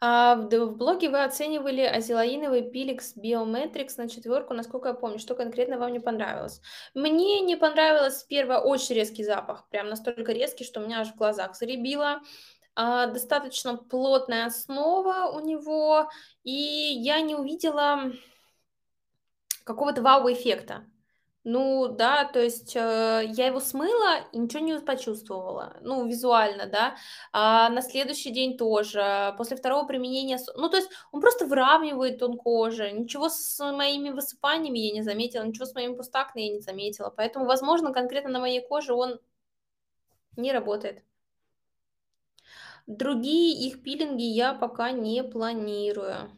А в, блоге вы оценивали азелаиновый пиликс биометрикс на четверку, насколько я помню. Что конкретно вам не понравилось? Мне не понравилось сперва очень резкий запах, прям настолько резкий, что у меня аж в глазах заребило а, достаточно плотная основа у него, и я не увидела какого-то вау-эффекта. Ну да, то есть э, я его смыла и ничего не почувствовала, ну визуально, да. А на следующий день тоже, после второго применения, ну то есть он просто выравнивает тон кожи, ничего с моими высыпаниями я не заметила, ничего с моими пустаками я не заметила, поэтому, возможно, конкретно на моей коже он не работает. Другие их пилинги я пока не планирую.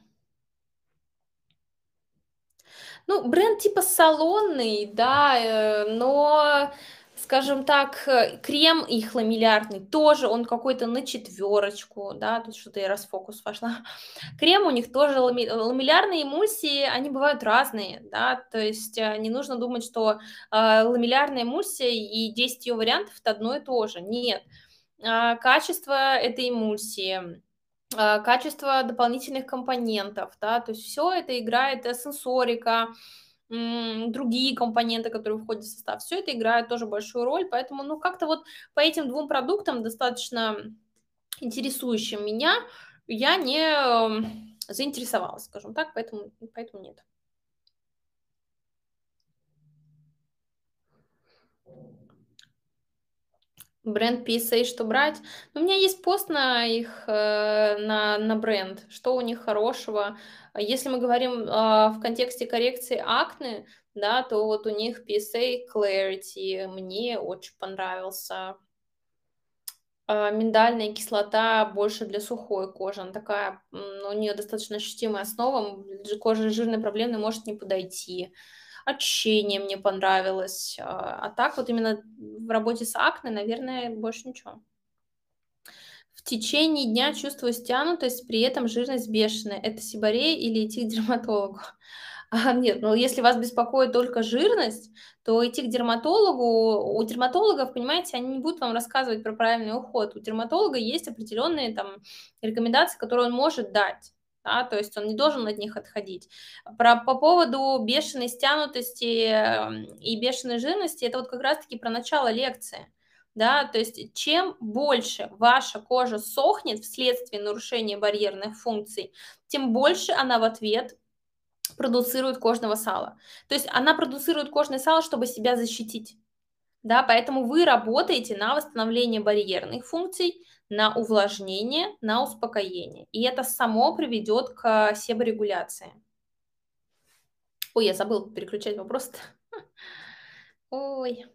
Ну, бренд типа салонный, да, э, но скажем так, э, крем и ламеллярный тоже, он какой-то на четверочку, да, тут что-то я расфокус вошла. (laughs) Крем у них тоже ламеллярные эмульсии, они бывают разные, да, то есть э, не нужно думать, что ламеллярная эмульсия и 10 ее вариантов это одно и то же, нет. А, качество этой эмульсии, а, качество дополнительных компонентов, да, то есть все это играет э, сенсорика, другие компоненты, которые входят в состав, все это играет тоже большую роль, поэтому, ну, как-то вот по этим двум продуктам, достаточно интересующим меня, я не эм, заинтересовалась, скажем так, поэтому, поэтому нет. Бренд PSA, что брать? у меня есть пост на их, э, на, на бренд, что у них хорошего. Если мы говорим э, в контексте коррекции акне, да, то вот у них PSA Clarity мне очень понравился. Э, миндальная кислота больше для сухой кожи. Она такая, у нее достаточно ощутимая основа, кожа жирной проблемной может не подойти. Uh, Общение мне понравилось. А, а так вот именно в работе с акне, наверное, больше ничего. В течение дня чувствую стянутость, при этом жирность бешеная. Это сибарей или идти к дерматологу? (laughs) А, нет, ну если вас беспокоит только жирность, то идти к дерматологу. У дерматологов, понимаете, они не будут вам рассказывать про правильный уход. У дерматолога есть определенные там рекомендации, которые он может дать да, то есть он не должен от них отходить. Про, по поводу бешеной стянутости эм, и бешеной жирности, это вот как раз-таки про начало лекции. Да, то есть чем больше ваша кожа сохнет вследствие нарушения барьерных функций, тем больше она в ответ продуцирует кожного сала. То есть она продуцирует кожное сало, чтобы себя защитить. Да, поэтому вы работаете на восстановление барьерных функций, на увлажнение, на успокоение. И это само приведет к себорегуляции. Ой, я забыл переключать вопрос. (laughs) Ой.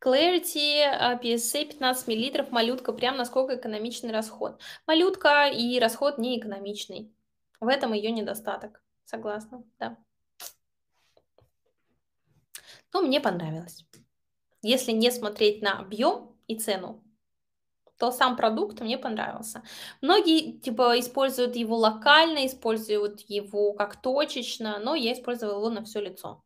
Clarity э, PSA 15 мл, малютка, прям насколько экономичный расход. Малютка и расход не экономичный. В этом ее недостаток. Согласна, да. Но мне понравилось. Если не смотреть на объем и цену, то сам продукт мне понравился. Многие, типа, используют его локально, используют его как точечно, но я использовала его на все лицо.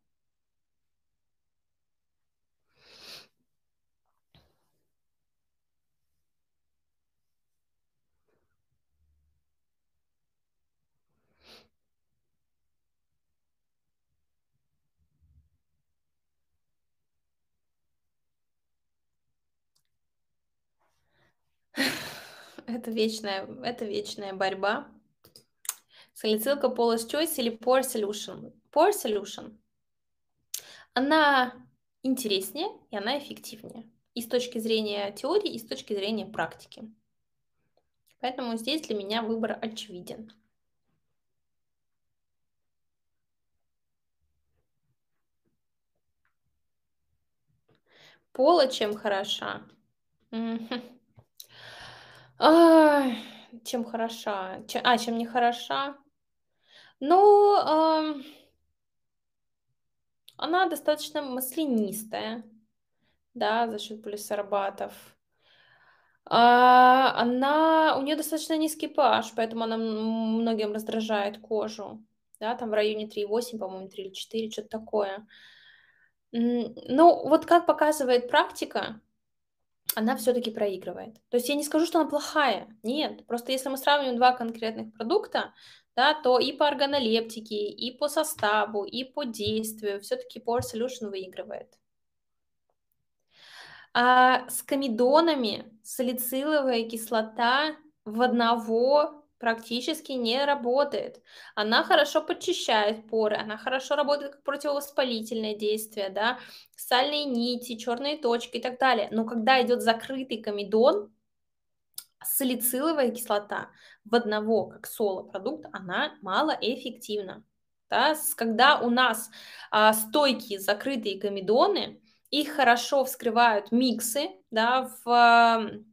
это вечная, это вечная борьба. Салицилка Polish Choice или Poor Solution. Poor Solution. Она интереснее и она эффективнее. И с точки зрения теории, и с точки зрения практики. Поэтому здесь для меня выбор очевиден. Пола чем хороша? чем хороша? Чем, а, чем не хороша? Ну, а, она достаточно маслянистая, да, за счет полисорбатов. А, она, у нее достаточно низкий pH, поэтому она многим раздражает кожу, да, там в районе 3,8, по-моему, 3 или 4, что-то такое. Ну, вот как показывает практика, она все-таки проигрывает. То есть я не скажу, что она плохая. Нет, просто если мы сравним два конкретных продукта, да, то и по органолептике, и по составу, и по действию все-таки Power Solution выигрывает. А с комедонами салициловая кислота в одного практически не работает. Она хорошо подчищает поры, она хорошо работает как противовоспалительное действие, да, сальные нити, черные точки и так далее. Но когда идет закрытый комедон, салициловая кислота в одного, как соло-продукт, она малоэффективна. Да? Когда у нас а, стойкие закрытые комедоны, их хорошо вскрывают миксы да, в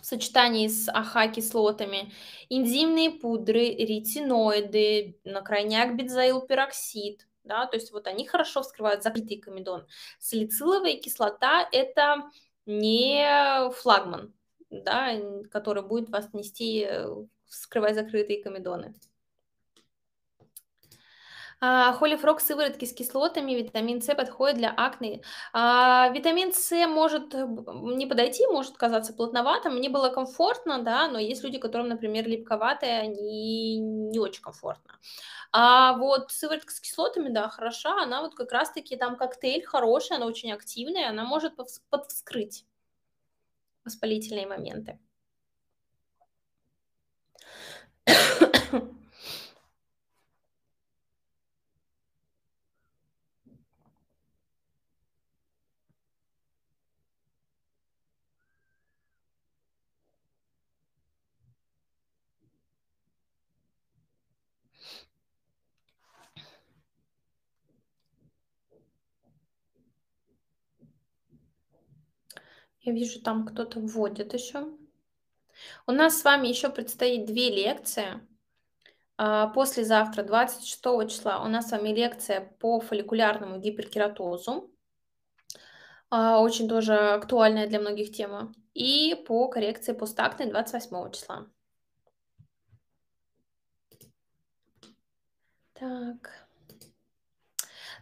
в сочетании с АХ-кислотами, энзимные пудры, ретиноиды, на крайняк бензоилпероксид, да, то есть вот они хорошо вскрывают закрытый комедон. Салициловая кислота – это не флагман, да, который будет вас нести, э, вскрывать закрытые комедоны. А, Холифрок сыворотки с кислотами, витамин С подходит для акне. А, витамин С может э, не подойти, может казаться плотноватым. Мне было комфортно, да, но есть люди, которым, например, липковатые, они не очень комфортно. А вот сыворотка с кислотами, да, хороша. Она вот как раз-таки там коктейль хороший, она очень активная, она может подвскрыть воспалительные моменты. Я вижу, там кто-то вводит еще. У нас с вами еще предстоит две лекции. А, послезавтра, 26 числа, у нас с вами лекция по фолликулярному гиперкератозу. А, очень тоже актуальная для многих тема. И по коррекции постактной 28 числа. Так.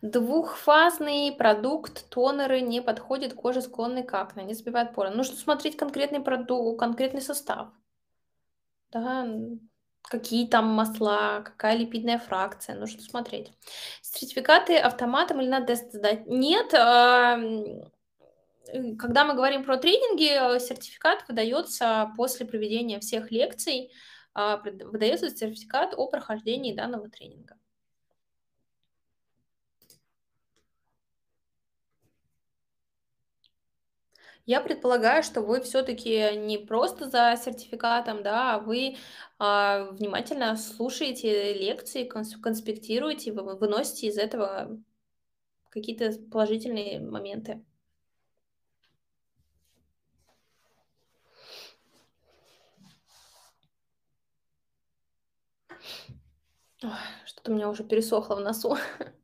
Двухфазный продукт, тонеры не подходит коже, склонной к акне, не забивают поры. Нужно смотреть конкретный продукт, конкретный состав. Да, какие там масла, какая липидная фракция, нужно смотреть. Сертификаты автоматом или на тест сдать? Нет, а, когда мы говорим про тренинги, э, сертификат выдается после проведения всех лекций, а, выдается сертификат о прохождении данного тренинга. Я предполагаю, что вы все-таки не просто за сертификатом, да, а вы а, внимательно слушаете лекции, конспектируете, вы выносите из этого какие-то положительные моменты. Что-то у меня уже пересохло в носу. (laughs)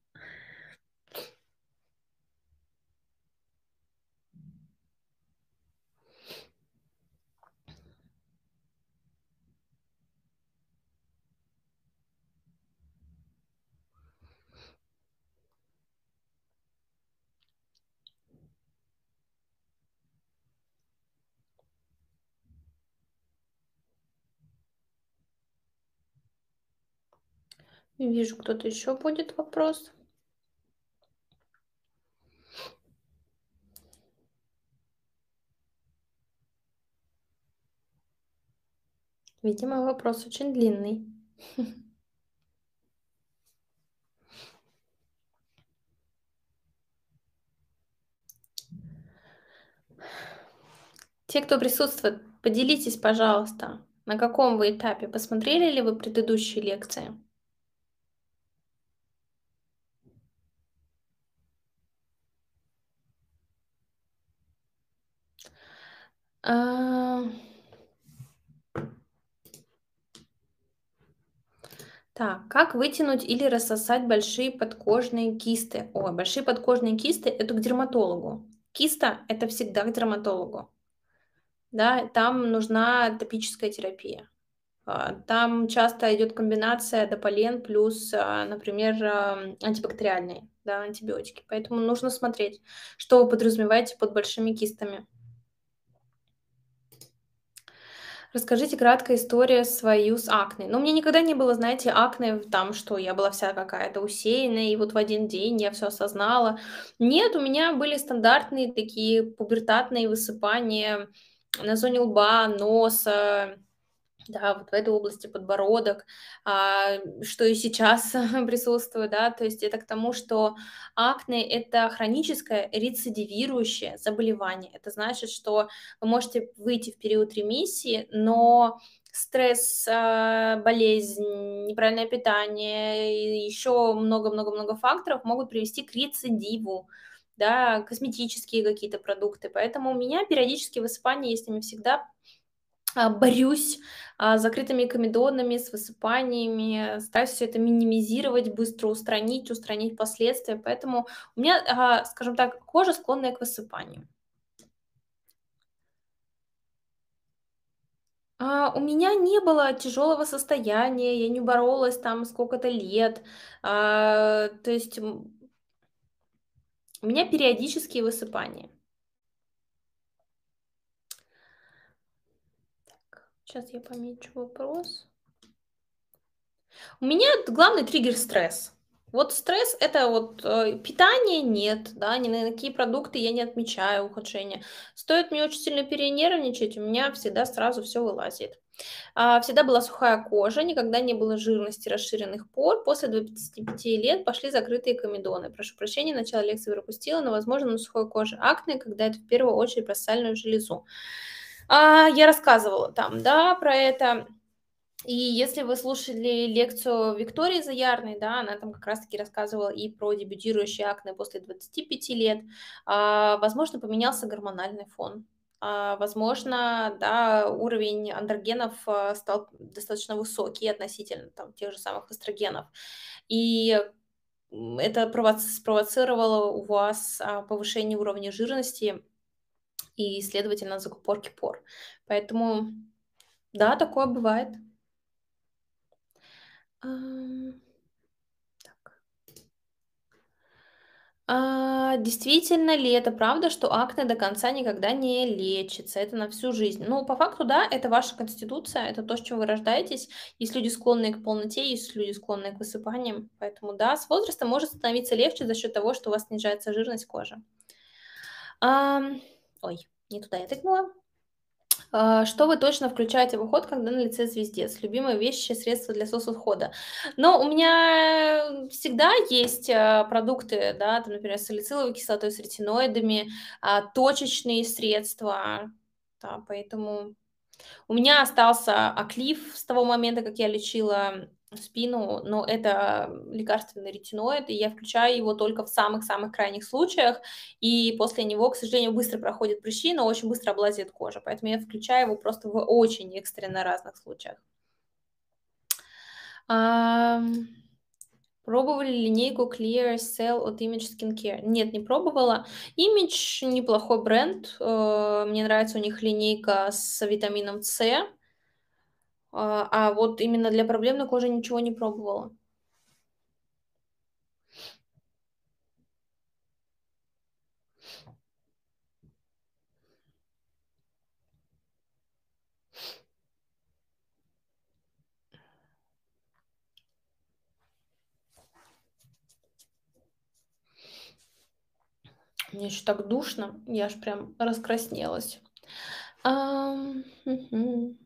Вижу, кто-то еще будет вопрос. Видимо, вопрос очень длинный. Те, кто присутствует, поделитесь, пожалуйста, на каком вы этапе? Посмотрели ли вы предыдущие лекции? А... Так, как вытянуть или рассосать большие подкожные кисты? О, большие подкожные кисты – это к дерматологу. Киста – это всегда к дерматологу. Да, там нужна топическая терапия. А, там часто идет комбинация дополен плюс, а, например, эм, антибактериальные да, антибиотики. Поэтому нужно смотреть, что вы подразумеваете под большими кистами. Расскажите кратко историю свою с акне. Ну, у меня никогда не было, знаете, акне там, что я была вся какая-то усеянная, и вот в один день я все осознала. Нет, у меня были стандартные такие пубертатные высыпания на зоне лба, носа, да, вот в этой области подбородок, а, что и сейчас (laughs) присутствует, да, то есть это к тому, что акне – это хроническое рецидивирующее заболевание. Это значит, что вы можете выйти в период ремиссии, но стресс, а, болезнь, неправильное питание, еще много-много-много факторов могут привести к рецидиву, да, косметические какие-то продукты. Поэтому у меня периодически высыпания есть с ними всегда а, борюсь а, с закрытыми комедонами, с высыпаниями, стараюсь все это минимизировать, быстро устранить, устранить последствия. Поэтому у меня, а, скажем так, кожа склонная к высыпанию. У меня не было тяжелого состояния, я не боролась там сколько-то лет. То есть у меня периодические высыпания. Сейчас я помечу вопрос. У меня главный триггер стресс. Вот стресс – это вот э, питание нет, да, ни на какие продукты я не отмечаю ухудшения. Стоит мне очень сильно перенервничать, у меня всегда сразу все вылазит. А, всегда была сухая кожа, никогда не было жирности расширенных пор. После 25 лет пошли закрытые комедоны. Прошу прощения, начало лекции пропустила, но, возможно, на сухой коже акне, когда это в первую очередь про сальную железу. А, я рассказывала там, да, про это. И если вы слушали лекцию Виктории Заярной, да, она там как раз-таки рассказывала и про дебютирующие акне после 25 лет, а, возможно, поменялся гормональный фон. А, возможно, да, уровень андрогенов а, стал достаточно высокий относительно там, тех же самых эстрогенов. И это спровоцировало у вас а, повышение уровня жирности и, следовательно, закупорки пор. Поэтому, да, такое бывает. А, действительно ли это правда, что акне до конца никогда не лечится? Это на всю жизнь. Ну, по факту, да, это ваша конституция, это то, с чем вы рождаетесь. Есть люди, склонные к полноте, есть люди, склонные к высыпаниям. Поэтому, да, с возрастом может становиться легче за счет того, что у вас снижается жирность кожи. Um, Ой, не туда я тыкнула. А, что вы точно включаете в уход, когда на лице звездец? Любимые вещи, средства для соцухода. Но у меня всегда есть а, продукты, да, там, например, с салициловой кислотой, с ретиноидами, а, точечные средства, да, поэтому у меня остался оклиф с того момента, как я лечила спину, но это лекарственный ретиноид, и я включаю его только в самых-самых крайних случаях, и после него, к сожалению, быстро проходит прыщи, но очень быстро облазит кожа, поэтому я включаю его просто в очень экстренно разных случаях. А, пробовали линейку Clear Cell от Image Skincare? Нет, не пробовала. Image неплохой бренд, э, мне нравится у них линейка с витамином С, а, а вот именно для проблемной кожи ничего не пробовала. Мне еще так душно, я аж прям раскраснелась. А, угу.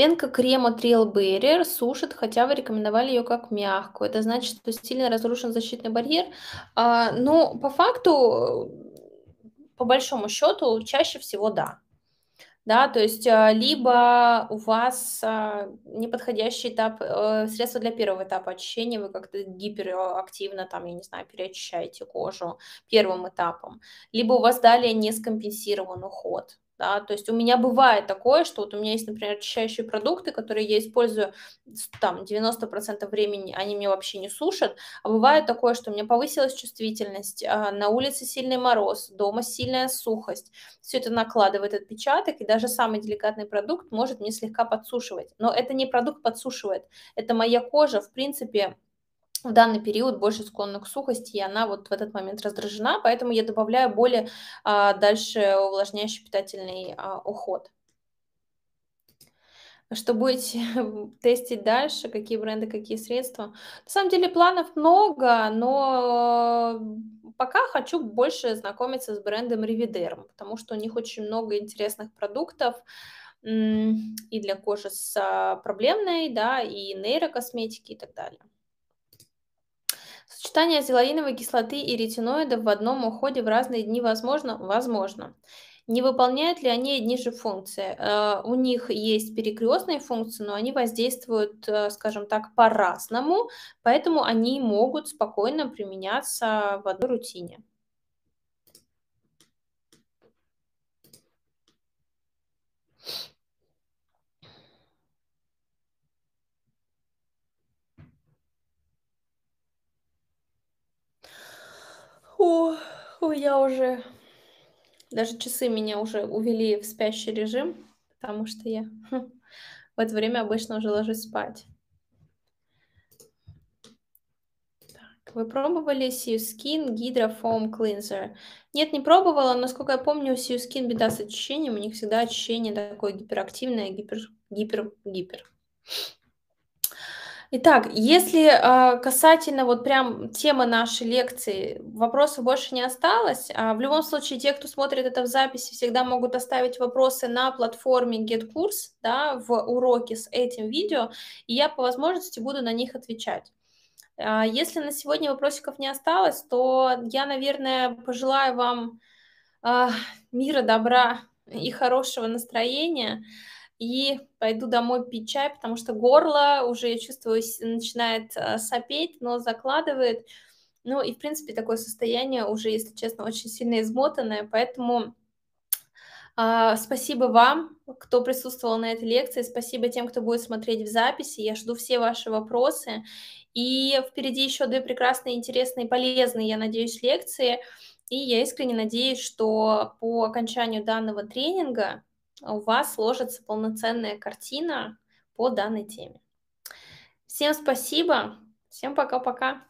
Пенка крема Trail Barrier сушит, хотя вы рекомендовали ее как мягкую. Это значит, что сильно разрушен защитный барьер. А, ну, по факту, по большому счету, чаще всего да. Да, то есть а, либо у вас а, неподходящий этап, э, средства для первого этапа очищения, вы как-то гиперактивно, там, я не знаю, переочищаете кожу первым этапом, либо у вас далее не скомпенсирован уход, да, то есть у меня бывает такое, что вот у меня есть, например, очищающие продукты, которые я использую там 90% времени, они мне вообще не сушат, а бывает такое, что у меня повысилась чувствительность, а, на улице сильный мороз, дома сильная сухость, все это накладывает отпечаток, и даже самый деликатный продукт может мне слегка подсушивать, но это не продукт подсушивает, это моя кожа, в принципе, в данный период больше склонна к сухости, и она вот в этот момент раздражена, поэтому я добавляю более а, дальше увлажняющий питательный а, уход. Что будете (laughs) тестить дальше, какие бренды, какие средства? На самом деле планов много, но пока хочу больше знакомиться с брендом Ревидерм, потому что у них очень много интересных продуктов, и для кожи с а, проблемной, да, и нейрокосметики и так далее. Сочетание зелаиновой кислоты и ретиноидов в одном уходе в разные дни возможно? Возможно. Не выполняют ли они одни же функции? Э, у них есть перекрестные функции, но они воздействуют, э, скажем так, по-разному, поэтому они могут спокойно применяться в одной рутине. О, я уже... Даже часы меня уже увели в спящий режим, потому что я хм, в это время обычно уже ложусь спать. Так, вы пробовали Skin Гидро Foam Cleanser? Нет, не пробовала, но, насколько я помню, у Сьюскин беда с очищением. У них всегда очищение такое гиперактивное, гипер... гипер... гипер. Итак, если а, касательно вот прям темы нашей лекции вопросов больше не осталось, а в любом случае те, кто смотрит это в записи, всегда могут оставить вопросы на платформе GetCourse, да, в уроке с этим видео, и я по возможности буду на них отвечать. А, если на сегодня вопросиков не осталось, то я, наверное, пожелаю вам а, мира, добра и хорошего настроения и пойду домой пить чай, потому что горло уже, я чувствую, начинает э, сопеть, но закладывает. Ну и, в принципе, такое состояние уже, если честно, очень сильно измотанное, поэтому а, спасибо вам, кто присутствовал на этой лекции, спасибо тем, кто будет смотреть в записи, я жду все ваши вопросы. И впереди еще две прекрасные, интересные, полезные, я надеюсь, лекции. И я искренне надеюсь, что по окончанию данного тренинга у вас сложится полноценная картина по данной теме. Всем спасибо, всем пока-пока.